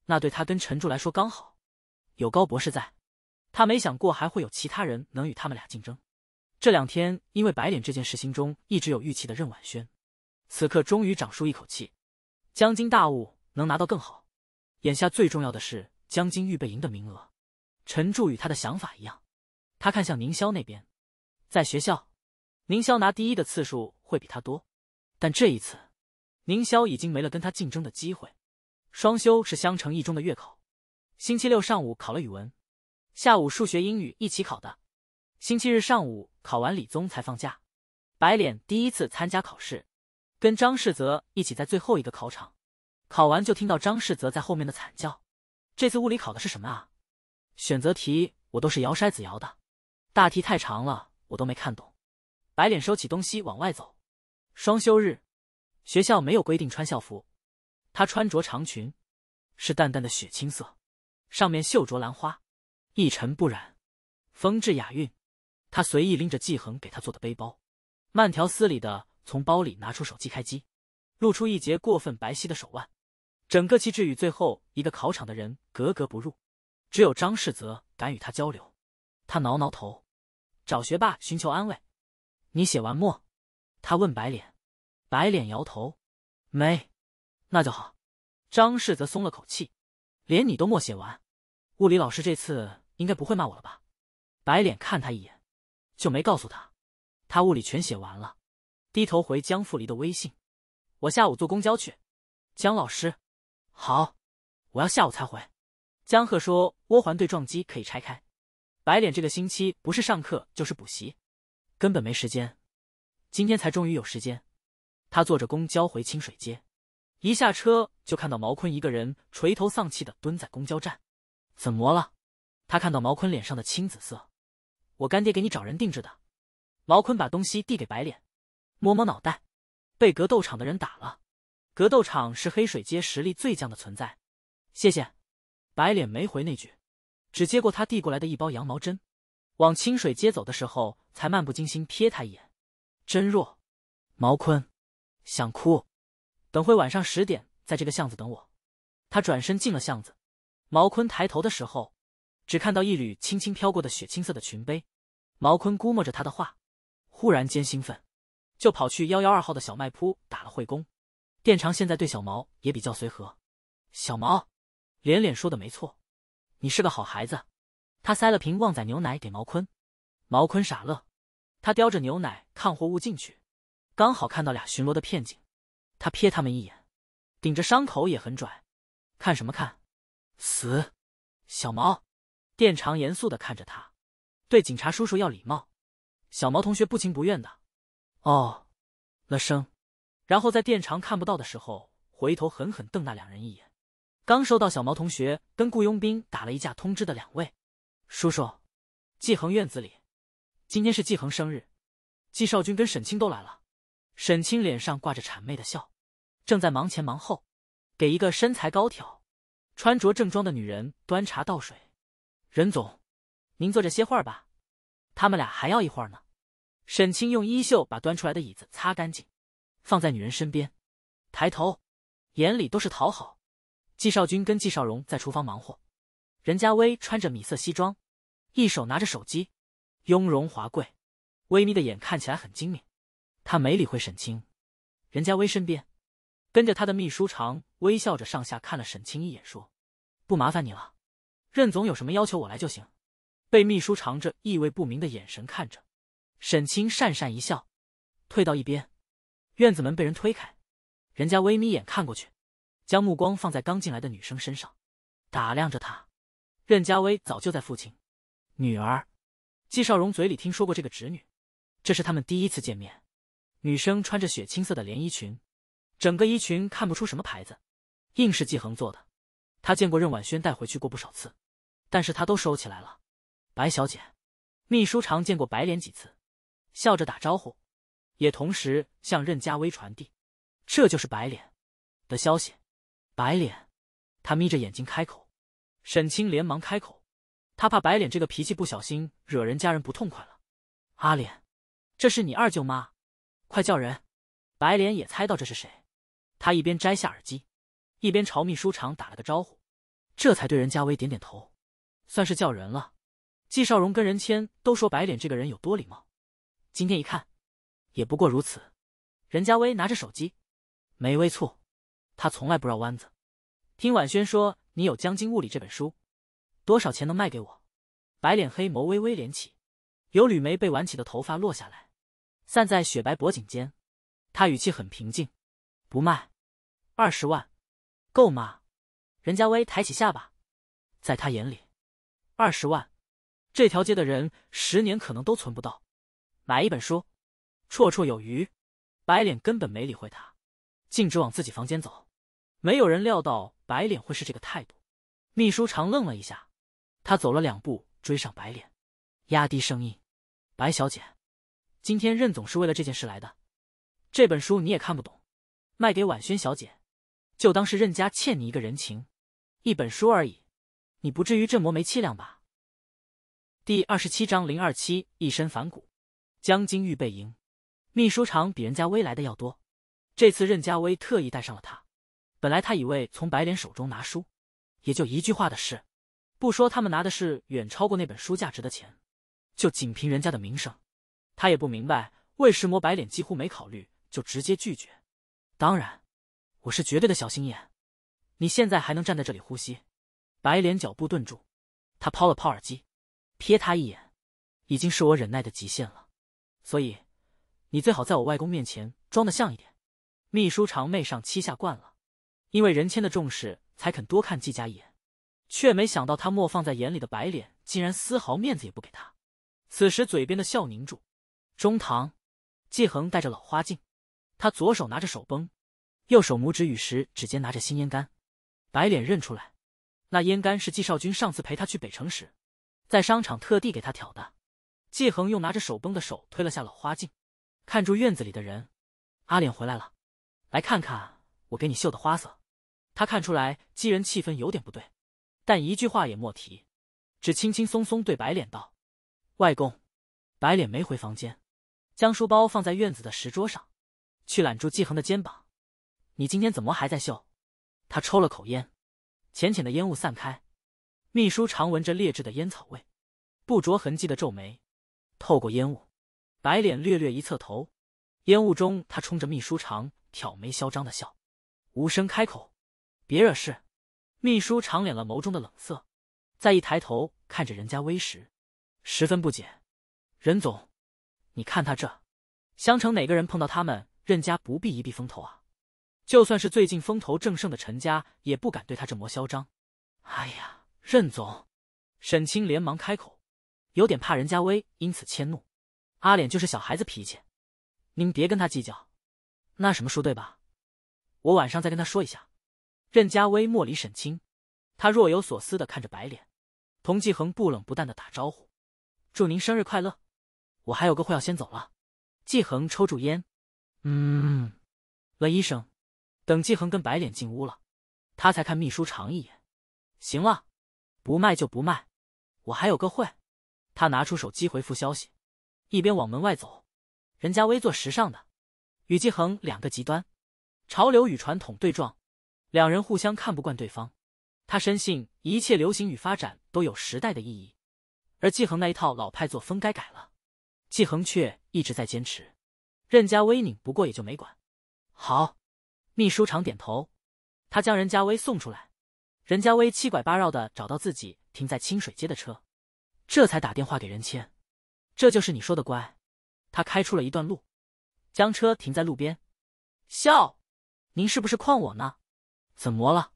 那对他跟陈柱来说刚好。有高博士在，他没想过还会有其他人能与他们俩竞争。这两天因为白脸这件事，心中一直有预期的任婉轩。此刻终于长舒一口气，江津大悟能拿到更好。眼下最重要的是江津预备营的名额。陈柱与他的想法一样，他看向宁霄那边。在学校，宁霄拿第一的次数会比他多，但这一次，宁霄已经没了跟他竞争的机会。双休是襄城一中的月考，星期六上午考了语文，下午数学、英语一起考的。星期日上午考完理综才放假。白脸第一次参加考试。跟张世泽一起在最后一个考场，考完就听到张世泽在后面的惨叫。这次物理考的是什么啊？选择题我都是摇筛子摇的，大题太长了，我都没看懂。白脸收起东西往外走。双休日，学校没有规定穿校服，他穿着长裙，是淡淡的雪青色，上面绣着兰花，一尘不染，风致雅韵。他随意拎着季恒给他做的背包，慢条斯理的。从包里拿出手机开机，露出一截过分白皙的手腕，整个气质与最后一个考场的人格格不入。只有张世泽敢与他交流。他挠挠头，找学霸寻求安慰。你写完没？他问白脸。白脸摇头，没。那就好。张世泽松了口气。连你都默写完？物理老师这次应该不会骂我了吧？白脸看他一眼，就没告诉他，他物理全写完了。低头回江富离的微信，我下午坐公交去。江老师，好，我要下午才回。江鹤说：“涡环对撞机可以拆开。”白脸这个星期不是上课就是补习，根本没时间。今天才终于有时间。他坐着公交回清水街，一下车就看到毛坤一个人垂头丧气的蹲在公交站。怎么了？他看到毛坤脸上的青紫色，我干爹给你找人定制的。毛坤把东西递给白脸。摸摸脑袋，被格斗场的人打了。格斗场是黑水街实力最强的存在。谢谢，白脸没回那句，只接过他递过来的一包羊毛针。往清水街走的时候，才漫不经心瞥他一眼。真弱，毛坤，想哭。等会晚上十点，在这个巷子等我。他转身进了巷子。毛坤抬头的时候，只看到一缕轻轻飘过的雪青色的裙杯。毛坤估摸着他的话，忽然间兴奋。就跑去幺幺二号的小卖铺打了会工，店长现在对小毛也比较随和。小毛，连脸说的没错，你是个好孩子。他塞了瓶旺仔牛奶给毛坤，毛坤傻乐。他叼着牛奶看货物进去，刚好看到俩巡逻的片警，他瞥他们一眼，顶着伤口也很拽。看什么看？死！小毛，店长严肃的看着他，对警察叔叔要礼貌。小毛同学不情不愿的。哦，了声，然后在店长看不到的时候，回头狠狠瞪那两人一眼。刚收到小毛同学跟雇佣兵打了一架通知的两位，叔叔，季恒院子里，今天是季恒生日，季少君跟沈清都来了。沈清脸上挂着谄媚的笑，正在忙前忙后，给一个身材高挑、穿着正装的女人端茶倒水。任总，您坐着歇会儿吧，他们俩还要一会儿呢。沈清用衣袖把端出来的椅子擦干净，放在女人身边，抬头，眼里都是讨好。季少君跟季少荣在厨房忙活，任家威穿着米色西装，一手拿着手机，雍容华贵，微眯的眼看起来很精明。他没理会沈清，任家威身边跟着他的秘书长微笑着上下看了沈清一眼，说：“不麻烦你了，任总有什么要求我来就行。”被秘书长这意味不明的眼神看着。沈清讪讪一笑，退到一边。院子门被人推开，人家微眯眼看过去，将目光放在刚进来的女生身上，打量着她。任佳威早就在父亲、女儿季少荣嘴里听说过这个侄女，这是他们第一次见面。女生穿着雪青色的连衣裙，整个衣裙看不出什么牌子，硬是季恒做的。他见过任婉轩带回去过不少次，但是他都收起来了。白小姐，秘书长见过白莲几次。笑着打招呼，也同时向任家威传递，这就是白脸的消息。白脸，他眯着眼睛开口。沈清连忙开口，他怕白脸这个脾气不小心惹人家人不痛快了。阿脸，这是你二舅妈，快叫人。白脸也猜到这是谁，他一边摘下耳机，一边朝秘书长打了个招呼，这才对任家威点点头，算是叫人了。季少荣跟任谦都说白脸这个人有多礼貌。今天一看，也不过如此。任家威拿着手机，眉微蹙，他从来不绕弯子。听婉轩说，你有《将军物理》这本书，多少钱能卖给我？白脸黑眸微微敛起，有缕眉被挽起的头发落下来，散在雪白脖颈间。他语气很平静，不卖。二十万，够吗？任家威抬起下巴，在他眼里，二十万，这条街的人十年可能都存不到。买一本书，绰绰有余。白脸根本没理会他，径直往自己房间走。没有人料到白脸会是这个态度。秘书长愣了一下，他走了两步追上白脸，压低声音：“白小姐，今天任总是为了这件事来的。这本书你也看不懂，卖给婉轩小姐，就当是任家欠你一个人情。一本书而已，你不至于这么没气量吧？”第二十七章零二七一身反骨。将军预备营，秘书长比任家威来的要多。这次任家威特意带上了他。本来他以为从白脸手中拿书，也就一句话的事。不说他们拿的是远超过那本书价值的钱，就仅凭人家的名声，他也不明白为什么白脸几乎没考虑就直接拒绝。当然，我是绝对的小心眼。你现在还能站在这里呼吸？白脸脚步顿住，他抛了抛耳机，瞥他一眼，已经是我忍耐的极限了。所以，你最好在我外公面前装的像一点。秘书长媚上欺下惯了，因为人谦的重视才肯多看季家一眼，却没想到他莫放在眼里的白脸竟然丝毫面子也不给他。此时嘴边的笑凝住。中堂，季恒戴着老花镜，他左手拿着手绷，右手拇指与食指尖拿着新烟杆。白脸认出来，那烟杆是季少君上次陪他去北城时，在商场特地给他挑的。季恒又拿着手绷的手推了下老花镜，看住院子里的人，阿脸回来了，来看看我给你绣的花色。他看出来姬人气氛有点不对，但一句话也莫提，只轻轻松松对白脸道：“外公。”白脸没回房间，将书包放在院子的石桌上，去揽住季恒的肩膀：“你今天怎么还在绣？”他抽了口烟，浅浅的烟雾散开，秘书常闻着劣质的烟草味，不着痕迹的皱眉。透过烟雾，白脸略略一侧头，烟雾中他冲着秘书长挑眉，嚣张的笑，无声开口：“别惹事。”秘书长敛了眸中的冷色，再一抬头看着任家威时，十分不解：“任总，你看他这，襄城哪个人碰到他们任家不避一避风头啊？就算是最近风头正盛的陈家，也不敢对他这么嚣张。”哎呀，任总，沈清连忙开口。有点怕任家威因此迁怒，阿脸就是小孩子脾气，您别跟他计较。那什么说对吧？我晚上再跟他说一下。任家威默离沈清，他若有所思的看着白脸。童继恒不冷不淡的打招呼：“祝您生日快乐。”我还有个会要先走了。季恒抽住烟，嗯。问医生。等季恒跟白脸进屋了，他才看秘书长一眼。行了，不卖就不卖。我还有个会。他拿出手机回复消息，一边往门外走。任嘉威做时尚的，与季恒两个极端，潮流与传统对撞，两人互相看不惯对方。他深信一切流行与发展都有时代的意义，而季恒那一套老派作风该改了。季恒却一直在坚持。任嘉威拧不过也就没管。好，秘书长点头，他将任嘉威送出来。任嘉威七拐八绕的找到自己停在清水街的车。这才打电话给任谦，这就是你说的乖。他开出了一段路，将车停在路边，笑，您是不是诓我呢？怎么了？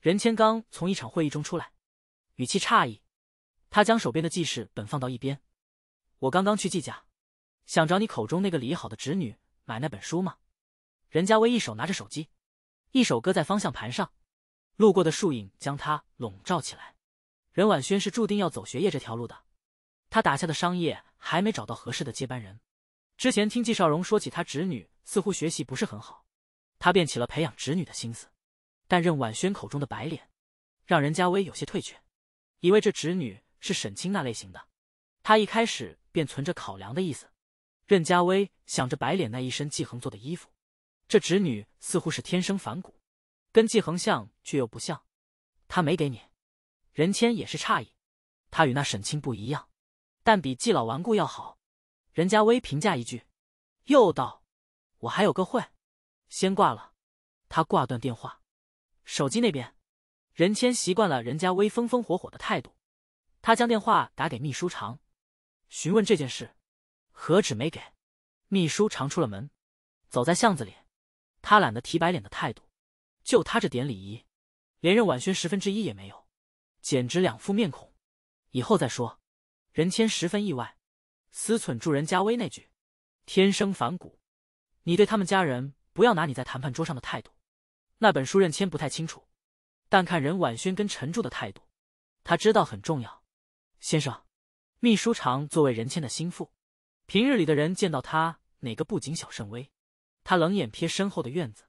任谦刚从一场会议中出来，语气诧异。他将手边的记事本放到一边，我刚刚去季家，想找你口中那个李好的侄女买那本书吗？任家威一手拿着手机，一手搁在方向盘上，路过的树影将他笼罩起来。任婉轩是注定要走学业这条路的，他打下的商业还没找到合适的接班人。之前听季少荣说起他侄女，似乎学习不是很好，他便起了培养侄女的心思。但任婉轩口中的白脸，让任家威有些退却，以为这侄女是沈清那类型的。他一开始便存着考量的意思。任家威想着白脸那一身季恒做的衣服，这侄女似乎是天生反骨，跟季恒像却又不像。他没给你。任谦也是诧异，他与那沈清不一样，但比季老顽固要好。任家威评价一句，又道：“我还有个会，先挂了。”他挂断电话，手机那边，任谦习惯了任家威风风火火的态度，他将电话打给秘书长，询问这件事，何止没给？秘书长出了门，走在巷子里，他懒得提白脸的态度，就他这点礼仪，连任晚轩十分之一也没有。简直两副面孔，以后再说。任谦十分意外，思忖住任家威那句“天生反骨”，你对他们家人不要拿你在谈判桌上的态度。那本书任谦不太清楚，但看任婉轩跟陈柱的态度，他知道很重要。先生，秘书长作为任谦的心腹，平日里的人见到他哪个不谨小慎微？他冷眼瞥身后的院子，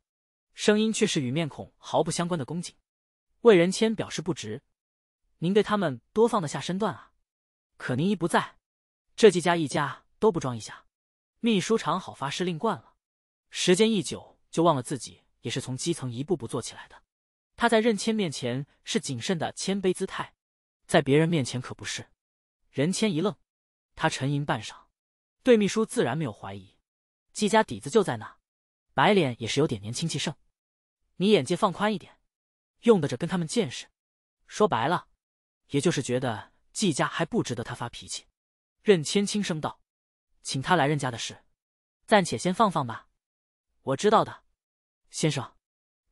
声音却是与面孔毫不相关的恭敬。为任谦表示不值。您对他们多放得下身段啊，可您一不在，这纪家一家都不装一下。秘书长好发施令惯了，时间一久就忘了自己也是从基层一步步做起来的。他在任谦面前是谨慎的谦卑姿态，在别人面前可不是。任谦一愣，他沉吟半晌，对秘书自然没有怀疑。纪家底子就在那，白脸也是有点年轻气盛。你眼界放宽一点，用得着跟他们见识？说白了。也就是觉得季家还不值得他发脾气，任谦轻声道：“请他来任家的事，暂且先放放吧。”我知道的，先生。”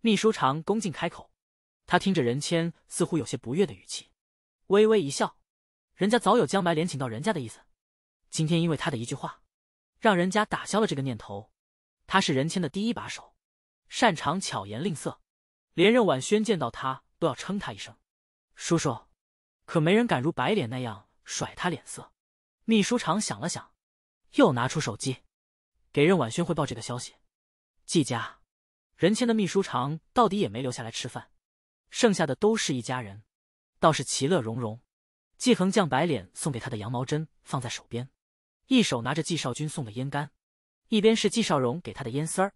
秘书长恭敬开口。他听着任谦似乎有些不悦的语气，微微一笑：“人家早有将白莲请到人家的意思，今天因为他的一句话，让人家打消了这个念头。”他是任谦的第一把手，擅长巧言令色，连任婉轩见到他都要称他一声“叔叔”。可没人敢如白脸那样甩他脸色。秘书长想了想，又拿出手机，给任婉轩汇报这个消息。季家人谦的秘书长到底也没留下来吃饭，剩下的都是一家人，倒是其乐融融。季恒将白脸送给他的羊毛针放在手边，一手拿着季少军送的烟杆，一边是季少荣给他的烟丝儿。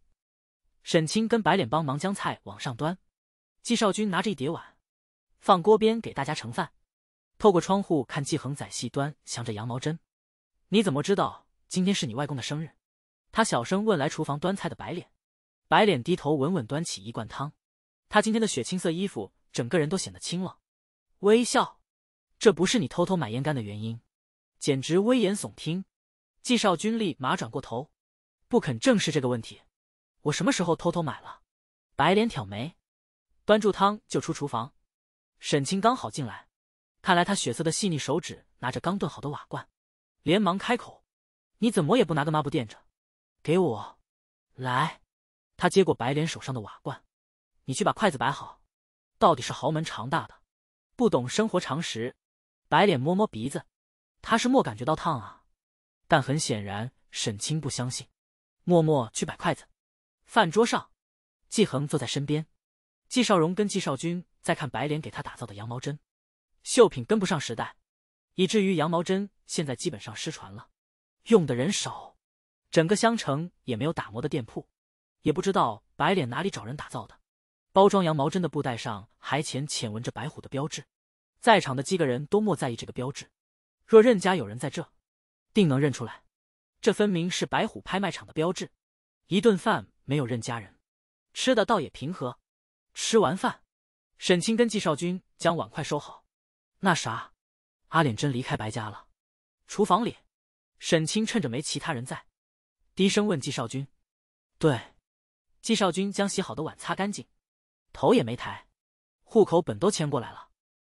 沈清跟白脸帮忙将菜往上端，季少军拿着一碟碗，放锅边给大家盛饭。透过窗户看季恒仔细端详着羊毛针，你怎么知道今天是你外公的生日？他小声问来厨房端菜的白脸。白脸低头稳稳端起一罐汤，他今天的血青色衣服，整个人都显得清冷。微笑，这不是你偷偷买烟干的原因，简直危言耸听。季少君立马转过头，不肯正视这个问题。我什么时候偷偷买了？白脸挑眉，端住汤就出厨房。沈清刚好进来。看来他血色的细腻手指拿着刚炖好的瓦罐，连忙开口：“你怎么也不拿个抹布垫着？给我，来。”他接过白莲手上的瓦罐，你去把筷子摆好。到底是豪门长大的，不懂生活常识。白脸摸摸鼻子，他是莫感觉到烫啊，但很显然沈清不相信，默默去摆筷子。饭桌上，季恒坐在身边，季少荣跟季少君在看白脸给他打造的羊毛针。绣品跟不上时代，以至于羊毛针现在基本上失传了，用的人少，整个香城也没有打磨的店铺，也不知道白脸哪里找人打造的。包装羊毛针的布袋上还浅浅纹着白虎的标志，在场的几个人都莫在意这个标志。若任家有人在这，定能认出来，这分明是白虎拍卖场的标志。一顿饭没有任家人，吃的倒也平和。吃完饭，沈清跟纪少君将碗筷收好。那啥，阿脸真离开白家了。厨房里，沈清趁着没其他人在，低声问季少君：“对。”季少君将洗好的碗擦干净，头也没抬。户口本都签过来了。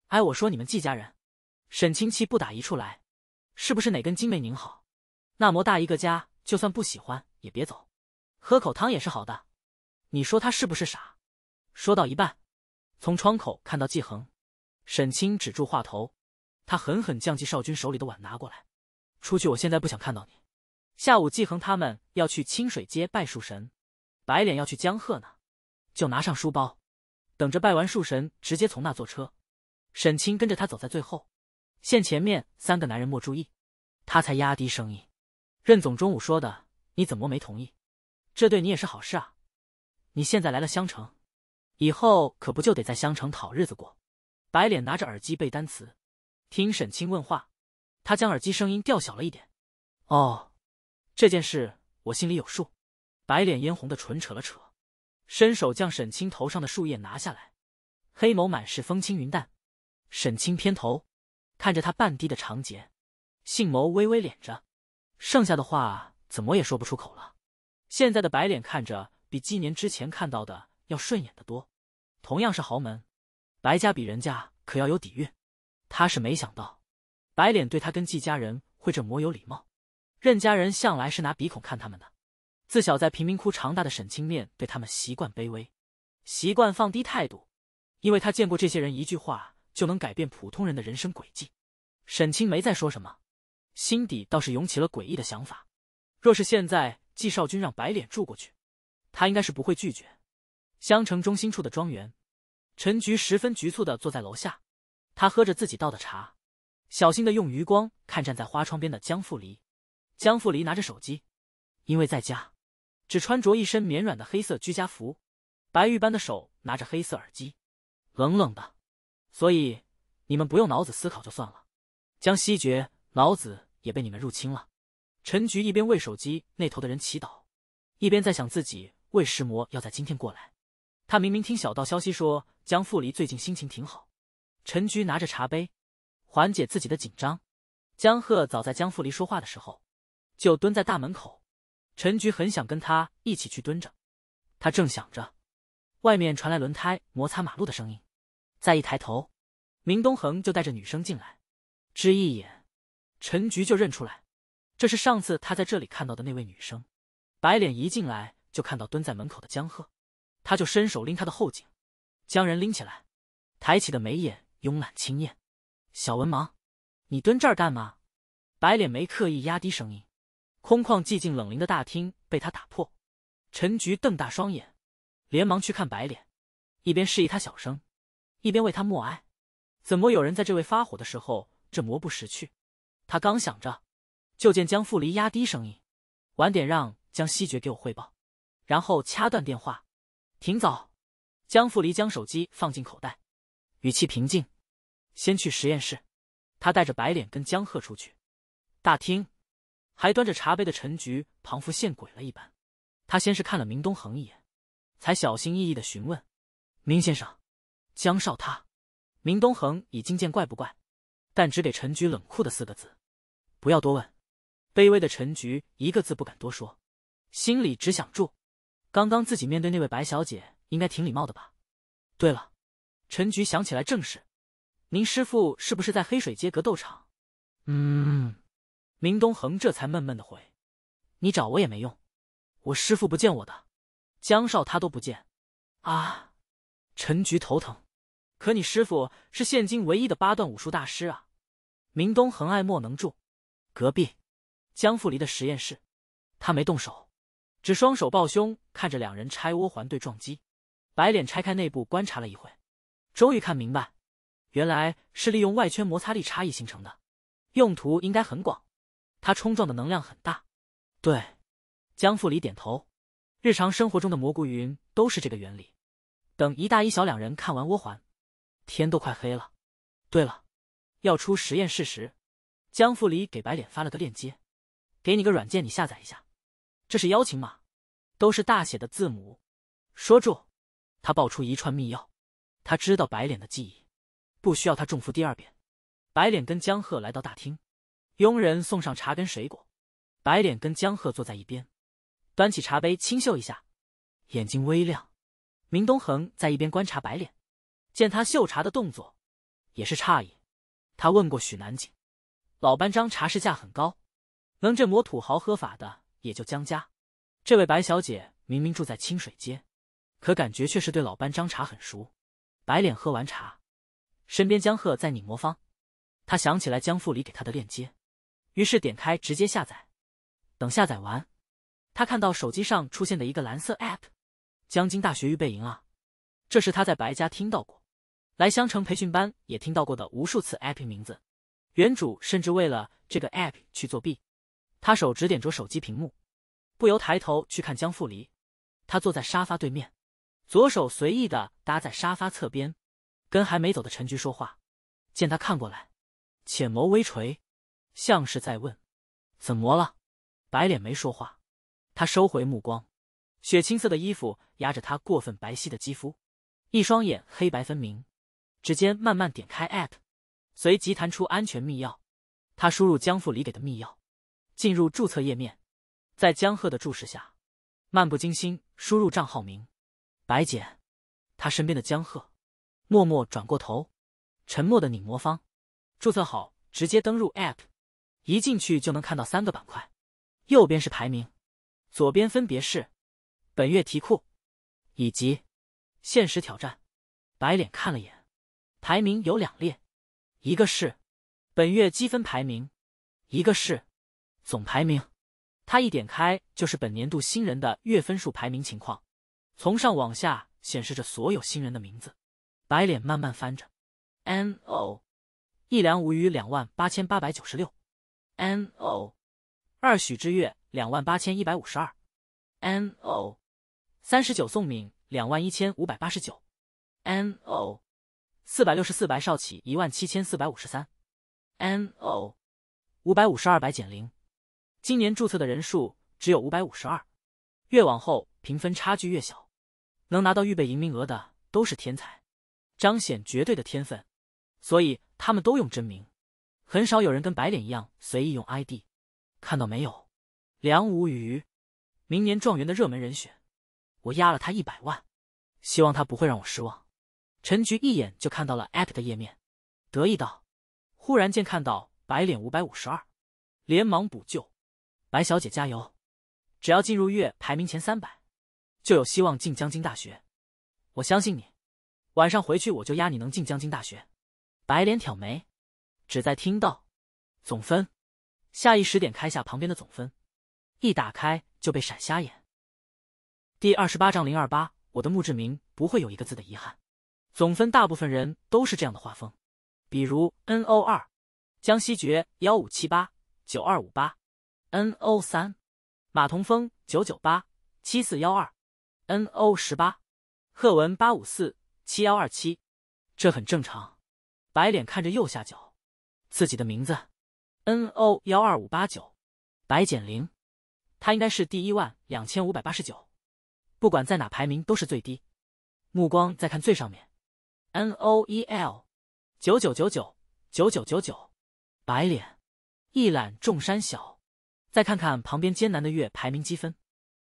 哎，我说你们季家人，沈清气不打一处来，是不是哪根筋没拧好？那么大一个家，就算不喜欢也别走。喝口汤也是好的。你说他是不是傻？说到一半，从窗口看到季恒。沈清止住话头，他狠狠将季少君手里的碗拿过来。出去，我现在不想看到你。下午季恒他们要去清水街拜树神，白脸要去江鹤呢，就拿上书包，等着拜完树神，直接从那坐车。沈清跟着他走在最后，见前面三个男人没注意，他才压低声音：“任总中午说的，你怎么没同意？这对你也是好事啊。你现在来了襄城，以后可不就得在襄城讨日子过。”白脸拿着耳机背单词，听沈清问话，他将耳机声音调小了一点。哦，这件事我心里有数。白脸嫣红的唇扯了扯，伸手将沈清头上的树叶拿下来，黑眸满是风轻云淡。沈清偏头，看着他半低的长睫，杏眸微微敛着，剩下的话怎么也说不出口了。现在的白脸看着比几年之前看到的要顺眼的多，同样是豪门。白家比人家可要有底蕴，他是没想到，白脸对他跟季家人会这么有礼貌。任家人向来是拿鼻孔看他们的，自小在贫民窟长大的沈清面对他们习惯卑微，习惯放低态度，因为他见过这些人一句话就能改变普通人的人生轨迹。沈清没再说什么，心底倒是涌起了诡异的想法：若是现在季少君让白脸住过去，他应该是不会拒绝。香城中心处的庄园。陈菊十分局促的坐在楼下，他喝着自己倒的茶，小心的用余光看站在花窗边的江富离。江富离拿着手机，因为在家，只穿着一身绵软的黑色居家服，白玉般的手拿着黑色耳机，冷冷的。所以你们不用脑子思考就算了。江西爵，脑子也被你们入侵了。陈菊一边为手机那头的人祈祷，一边在想自己为什魔要在今天过来。他明明听小道消息说江富离最近心情挺好。陈菊拿着茶杯，缓解自己的紧张。江鹤早在江富离说话的时候，就蹲在大门口。陈菊很想跟他一起去蹲着。他正想着，外面传来轮胎摩擦马路的声音。再一抬头，明东恒就带着女生进来。只一眼，陈菊就认出来，这是上次他在这里看到的那位女生。白脸一进来就看到蹲在门口的江鹤。他就伸手拎他的后颈，将人拎起来，抬起的眉眼慵懒清艳。小文盲，你蹲这儿干嘛？白脸没刻意压低声音，空旷寂静冷凌的大厅被他打破。陈菊瞪大双眼，连忙去看白脸，一边示意他小声，一边为他默哀。怎么有人在这位发火的时候这魔不识趣？他刚想着，就见江富离压低声音：“晚点让江西爵给我汇报。”然后掐断电话。挺早，江富离将手机放进口袋，语气平静。先去实验室，他带着白脸跟江鹤出去。大厅，还端着茶杯的陈菊仿佛见鬼了一般，他先是看了明东恒一眼，才小心翼翼的询问：“明先生，江少他。”明东恒已经见怪不怪，但只给陈菊冷酷的四个字：“不要多问。”卑微的陈菊一个字不敢多说，心里只想住。刚刚自己面对那位白小姐，应该挺礼貌的吧？对了，陈局想起来正事，您师傅是不是在黑水街格斗场？嗯，明东恒这才闷闷的回：“你找我也没用，我师傅不见我的，江少他都不见。”啊，陈局头疼。可你师傅是现今唯一的八段武术大师啊！明东恒爱莫能助。隔壁，江富离的实验室，他没动手。只双手抱胸，看着两人拆窝环对撞击，白脸拆开内部观察了一会，终于看明白，原来是利用外圈摩擦力差异形成的，用途应该很广。它冲撞的能量很大。对，江富里点头。日常生活中的蘑菇云都是这个原理。等一大一小两人看完窝环，天都快黑了。对了，要出实验事实，江富里给白脸发了个链接，给你个软件，你下载一下。这是邀请码，都是大写的字母。说住，他爆出一串密钥。他知道白脸的记忆，不需要他重复第二遍。白脸跟江鹤来到大厅，佣人送上茶跟水果。白脸跟江鹤坐在一边，端起茶杯清秀一下，眼睛微亮。明东恒在一边观察白脸，见他嗅茶的动作，也是诧异。他问过许南景，老班章茶市价很高，能这抹土豪喝法的。也就江家，这位白小姐明明住在清水街，可感觉却是对老班张茶很熟。白脸喝完茶，身边江鹤在拧魔方，他想起来江副理给他的链接，于是点开直接下载。等下载完，他看到手机上出现的一个蓝色 app，江津大学预备营啊，这是他在白家听到过，来香城培训班也听到过的无数次 app 名字。原主甚至为了这个 app 去作弊。他手指点着手机屏幕，不由抬头去看江富离，他坐在沙发对面，左手随意的搭在沙发侧边，跟还没走的陈局说话。见他看过来，浅眸微垂，像是在问：“怎么了？”白脸没说话，他收回目光，血青色的衣服压着他过分白皙的肌肤，一双眼黑白分明。指尖慢慢点开 app，随即弹出安全密钥，他输入江富离给的密钥。进入注册页面，在江鹤的注视下，漫不经心输入账号名“白捡”。他身边的江鹤默默转过头，沉默的拧魔方。注册好，直接登录 App。一进去就能看到三个板块，右边是排名，左边分别是本月题库以及限时挑战。白脸看了眼，排名有两列，一个是本月积分排名，一个是。总排名，他一点开就是本年度新人的月分数排名情况，从上往下显示着所有新人的名字。白脸慢慢翻着，No，一梁无余两万八千八百九十六，No，二许之月两万八千一百五十二，No，三十九宋敏两万一千五百八十九，No，四百六十四白少起一万七千四百五十三，No，五百五十二白简零。今年注册的人数只有五百五十二，越往后评分差距越小，能拿到预备营名额的都是天才，彰显绝对的天分，所以他们都用真名，很少有人跟白脸一样随意用 ID。看到没有，梁无鱼，明年状元的热门人选，我压了他一百万，希望他不会让我失望。陈局一眼就看到了 app 的页面，得意道。忽然间看到白脸五百五十二，连忙补救。白小姐加油！只要进入月排名前三百，就有希望进江津大学。我相信你。晚上回去我就压你能进江津大学。白莲挑眉，只在听到总分，下意识点开下旁边的总分，一打开就被闪瞎眼。第二十八章零二八，我的墓志铭不会有一个字的遗憾。总分，大部分人都是这样的画风，比如 N O 二，江西爵幺五七八九二五八。No 三，马同峰九九八七四幺二，No 十八，贺文八五四七幺二七，这很正常。白脸看着右下角，自己的名字，No 幺二五八九，白减零，他应该是第一万两千五百八十九，不管在哪排名都是最低。目光再看最上面，No E L，九九九九九九九九，白脸，一览众山小。再看看旁边艰难的月排名积分，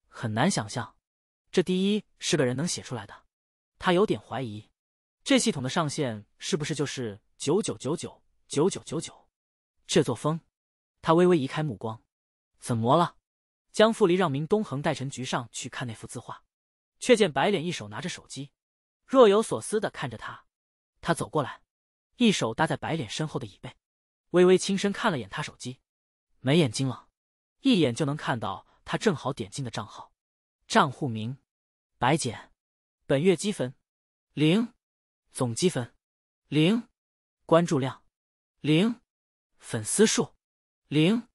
很难想象，这第一是个人能写出来的。他有点怀疑，这系统的上限是不是就是九九九九九九九九？这作风，他微微移开目光。怎么了？江富离让明东恒带陈局上去看那幅字画，却见白脸一手拿着手机，若有所思的看着他。他走过来，一手搭在白脸身后的椅背，微微轻声看了眼他手机，没眼睛了。一眼就能看到他正好点进的账号，账户名：白简，本月积分零，总积分零，关注量零，粉丝数零。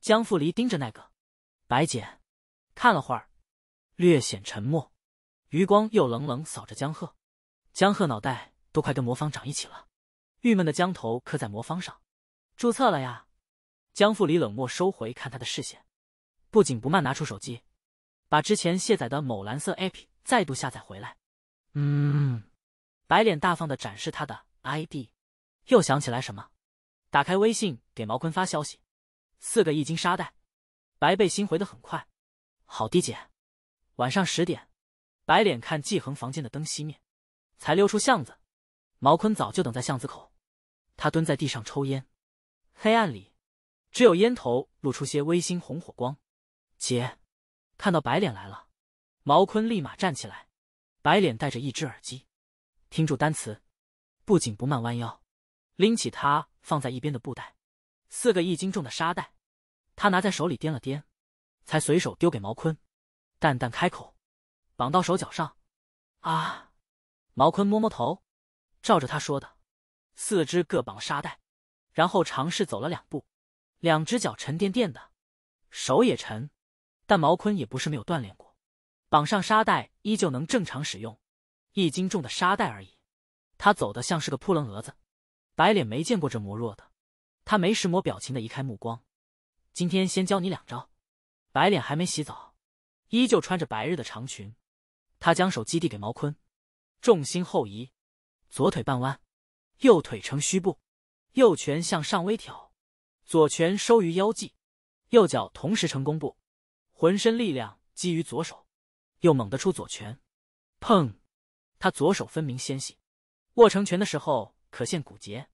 江富离盯着那个白简看了会儿，略显沉默，余光又冷冷扫着江鹤。江鹤脑袋都快跟魔方长一起了，郁闷的将头磕在魔方上。注册了呀。江副理冷漠收回看他的视线，不紧不慢拿出手机，把之前卸载的某蓝色 app 再度下载回来。嗯，白脸大方的展示他的 id，又想起来什么，打开微信给毛坤发消息，四个亿金沙袋。白背心回的很快，好滴姐，晚上十点。白脸看季恒房间的灯熄灭，才溜出巷子。毛坤早就等在巷子口，他蹲在地上抽烟，黑暗里。只有烟头露出些微星红火光，姐，看到白脸来了，毛坤立马站起来。白脸戴着一只耳机，听住单词，不紧不慢弯腰，拎起他放在一边的布袋，四个一斤重的沙袋，他拿在手里掂了掂，才随手丢给毛坤，淡淡开口：“绑到手脚上。”啊！毛坤摸摸头，照着他说的，四肢各绑沙袋，然后尝试走了两步。两只脚沉甸甸的，手也沉，但毛坤也不是没有锻炼过，绑上沙袋依旧能正常使用，一斤重的沙袋而已。他走的像是个扑棱蛾子，白脸没见过这模弱的，他没时魔表情的移开目光。今天先教你两招，白脸还没洗澡，依旧穿着白日的长裙。他将手机递给毛坤，重心后移，左腿半弯，右腿呈虚步，右拳向上微挑。左拳收于腰际，右脚同时成弓步，浑身力量基于左手，又猛地出左拳。砰！他左手分明纤细，握成拳的时候可见骨节。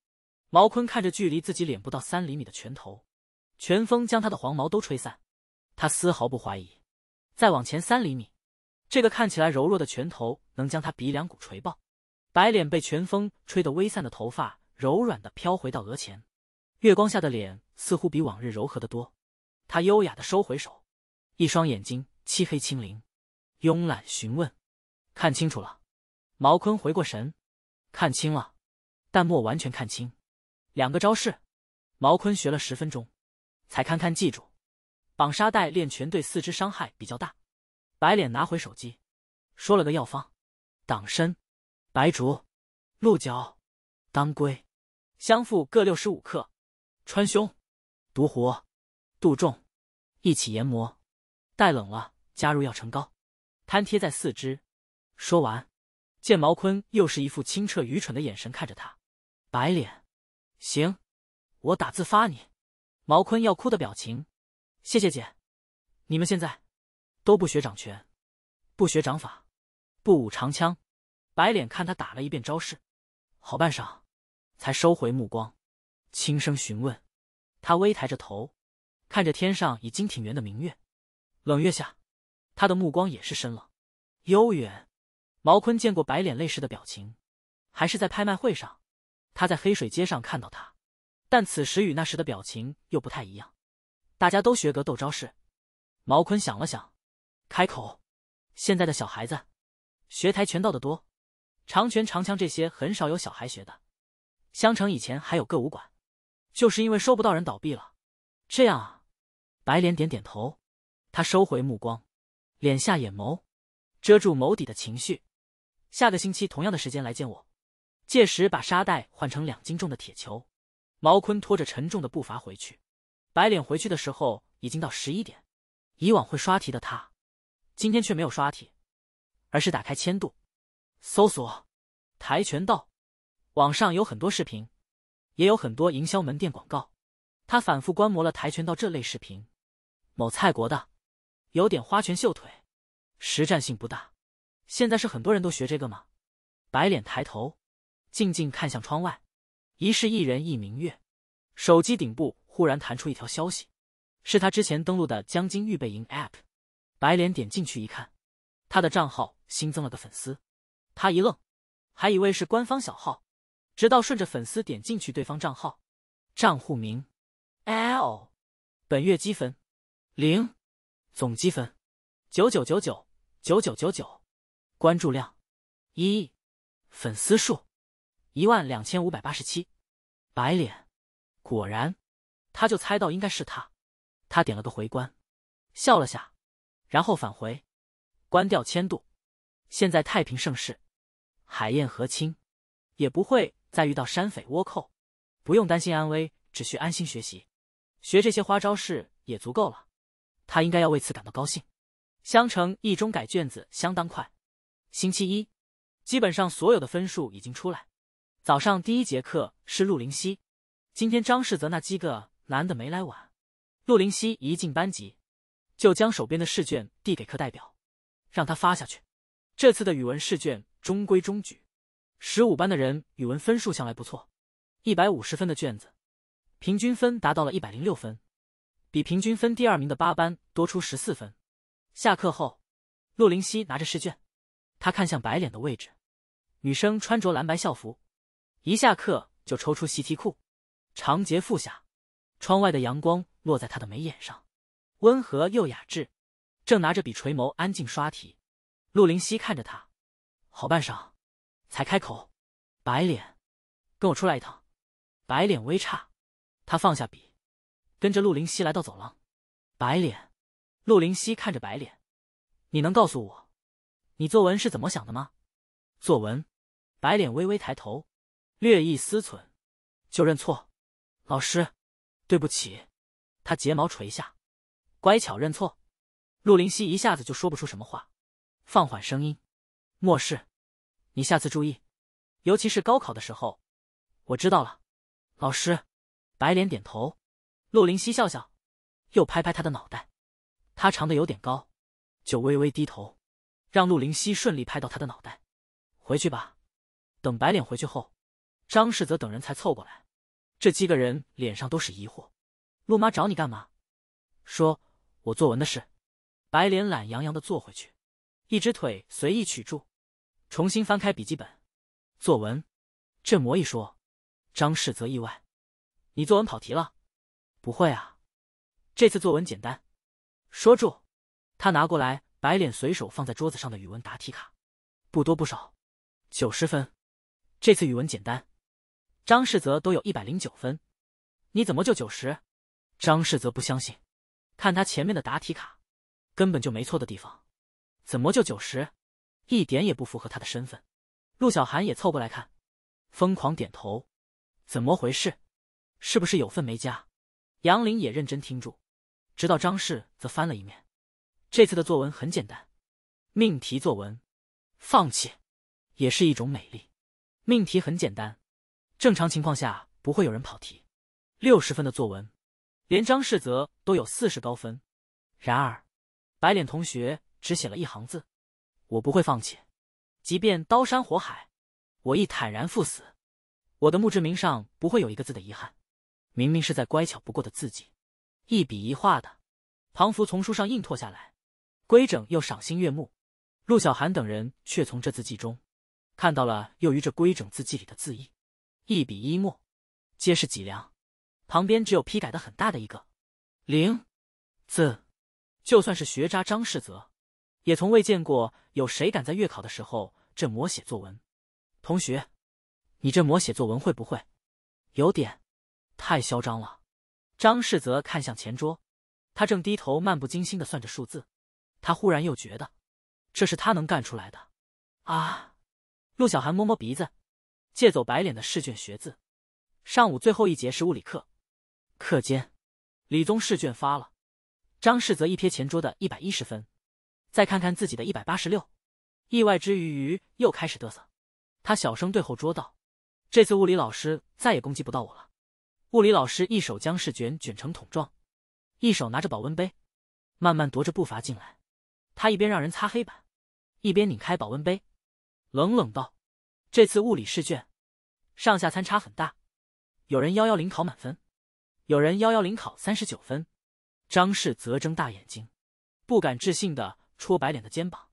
毛坤看着距离自己脸不到三厘米的拳头，拳风将他的黄毛都吹散。他丝毫不怀疑，再往前三厘米，这个看起来柔弱的拳头能将他鼻梁骨锤爆。白脸被拳风吹得微散的头发，柔软的飘回到额前。月光下的脸似乎比往日柔和得多，他优雅的收回手，一双眼睛漆黑清灵，慵懒询问：“看清楚了？”毛坤回过神，看清了，但莫完全看清。两个招式，毛坤学了十分钟，才堪堪记住。绑沙袋练拳对四肢伤害比较大。白脸拿回手机，说了个药方：党参、白术、鹿角、当归、香附各六十五克。川兄，独活，杜仲，一起研磨，待冷了加入药成膏，摊贴在四肢。说完，见毛坤又是一副清澈愚蠢的眼神看着他，白脸。行，我打字发你。毛坤要哭的表情。谢谢姐。你们现在都不学掌拳，不学掌法，不舞长枪。白脸看他打了一遍招式，好半晌，才收回目光。轻声询问，他微抬着头，看着天上已经挺圆的明月。冷月下，他的目光也是深冷、悠远。毛坤见过白脸泪似的表情，还是在拍卖会上。他在黑水街上看到他，但此时与那时的表情又不太一样。大家都学格斗招式。毛坤想了想，开口：“现在的小孩子，学跆拳道的多，长拳、长枪这些很少有小孩学的。襄城以前还有歌武馆。”就是因为收不到人倒闭了，这样啊。白脸点点头，他收回目光，敛下眼眸，遮住眸底的情绪。下个星期同样的时间来见我，届时把沙袋换成两斤重的铁球。毛坤拖着沉重的步伐回去。白脸回去的时候已经到十一点，以往会刷题的他，今天却没有刷题，而是打开千度，搜索跆拳道，网上有很多视频。也有很多营销门店广告，他反复观摩了跆拳道这类视频，某蔡国的，有点花拳绣腿，实战性不大。现在是很多人都学这个吗？白脸抬头，静静看向窗外，疑是一人一明月。手机顶部忽然弹出一条消息，是他之前登录的江津预备营 app。白脸点进去一看，他的账号新增了个粉丝，他一愣，还以为是官方小号。直到顺着粉丝点进去对方账号，账户名 L，本月积分零，总积分九九九九九九九九，关注量一，粉丝数一万两千五百八十七，白脸，果然，他就猜到应该是他，他点了个回关，笑了下，然后返回，关掉千度，现在太平盛世，海燕和清，也不会。再遇到山匪、倭寇，不用担心安危，只需安心学习，学这些花招式也足够了。他应该要为此感到高兴。襄城一中改卷子相当快，星期一，基本上所有的分数已经出来。早上第一节课是陆林希，今天张世泽那几个男的没来晚。陆林希一进班级，就将手边的试卷递给课代表，让他发下去。这次的语文试卷中规中矩。十五班的人语文分数向来不错，一百五十分的卷子，平均分达到了一百零六分，比平均分第二名的八班多出十四分。下课后，陆灵熙拿着试卷，他看向白脸的位置，女生穿着蓝白校服，一下课就抽出习题库，长睫覆下，窗外的阳光落在她的眉眼上，温和又雅致，正拿着笔垂眸安静刷题。陆灵熙看着他，好半晌。才开口，白脸，跟我出来一趟。白脸微诧，他放下笔，跟着陆林夕来到走廊。白脸，陆林夕看着白脸，你能告诉我，你作文是怎么想的吗？作文，白脸微微抬头，略一思忖，就认错。老师，对不起。他睫毛垂下，乖巧认错。陆林夕一下子就说不出什么话，放缓声音，漠视。”你下次注意，尤其是高考的时候。我知道了，老师。白脸点头，陆林夕笑笑，又拍拍他的脑袋。他长得有点高，就微微低头，让陆林夕顺利拍到他的脑袋。回去吧。等白脸回去后，张世泽等人才凑过来。这几个人脸上都是疑惑。陆妈找你干嘛？说，我作文的事。白脸懒洋洋的坐回去，一只腿随意曲住。重新翻开笔记本，作文，这魔一说，张世则意外，你作文跑题了，不会啊，这次作文简单，说住，他拿过来白脸随手放在桌子上的语文答题卡，不多不少，九十分，这次语文简单，张世则都有一百零九分，你怎么就九十？张世则不相信，看他前面的答题卡，根本就没错的地方，怎么就九十？一点也不符合他的身份。陆小寒也凑过来看，疯狂点头。怎么回事？是不是有分没加？杨林也认真听住。直到张氏则翻了一面。这次的作文很简单，命题作文。放弃也是一种美丽。命题很简单，正常情况下不会有人跑题。六十分的作文，连张氏则都有四十高分。然而，白脸同学只写了一行字。我不会放弃，即便刀山火海，我亦坦然赴死。我的墓志铭上不会有一个字的遗憾。明明是在乖巧不过的字迹，一笔一画的，庞福从书上印拓下来，规整又赏心悦目。陆小寒等人却从这字迹中，看到了又于这规整字迹里的字意，一笔一墨，皆是脊梁。旁边只有批改的很大的一个零字，就算是学渣张世泽。也从未见过有谁敢在月考的时候这模写作文。同学，你这模写作文会不会？有点太嚣张了。张世泽看向前桌，他正低头漫不经心的算着数字。他忽然又觉得，这是他能干出来的。啊！陆小寒摸摸鼻子，借走白脸的试卷学字。上午最后一节是物理课。课间，理综试卷发了。张世泽一瞥前桌的一百一十分。再看看自己的一百八十六，意外之余又开始嘚瑟。他小声对后桌道：“这次物理老师再也攻击不到我了。”物理老师一手将试卷卷成桶状，一手拿着保温杯，慢慢踱着步伐进来。他一边让人擦黑板，一边拧开保温杯，冷冷道：“这次物理试卷上下参差很大，有人幺幺零考满分，有人幺幺零考三十九分。”张氏则睁大眼睛，不敢置信的。戳白脸的肩膀，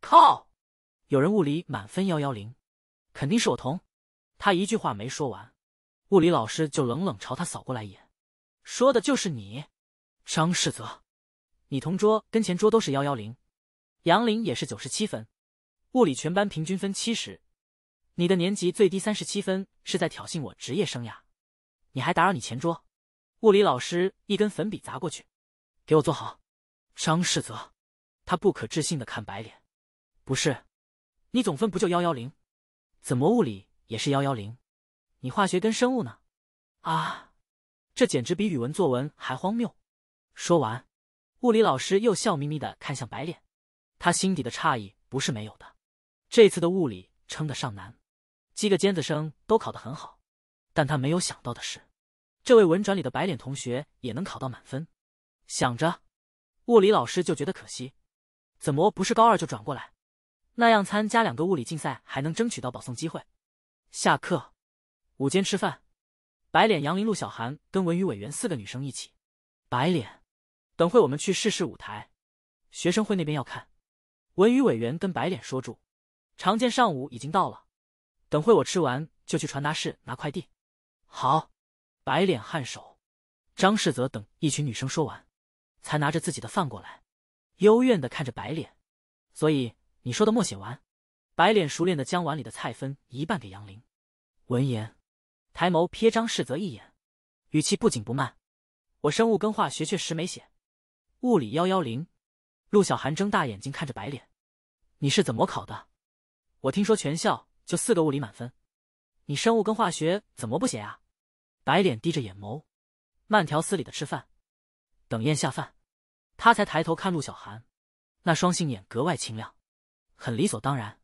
靠！有人物理满分幺幺零，肯定是我同。他一句话没说完，物理老师就冷冷朝他扫过来一眼，说的就是你，张世泽。你同桌跟前桌都是幺幺零，杨林也是九十七分，物理全班平均分七十，你的年级最低三十七分，是在挑衅我职业生涯？你还打扰你前桌？物理老师一根粉笔砸过去，给我坐好，张世泽。他不可置信的看白脸，不是，你总分不就幺幺零？怎么物理也是幺幺零？你化学跟生物呢？啊，这简直比语文作文还荒谬！说完，物理老师又笑眯眯的看向白脸，他心底的诧异不是没有的。这次的物理称得上难，几个尖子生都考得很好，但他没有想到的是，这位文转里的白脸同学也能考到满分。想着，物理老师就觉得可惜。怎么不是高二就转过来？那样参加两个物理竞赛还能争取到保送机会。下课，午间吃饭。白脸、杨林、陆小涵跟文娱委员四个女生一起。白脸，等会我们去试试舞台。学生会那边要看。文娱委员跟白脸说住。长见上午已经到了，等会我吃完就去传达室拿快递。好。白脸颔首。张世泽等一群女生说完，才拿着自己的饭过来。幽怨的看着白脸，所以你说的默写完？白脸熟练的将碗里的菜分一半给杨林。闻言，抬眸瞥张世泽一眼，语气不紧不慢：“我生物跟化学确实没写，物理幺幺零。”陆小寒睁大眼睛看着白脸：“你是怎么考的？我听说全校就四个物理满分，你生物跟化学怎么不写啊？”白脸低着眼眸，慢条斯理的吃饭，等咽下饭。他才抬头看陆小寒，那双杏眼格外清亮，很理所当然。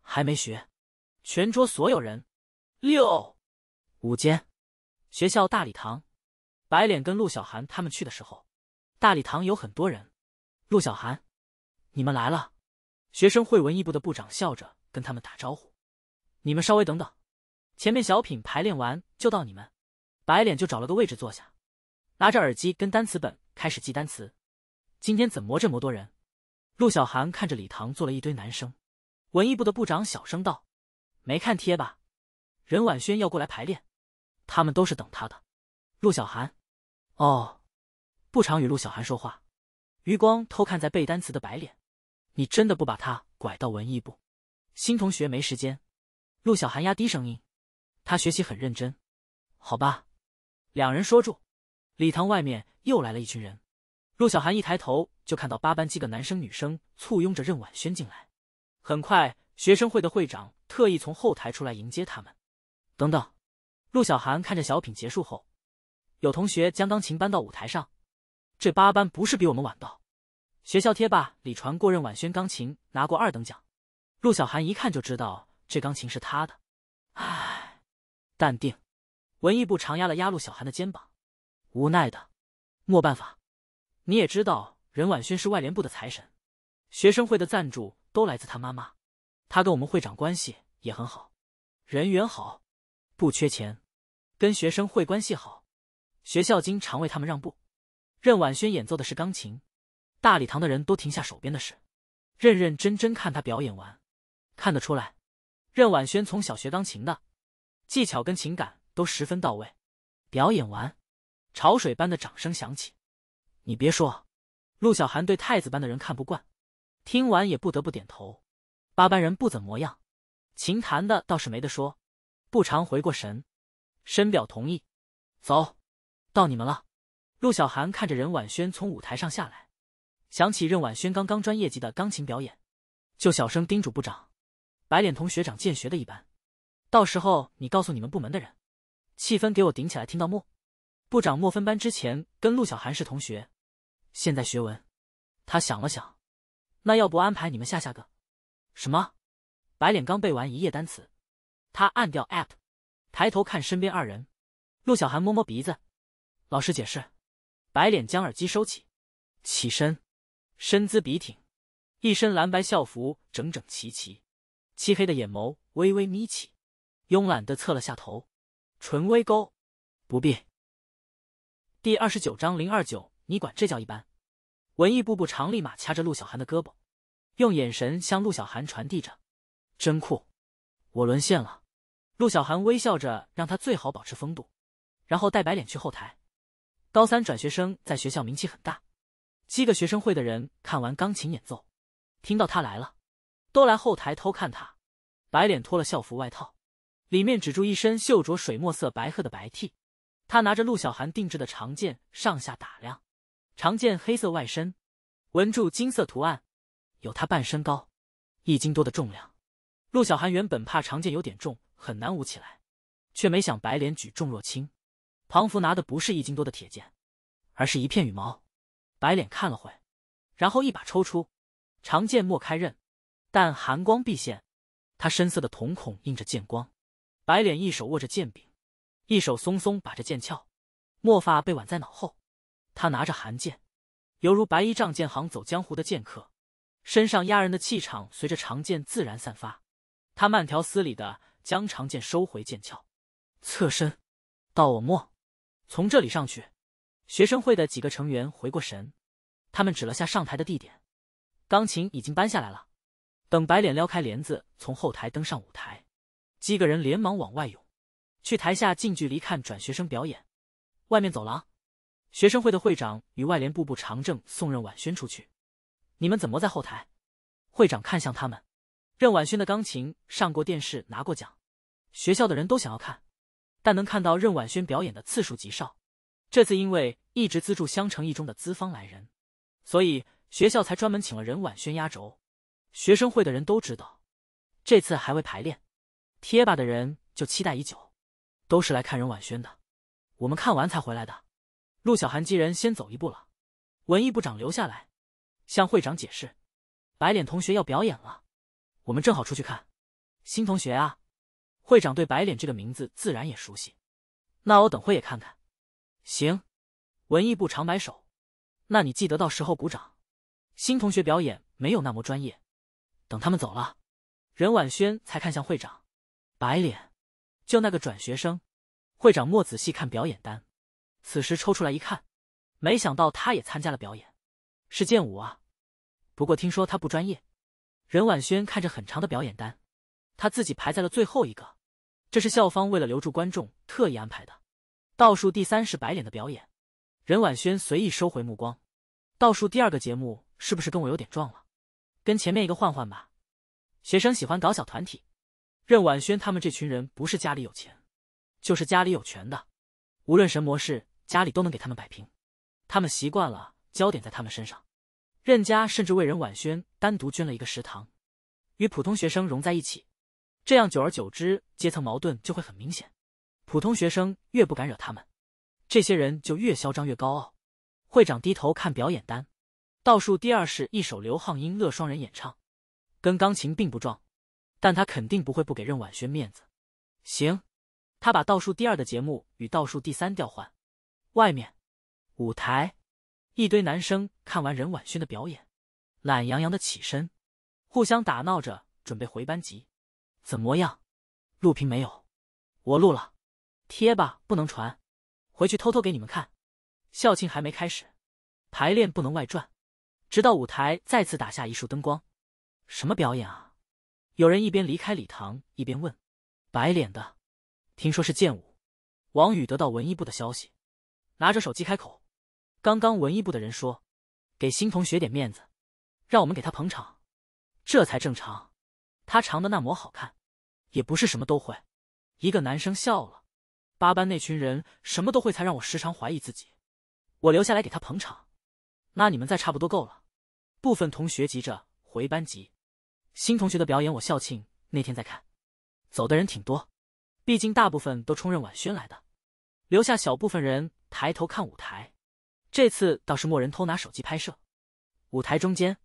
还没学，全桌所有人。六，午间，学校大礼堂。白脸跟陆小寒他们去的时候，大礼堂有很多人。陆小寒，你们来了。学生会文艺部的部长笑着跟他们打招呼：“你们稍微等等，前面小品排练完就到你们。”白脸就找了个位置坐下，拿着耳机跟单词本开始记单词。今天怎么这么多人？陆小寒看着礼堂坐了一堆男生，文艺部的部长小声道：“没看贴吧，任婉轩要过来排练，他们都是等他的。”陆小寒：“哦，不常与陆小寒说话。”余光偷看在背单词的白脸：“你真的不把他拐到文艺部？”新同学没时间。陆小寒压低声音：“他学习很认真，好吧。”两人说住，礼堂外面又来了一群人。陆小寒一抬头就看到八班几个男生女生簇拥着任婉轩进来，很快学生会的会长特意从后台出来迎接他们。等等，陆小寒看着小品结束后，有同学将钢琴搬到舞台上。这八班不是比我们晚到？学校贴吧里传过任婉轩钢琴拿过二等奖，陆小寒一看就知道这钢琴是他的。唉，淡定。文艺部长压了压陆小寒的肩膀，无奈的，没办法。你也知道，任婉轩是外联部的财神，学生会的赞助都来自他妈妈。他跟我们会长关系也很好，人缘好，不缺钱，跟学生会关系好，学校经常为他们让步。任婉轩演奏的是钢琴，大礼堂的人都停下手边的事，认认真真看他表演完。看得出来，任婉轩从小学钢琴的，技巧跟情感都十分到位。表演完，潮水般的掌声响起。你别说，陆小寒对太子班的人看不惯，听完也不得不点头。八班人不怎么样，琴弹的倒是没得说。部长回过神，深表同意。走，到你们了。陆小寒看着任婉轩从舞台上下来，想起任婉轩刚刚专业级的钢琴表演，就小声叮嘱部长：“白脸同学长见学的一般，到时候你告诉你们部门的人，气氛给我顶起来，听到没？”部长莫分班之前跟陆小寒是同学。现在学文，他想了想，那要不安排你们下下个？什么？白脸刚背完一页单词，他按掉 APP，抬头看身边二人。陆小寒摸摸鼻子，老师解释。白脸将耳机收起，起身，身姿笔挺，一身蓝白校服整整齐齐，漆黑的眼眸微微眯起，慵懒的侧了下头，唇微勾。不必。第二十九章零二九，你管这叫一般？文艺部部长立马掐着陆小寒的胳膊，用眼神向陆小寒传递着：“真酷，我沦陷了。”陆小寒微笑着让他最好保持风度，然后带白脸去后台。高三转学生在学校名气很大，七个学生会的人看完钢琴演奏，听到他来了，都来后台偷看他。白脸脱了校服外套，里面只住一身绣着水墨色白鹤的白 T，他拿着陆小寒定制的长剑上下打量。长剑黑色外身，纹住金色图案，有他半身高，一斤多的重量。陆小寒原本怕长剑有点重，很难舞起来，却没想白脸举重若轻。庞福拿的不是一斤多的铁剑，而是一片羽毛。白脸看了会，然后一把抽出长剑，没开刃，但寒光毕现。他深色的瞳孔映着剑光。白脸一手握着剑柄，一手松松把着剑鞘，墨发被挽在脑后。他拿着寒剑，犹如白衣仗剑行走江湖的剑客，身上压人的气场随着长剑自然散发。他慢条斯理的将长剑收回剑鞘，侧身，到我末，从这里上去。学生会的几个成员回过神，他们指了下上台的地点，钢琴已经搬下来了。等白脸撩开帘子从后台登上舞台，几个人连忙往外涌，去台下近距离看转学生表演。外面走廊。学生会的会长与外联部部长郑送任婉轩出去。你们怎么在后台？会长看向他们。任婉轩的钢琴上过电视，拿过奖，学校的人都想要看，但能看到任婉轩表演的次数极少。这次因为一直资助襄城一中的资方来人，所以学校才专门请了任婉轩压轴。学生会的人都知道，这次还未排练，贴吧的人就期待已久，都是来看任婉轩的。我们看完才回来的。陆小寒几人先走一步了，文艺部长留下来，向会长解释：“白脸同学要表演了，我们正好出去看。”新同学啊，会长对“白脸”这个名字自然也熟悉。那我等会也看看。行，文艺部长摆手：“那你记得到时候鼓掌。”新同学表演没有那么专业，等他们走了，任婉轩才看向会长：“白脸，就那个转学生。”会长莫仔细看表演单。此时抽出来一看，没想到他也参加了表演，是剑舞啊。不过听说他不专业。任婉轩看着很长的表演单，他自己排在了最后一个。这是校方为了留住观众特意安排的。倒数第三是白脸的表演。任婉轩随意收回目光。倒数第二个节目是不是跟我有点撞了？跟前面一个换换吧。学生喜欢搞小团体，任婉轩他们这群人不是家里有钱，就是家里有权的。无论神魔事。家里都能给他们摆平，他们习惯了焦点在他们身上。任家甚至为任婉轩单独捐了一个食堂，与普通学生融在一起。这样久而久之，阶层矛盾就会很明显。普通学生越不敢惹他们，这些人就越嚣张越高傲。会长低头看表演单，倒数第二是一首刘浩英乐双人演唱，跟钢琴并不撞，但他肯定不会不给任婉轩面子。行，他把倒数第二的节目与倒数第三调换。外面，舞台，一堆男生看完任婉轩的表演，懒洋洋的起身，互相打闹着准备回班级。怎么样，录屏没有？我录了，贴吧不能传，回去偷偷给你们看。校庆还没开始，排练不能外传。直到舞台再次打下一束灯光，什么表演啊？有人一边离开礼堂一边问。白脸的，听说是剑舞。王宇得到文艺部的消息。拿着手机开口，刚刚文艺部的人说，给新同学点面子，让我们给他捧场，这才正常。他长得那么好看，也不是什么都会。一个男生笑了，八班那群人什么都会，才让我时常怀疑自己。我留下来给他捧场，那你们再差不多够了。部分同学急着回班级，新同学的表演我校庆那天再看。走的人挺多，毕竟大部分都冲任晚轩来的，留下小部分人。抬头看舞台，这次倒是莫人偷拿手机拍摄。舞台中间，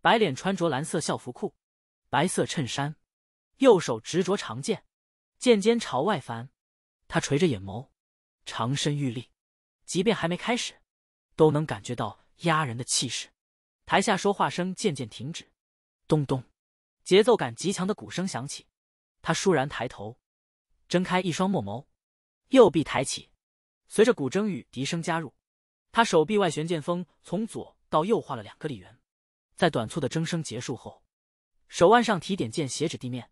白脸穿着蓝色校服裤、白色衬衫，右手执着长剑，剑尖朝外翻。他垂着眼眸，长身玉立，即便还没开始，都能感觉到压人的气势。台下说话声渐渐停止，咚咚，节奏感极强的鼓声响起。他倏然抬头，睁开一双墨眸，右臂抬起。随着古筝与笛声加入，他手臂外旋，剑锋从左到右画了两个里圆。在短促的筝声结束后，手腕上提点剑斜指地面。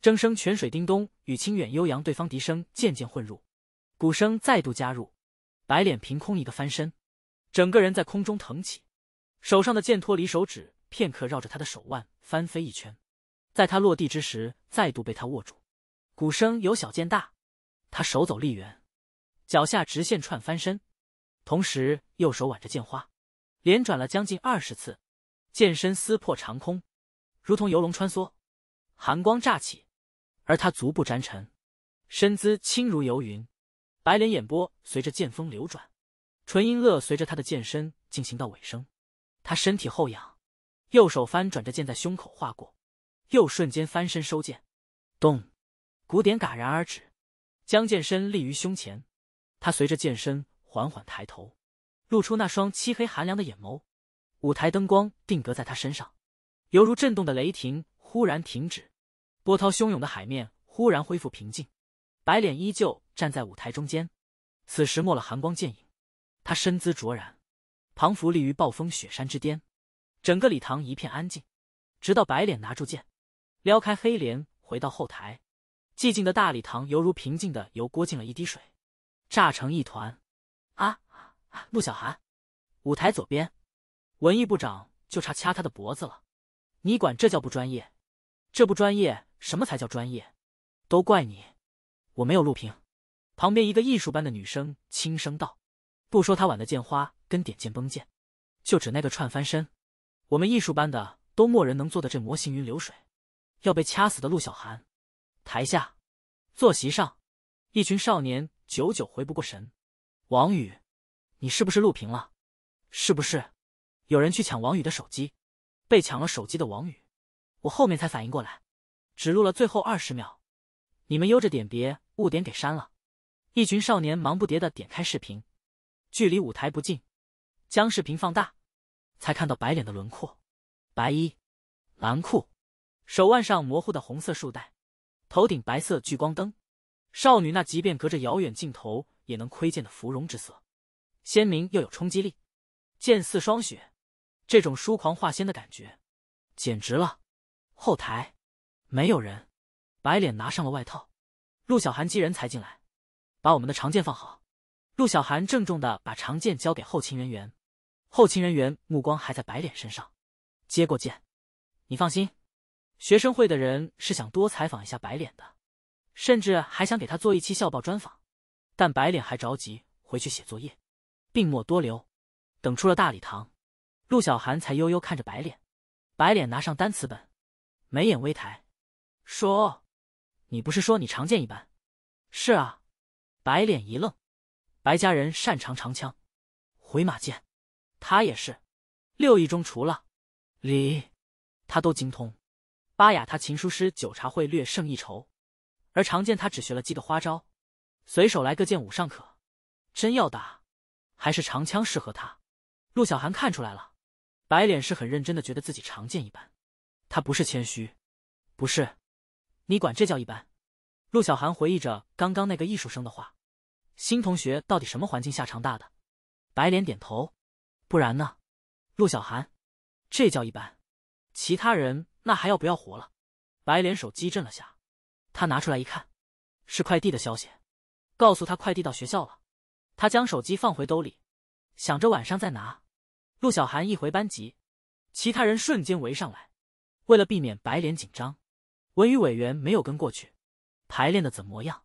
筝声泉水叮咚与清远悠扬对方笛声渐渐混入，鼓声再度加入。白脸凭空一个翻身，整个人在空中腾起，手上的剑脱离手指，片刻绕着他的手腕翻飞一圈。在他落地之时，再度被他握住。鼓声由小渐大，他手走力圆。脚下直线串翻身，同时右手挽着剑花，连转了将近二十次，剑身撕破长空，如同游龙穿梭，寒光乍起，而他足不沾尘，身姿轻如游云，白莲眼波随着剑锋流转，纯音乐随着他的剑身进行到尾声，他身体后仰，右手翻转着剑在胸口划过，又瞬间翻身收剑，咚，鼓点戛然而止，将剑身立于胸前。他随着剑身缓缓抬头，露出那双漆黑寒凉的眼眸。舞台灯光定格在他身上，犹如震动的雷霆忽然停止，波涛汹涌的海面忽然恢复平静。白脸依旧站在舞台中间，此时没了寒光剑影，他身姿卓然，彷佛立于暴风雪山之巅。整个礼堂一片安静，直到白脸拿住剑，撩开黑帘回到后台，寂静的大礼堂犹如平静的油锅进了一滴水。炸成一团，啊！陆小寒，舞台左边，文艺部长就差掐他的脖子了。你管这叫不专业？这不专业，什么才叫专业？都怪你，我没有录屏。旁边一个艺术班的女生轻声道：“不说他挽的剑花跟点剑崩剑，就指那个串翻身，我们艺术班的都没人能做的这模型云流水，要被掐死的。”陆小寒，台下坐席上，一群少年。久久回不过神，王宇，你是不是录屏了？是不是有人去抢王宇的手机？被抢了手机的王宇，我后面才反应过来，只录了最后二十秒。你们悠着点，别误点给删了。一群少年忙不迭的点开视频，距离舞台不近，将视频放大，才看到白脸的轮廓，白衣，蓝裤，手腕上模糊的红色束带，头顶白色聚光灯。少女那即便隔着遥远镜头也能窥见的芙蓉之色，鲜明又有冲击力，剑似霜雪，这种疏狂化仙的感觉，简直了。后台没有人，白脸拿上了外套。陆小寒几人才进来，把我们的长剑放好。陆小寒郑重的把长剑交给后勤人员，后勤人员目光还在白脸身上，接过剑。你放心，学生会的人是想多采访一下白脸的。甚至还想给他做一期校报专访，但白脸还着急回去写作业，病莫多留。等出了大礼堂，陆小寒才悠悠看着白脸，白脸拿上单词本，眉眼微抬，说：“你不是说你长剑一般？”“是啊。”白脸一愣。白家人擅长长枪、回马剑，他也是。六艺中除了李，他都精通。巴雅他琴书诗酒茶会略胜一筹。而长剑，他只学了几个花招，随手来个剑舞尚可，真要打，还是长枪适合他。陆小寒看出来了，白脸是很认真的，觉得自己长剑一般，他不是谦虚，不是，你管这叫一般？陆小寒回忆着刚刚那个艺术生的话，新同学到底什么环境下长大的？白脸点头，不然呢？陆小寒，这叫一般，其他人那还要不要活了？白脸手机震了下。他拿出来一看，是快递的消息，告诉他快递到学校了。他将手机放回兜里，想着晚上再拿。陆小寒一回班级，其他人瞬间围上来。为了避免白脸紧张，文娱委员没有跟过去。排练的怎么样？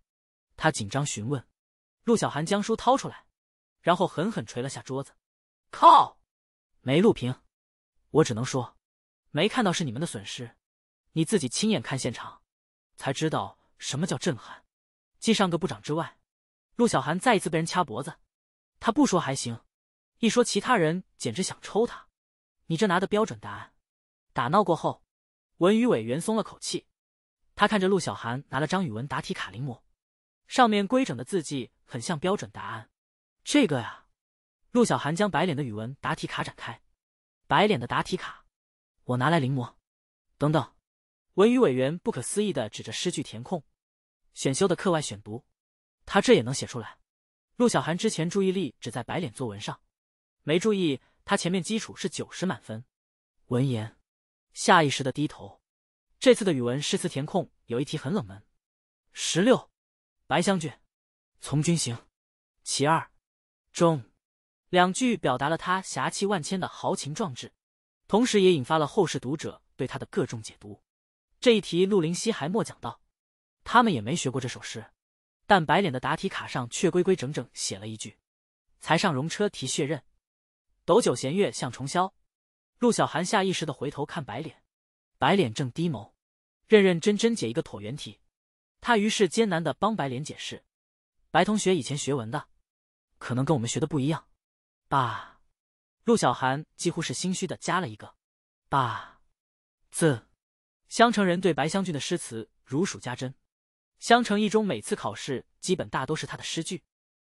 他紧张询问。陆小寒将书掏出来，然后狠狠捶了下桌子。靠，没录屏，我只能说，没看到是你们的损失，你自己亲眼看现场。才知道什么叫震撼，继上个部长之外，陆小寒再一次被人掐脖子。他不说还行，一说其他人简直想抽他。你这拿的标准答案？打闹过后，文宇委员松了口气。他看着陆小寒拿了张语文答题卡临摹，上面规整的字迹很像标准答案。这个呀，陆小寒将白脸的语文答题卡展开，白脸的答题卡，我拿来临摹。等等。文语委员不可思议的指着诗句填空，选修的课外选读，他这也能写出来。陆小寒之前注意力只在白脸作文上，没注意他前面基础是九十满分。闻言，下意识的低头。这次的语文诗词填空有一题很冷门，十六，白将军，从军行，其二，中，两句表达了他侠气万千的豪情壮志，同时也引发了后世读者对他的各种解读。这一题陆林夕还没讲到，他们也没学过这首诗，但白脸的答题卡上却规规整整写了一句：“才上戎车提血刃，斗酒闲月向重霄。”陆小寒下意识的回头看白脸，白脸正低眸，认认真真解一个椭圆题。他于是艰难的帮白脸解释：“白同学以前学文的，可能跟我们学的不一样。”爸，陆小寒几乎是心虚的加了一个“爸”字。襄城人对白湘俊的诗词如数家珍，襄城一中每次考试基本大都是他的诗句，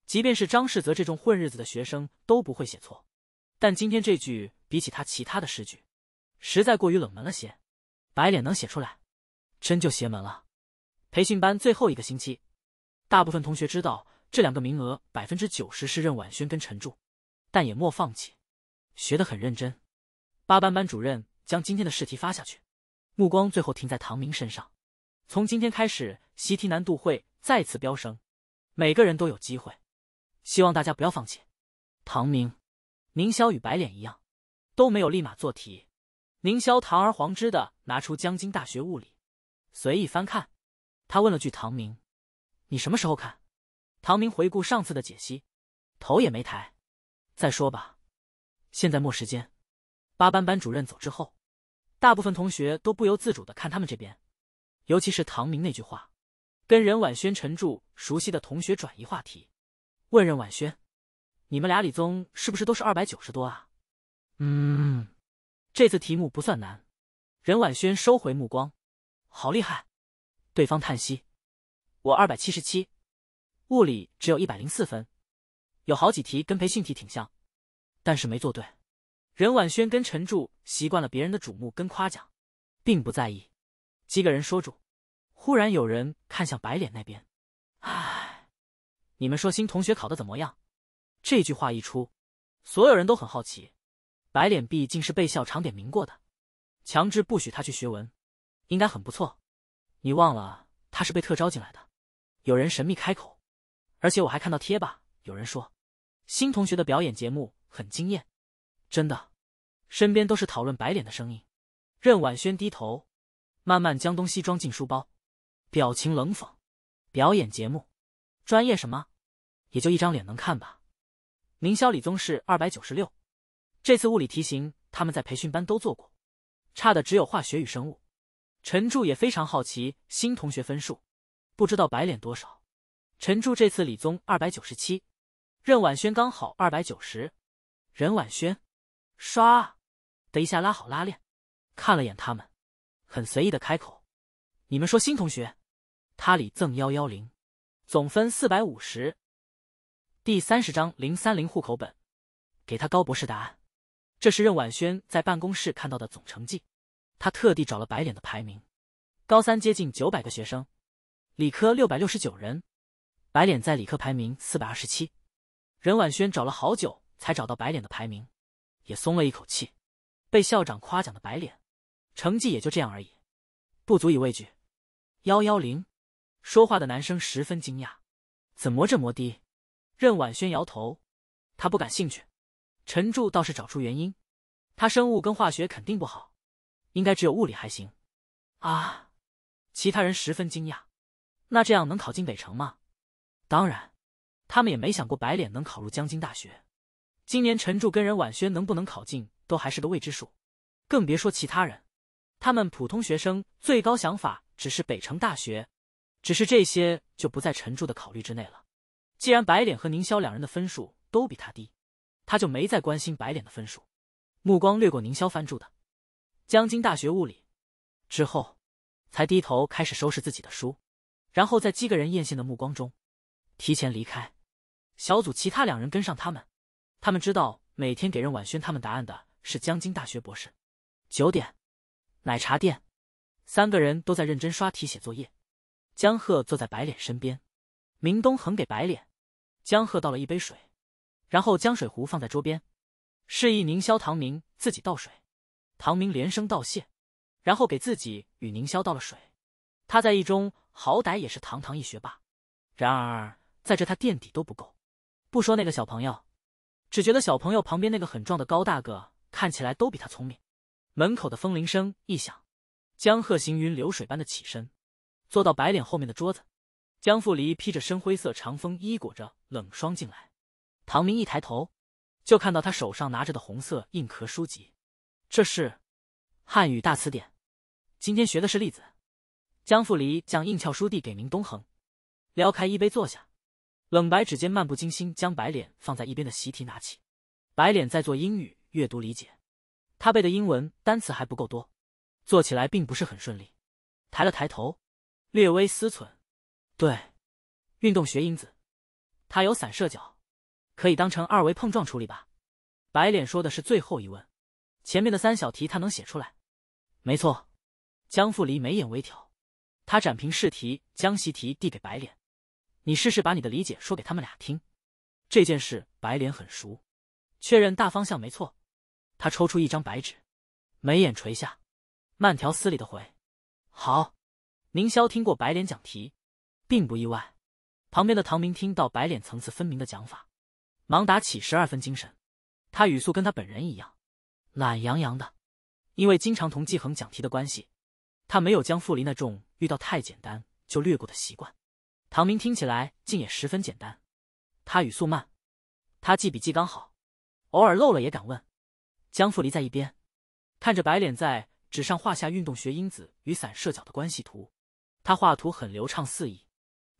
即便是张世泽这种混日子的学生都不会写错。但今天这句比起他其他的诗句，实在过于冷门了些。白脸能写出来，真就邪门了。培训班最后一个星期，大部分同学知道这两个名额百分之九十是任婉萱跟陈柱，但也莫放弃，学得很认真。八班班主任将今天的试题发下去。目光最后停在唐明身上。从今天开始，习题难度会再次飙升，每个人都有机会。希望大家不要放弃。唐明，宁霄与白脸一样，都没有立马做题。宁霄堂而皇之的拿出江津大学物理，随意翻看。他问了句唐明：“你什么时候看？”唐明回顾上次的解析，头也没抬：“再说吧，现在没时间。”八班班主任走之后。大部分同学都不由自主的看他们这边，尤其是唐明那句话，跟任婉轩、陈柱熟悉的同学转移话题，问任婉轩：“你们俩理综是不是都是二百九十多啊？”“嗯，这次题目不算难。”任婉轩收回目光，“好厉害。”对方叹息：“我二百七十七，物理只有一百零四分，有好几题跟培训题挺像，但是没做对。”任婉轩跟陈柱习惯了别人的瞩目跟夸奖，并不在意。几个人说住，忽然有人看向白脸那边。唉，你们说新同学考的怎么样？这句话一出，所有人都很好奇。白脸毕竟是被校长点名过的，强制不许他去学文，应该很不错。你忘了他是被特招进来的？有人神秘开口。而且我还看到贴吧有人说，新同学的表演节目很惊艳。真的，身边都是讨论白脸的声音。任婉轩低头，慢慢将东西装进书包，表情冷讽。表演节目，专业什么？也就一张脸能看吧。凌霄理综是二百九十六，这次物理题型他们在培训班都做过，差的只有化学与生物。陈柱也非常好奇新同学分数，不知道白脸多少。陈柱这次理综二百九十七，任婉轩刚好二百九十，任婉轩。唰，的一下拉好拉链，看了眼他们，很随意的开口：“你们说新同学，他里赠幺幺零，总分四百五十。”第三十章零三零户口本，给他高博士答案。这是任婉轩在办公室看到的总成绩，他特地找了白脸的排名。高三接近九百个学生，理科六百六十九人，白脸在理科排名四百二十七。任婉轩找了好久才找到白脸的排名。也松了一口气，被校长夸奖的白脸，成绩也就这样而已，不足以畏惧。幺幺零，说话的男生十分惊讶，怎么这么低？任婉轩摇头，他不感兴趣。陈柱倒是找出原因，他生物跟化学肯定不好，应该只有物理还行。啊，其他人十分惊讶，那这样能考进北城吗？当然，他们也没想过白脸能考入江津大学。今年陈柱跟任婉轩能不能考进都还是个未知数，更别说其他人。他们普通学生最高想法只是北城大学，只是这些就不在陈柱的考虑之内了。既然白脸和宁霄两人的分数都比他低，他就没再关心白脸的分数，目光掠过宁霄翻著的江津大学物理，之后才低头开始收拾自己的书，然后在几个人艳羡的目光中，提前离开。小组其他两人跟上他们。他们知道，每天给任晚宣他们答案的是江津大学博士。九点，奶茶店，三个人都在认真刷题写作业。江鹤坐在白脸身边，明东横给白脸江鹤倒了一杯水，然后将水壶放在桌边，示意宁霄、唐明自己倒水。唐明连声道谢，然后给自己与宁霄倒了水。他在一中好歹也是堂堂一学霸，然而在这他垫底都不够。不说那个小朋友。只觉得小朋友旁边那个很壮的高大个看起来都比他聪明。门口的风铃声一响，江鹤行云流水般的起身，坐到白脸后面的桌子。江富离披着深灰色长风衣，裹着冷霜进来。唐明一抬头，就看到他手上拿着的红色硬壳书籍，这是《汉语大词典》。今天学的是例子。江富离将硬壳书递给明东恒，撩开衣杯坐下。冷白指尖漫不经心将白脸放在一边的习题拿起，白脸在做英语阅读理解，他背的英文单词还不够多，做起来并不是很顺利。抬了抬头，略微思忖，对，运动学因子，它有散射角，可以当成二维碰撞处理吧。白脸说的是最后一问，前面的三小题他能写出来。没错，江富离眉眼微挑，他展平试题，将习题递给白脸。你试试把你的理解说给他们俩听。这件事白脸很熟，确认大方向没错。他抽出一张白纸，眉眼垂下，慢条斯理的回：“好。”宁霄听过白脸讲题，并不意外。旁边的唐明听到白脸层次分明的讲法，忙打起十二分精神。他语速跟他本人一样，懒洋洋的。因为经常同季恒讲题的关系，他没有将傅离那种遇到太简单就略过的习惯。唐明听起来竟也十分简单，他语速慢，他记笔记刚好，偶尔漏了也敢问。江富离在一边看着白脸在纸上画下运动学因子与散射角的关系图，他画图很流畅肆意，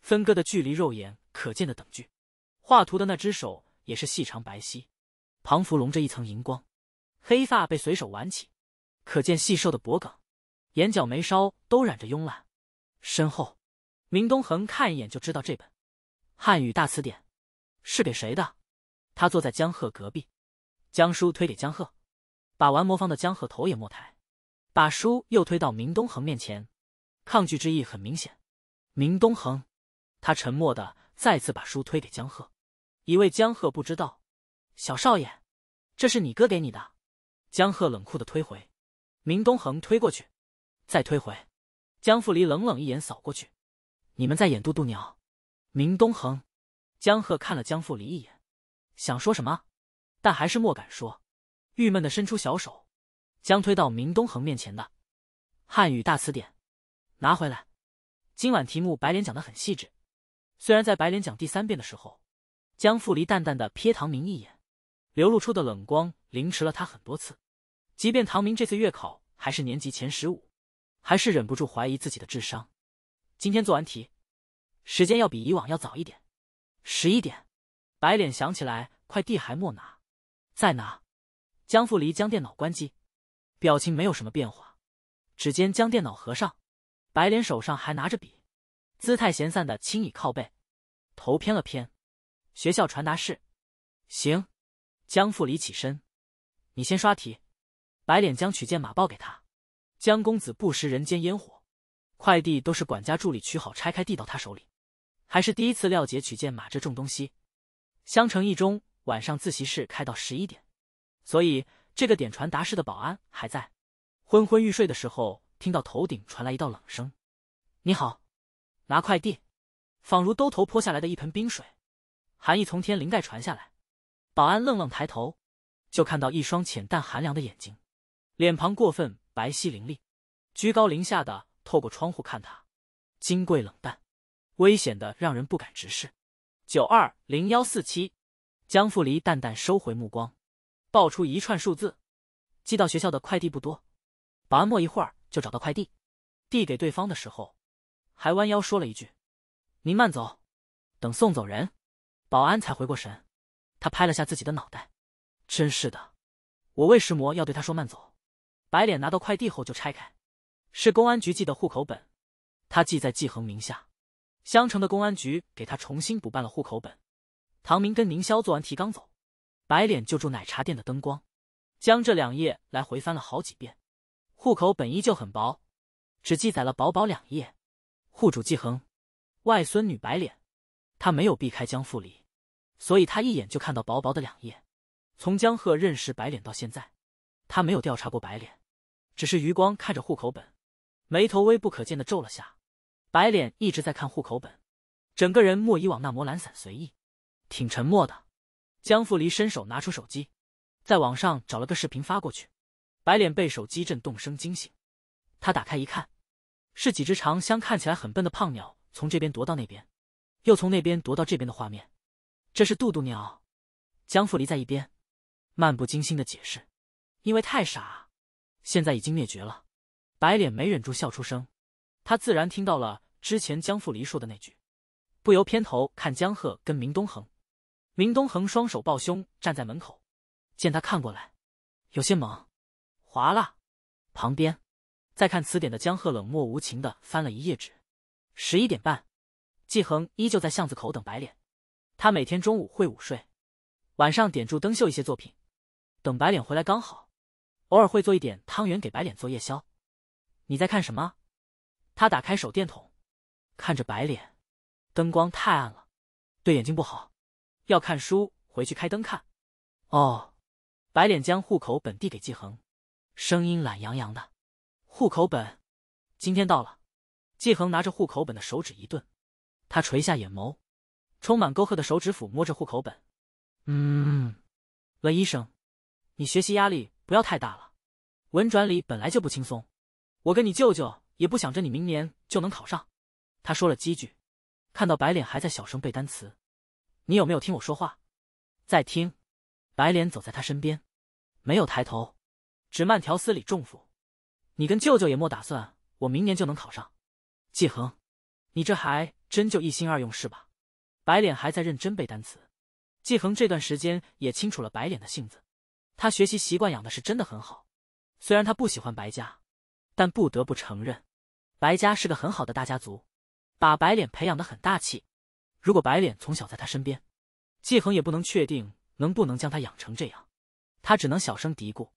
分割的距离肉眼可见的等距。画图的那只手也是细长白皙，庞佛笼着一层银光，黑发被随手挽起，可见细瘦的脖颈，眼角眉梢都染着慵懒，身后。明东恒看一眼就知道这本《汉语大词典》是给谁的。他坐在江鹤隔壁，将书推给江鹤，把玩魔方的江鹤头也没抬，把书又推到明东恒面前，抗拒之意很明显。明东恒，他沉默的再次把书推给江鹤，以为江鹤不知道。小少爷，这是你哥给你的。江鹤冷酷的推回，明东恒推过去，再推回，江富离冷冷一眼扫过去。你们在演渡渡鸟？明东恒，江鹤看了江富离一眼，想说什么，但还是莫敢说，郁闷的伸出小手，将推到明东恒面前的汉语大词典拿回来。今晚题目白莲讲的很细致，虽然在白莲讲第三遍的时候，江富离淡淡的瞥唐明一眼，流露出的冷光凌迟了他很多次。即便唐明这次月考还是年级前十五，还是忍不住怀疑自己的智商。今天做完题，时间要比以往要早一点，十一点。白脸想起来快递还没拿，在拿。江富离将电脑关机，表情没有什么变化，指尖将电脑合上。白脸手上还拿着笔，姿态闲散的轻倚靠背，头偏了偏。学校传达室，行。江富离起身，你先刷题。白脸将取件码报给他，江公子不食人间烟火。快递都是管家助理取好拆开递到他手里，还是第一次廖解取件马这重东西。襄城一中晚上自习室开到十一点，所以这个点传达室的保安还在。昏昏欲睡的时候，听到头顶传来一道冷声：“你好，拿快递。”仿如兜头泼下来的一盆冰水，寒意从天灵盖传下来。保安愣愣抬头，就看到一双浅淡寒凉的眼睛，脸庞过分白皙凌厉，居高临下的。透过窗户看他，金贵冷淡，危险的让人不敢直视。九二零幺四七，江富离淡淡收回目光，报出一串数字。寄到学校的快递不多，保安没一会儿就找到快递，递给对方的时候，还弯腰说了一句：“您慢走。”等送走人，保安才回过神，他拍了下自己的脑袋，真是的，我为石魔要对他说慢走。白脸拿到快递后就拆开。是公安局寄的户口本，他记在季恒名下。襄城的公安局给他重新补办了户口本。唐明跟宁霄做完题刚走，白脸就住奶茶店的灯光，将这两页来回翻了好几遍。户口本依旧很薄，只记载了薄薄两页。户主季恒，外孙女白脸。他没有避开江富离，所以他一眼就看到薄薄的两页。从江鹤认识白脸到现在，他没有调查过白脸，只是余光看着户口本。眉头微不可见的皱了下，白脸一直在看户口本，整个人莫以往那模懒散随意，挺沉默的。江富离伸手拿出手机，在网上找了个视频发过去。白脸被手机震动声惊醒，他打开一看，是几只长相看起来很笨的胖鸟从这边踱到那边，又从那边踱到这边的画面。这是渡渡鸟。江富离在一边漫不经心的解释，因为太傻，现在已经灭绝了。白脸没忍住笑出声，他自然听到了之前江富离说的那句，不由偏头看江鹤跟明东恒。明东恒双手抱胸站在门口，见他看过来，有些懵。划啦，旁边，在看词典的江鹤冷漠无情的翻了一页纸。十一点半，季恒依旧在巷子口等白脸。他每天中午会午睡，晚上点住灯秀一些作品，等白脸回来刚好。偶尔会做一点汤圆给白脸做夜宵。你在看什么？他打开手电筒，看着白脸，灯光太暗了，对眼睛不好。要看书，回去开灯看。哦，白脸将户口本递给季恒，声音懒洋洋的。户口本，今天到了。季恒拿着户口本的手指一顿，他垂下眼眸，充满沟壑的手指抚摸着户口本。嗯，文医生，你学习压力不要太大了，文转理本来就不轻松。我跟你舅舅也不想着你明年就能考上，他说了几句。看到白脸还在小声背单词，你有没有听我说话？在听。白脸走在他身边，没有抬头，只慢条斯理重复：“你跟舅舅也莫打算我明年就能考上。”季恒，你这还真就一心二用是吧？白脸还在认真背单词。季恒这段时间也清楚了白脸的性子，他学习习惯养的是真的很好，虽然他不喜欢白家。但不得不承认，白家是个很好的大家族，把白脸培养的很大气。如果白脸从小在他身边，季恒也不能确定能不能将他养成这样。他只能小声嘀咕：“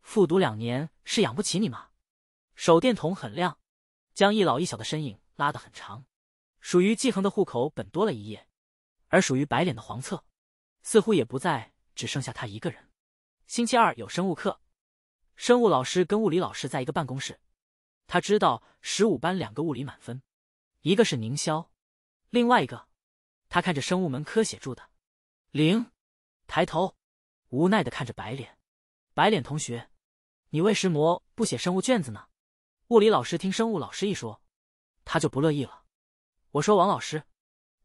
复读两年是养不起你吗？”手电筒很亮，将一老一小的身影拉得很长。属于季恒的户口本多了一页，而属于白脸的黄册似乎也不再只剩下他一个人。星期二有生物课。生物老师跟物理老师在一个办公室，他知道十五班两个物理满分，一个是宁霄，另外一个，他看着生物门科写住的零，抬头无奈的看着白脸，白脸同学，你为什魔不写生物卷子呢？物理老师听生物老师一说，他就不乐意了。我说王老师，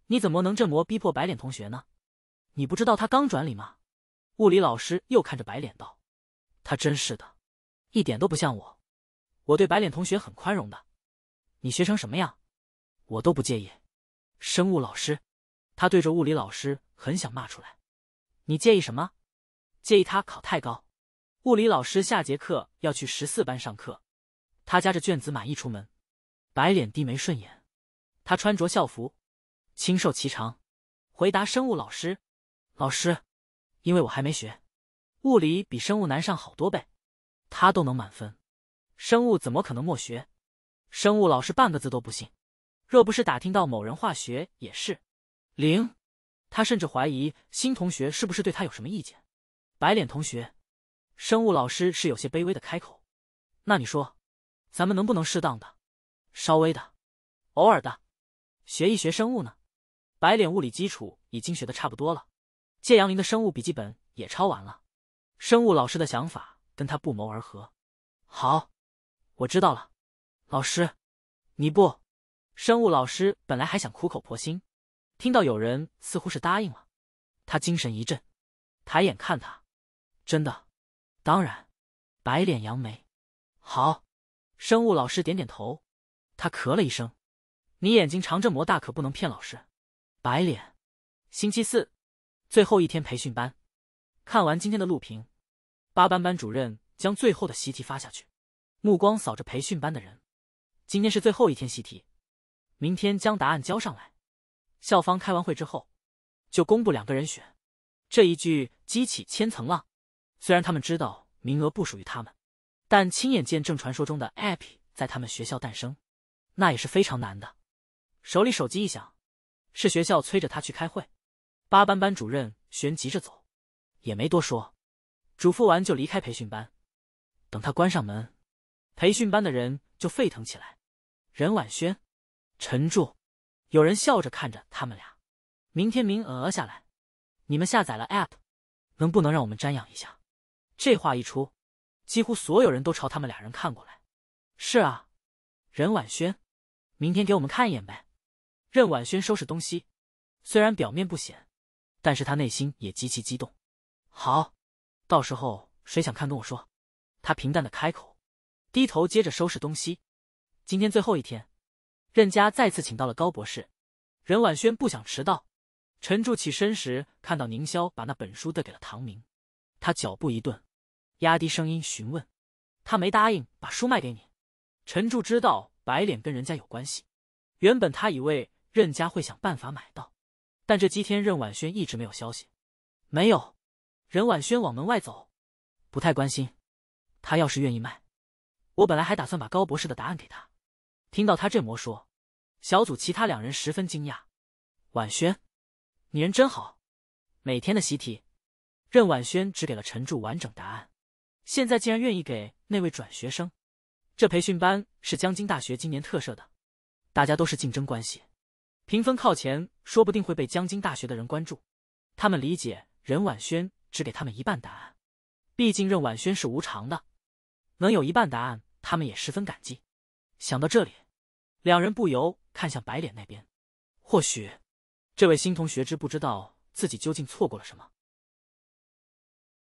你怎么能这么逼迫白脸同学呢？你不知道他刚转理吗？物理老师又看着白脸道，他真是的。一点都不像我，我对白脸同学很宽容的。你学成什么样，我都不介意。生物老师，他对着物理老师很想骂出来。你介意什么？介意他考太高？物理老师下节课要去十四班上课，他夹着卷子满意出门。白脸低眉顺眼，他穿着校服，清瘦颀长，回答生物老师：“老师，因为我还没学，物理比生物难上好多倍。”他都能满分，生物怎么可能默学？生物老师半个字都不信。若不是打听到某人化学也是零，他甚至怀疑新同学是不是对他有什么意见。白脸同学，生物老师是有些卑微的开口：“那你说，咱们能不能适当的、稍微的、偶尔的，学一学生物呢？”白脸物理基础已经学的差不多了，借杨林的生物笔记本也抄完了。生物老师的想法。跟他不谋而合，好，我知道了，老师，你不，生物老师本来还想苦口婆心，听到有人似乎是答应了，他精神一振，抬眼看他，真的，当然，白脸扬眉，好，生物老师点点头，他咳了一声，你眼睛长这么大可不能骗老师，白脸，星期四，最后一天培训班，看完今天的录屏。八班班主任将最后的习题发下去，目光扫着培训班的人。今天是最后一天习题，明天将答案交上来。校方开完会之后，就公布两个人选。这一句激起千层浪。虽然他们知道名额不属于他们，但亲眼见证传说中的 APP 在他们学校诞生，那也是非常难的。手里手机一响，是学校催着他去开会。八班班主任旋急着走，也没多说。嘱咐完就离开培训班，等他关上门，培训班的人就沸腾起来。任婉轩，陈柱，有人笑着看着他们俩。明天名额下来，你们下载了 APP，能不能让我们瞻仰一下？这话一出，几乎所有人都朝他们俩人看过来。是啊，任婉轩，明天给我们看一眼呗。任婉轩收拾东西，虽然表面不显，但是他内心也极其激动。好。到时候谁想看跟我说，他平淡的开口，低头接着收拾东西。今天最后一天，任家再次请到了高博士。任婉轩不想迟到，陈柱起身时看到宁霄把那本书递给了唐明，他脚步一顿，压低声音询问：“他没答应把书卖给你？”陈柱知道白脸跟人家有关系，原本他以为任家会想办法买到，但这几天任婉轩一直没有消息，没有。任婉轩往门外走，不太关心。他要是愿意卖，我本来还打算把高博士的答案给他。听到他这模说，小组其他两人十分惊讶。婉轩，你人真好。每天的习题，任婉轩只给了陈柱完整答案，现在竟然愿意给那位转学生。这培训班是江津大学今年特设的，大家都是竞争关系。评分靠前，说不定会被江津大学的人关注。他们理解任婉轩。只给他们一半答案，毕竟任婉轩是无常的，能有一半答案，他们也十分感激。想到这里，两人不由看向白脸那边，或许这位新同学知不知道自己究竟错过了什么？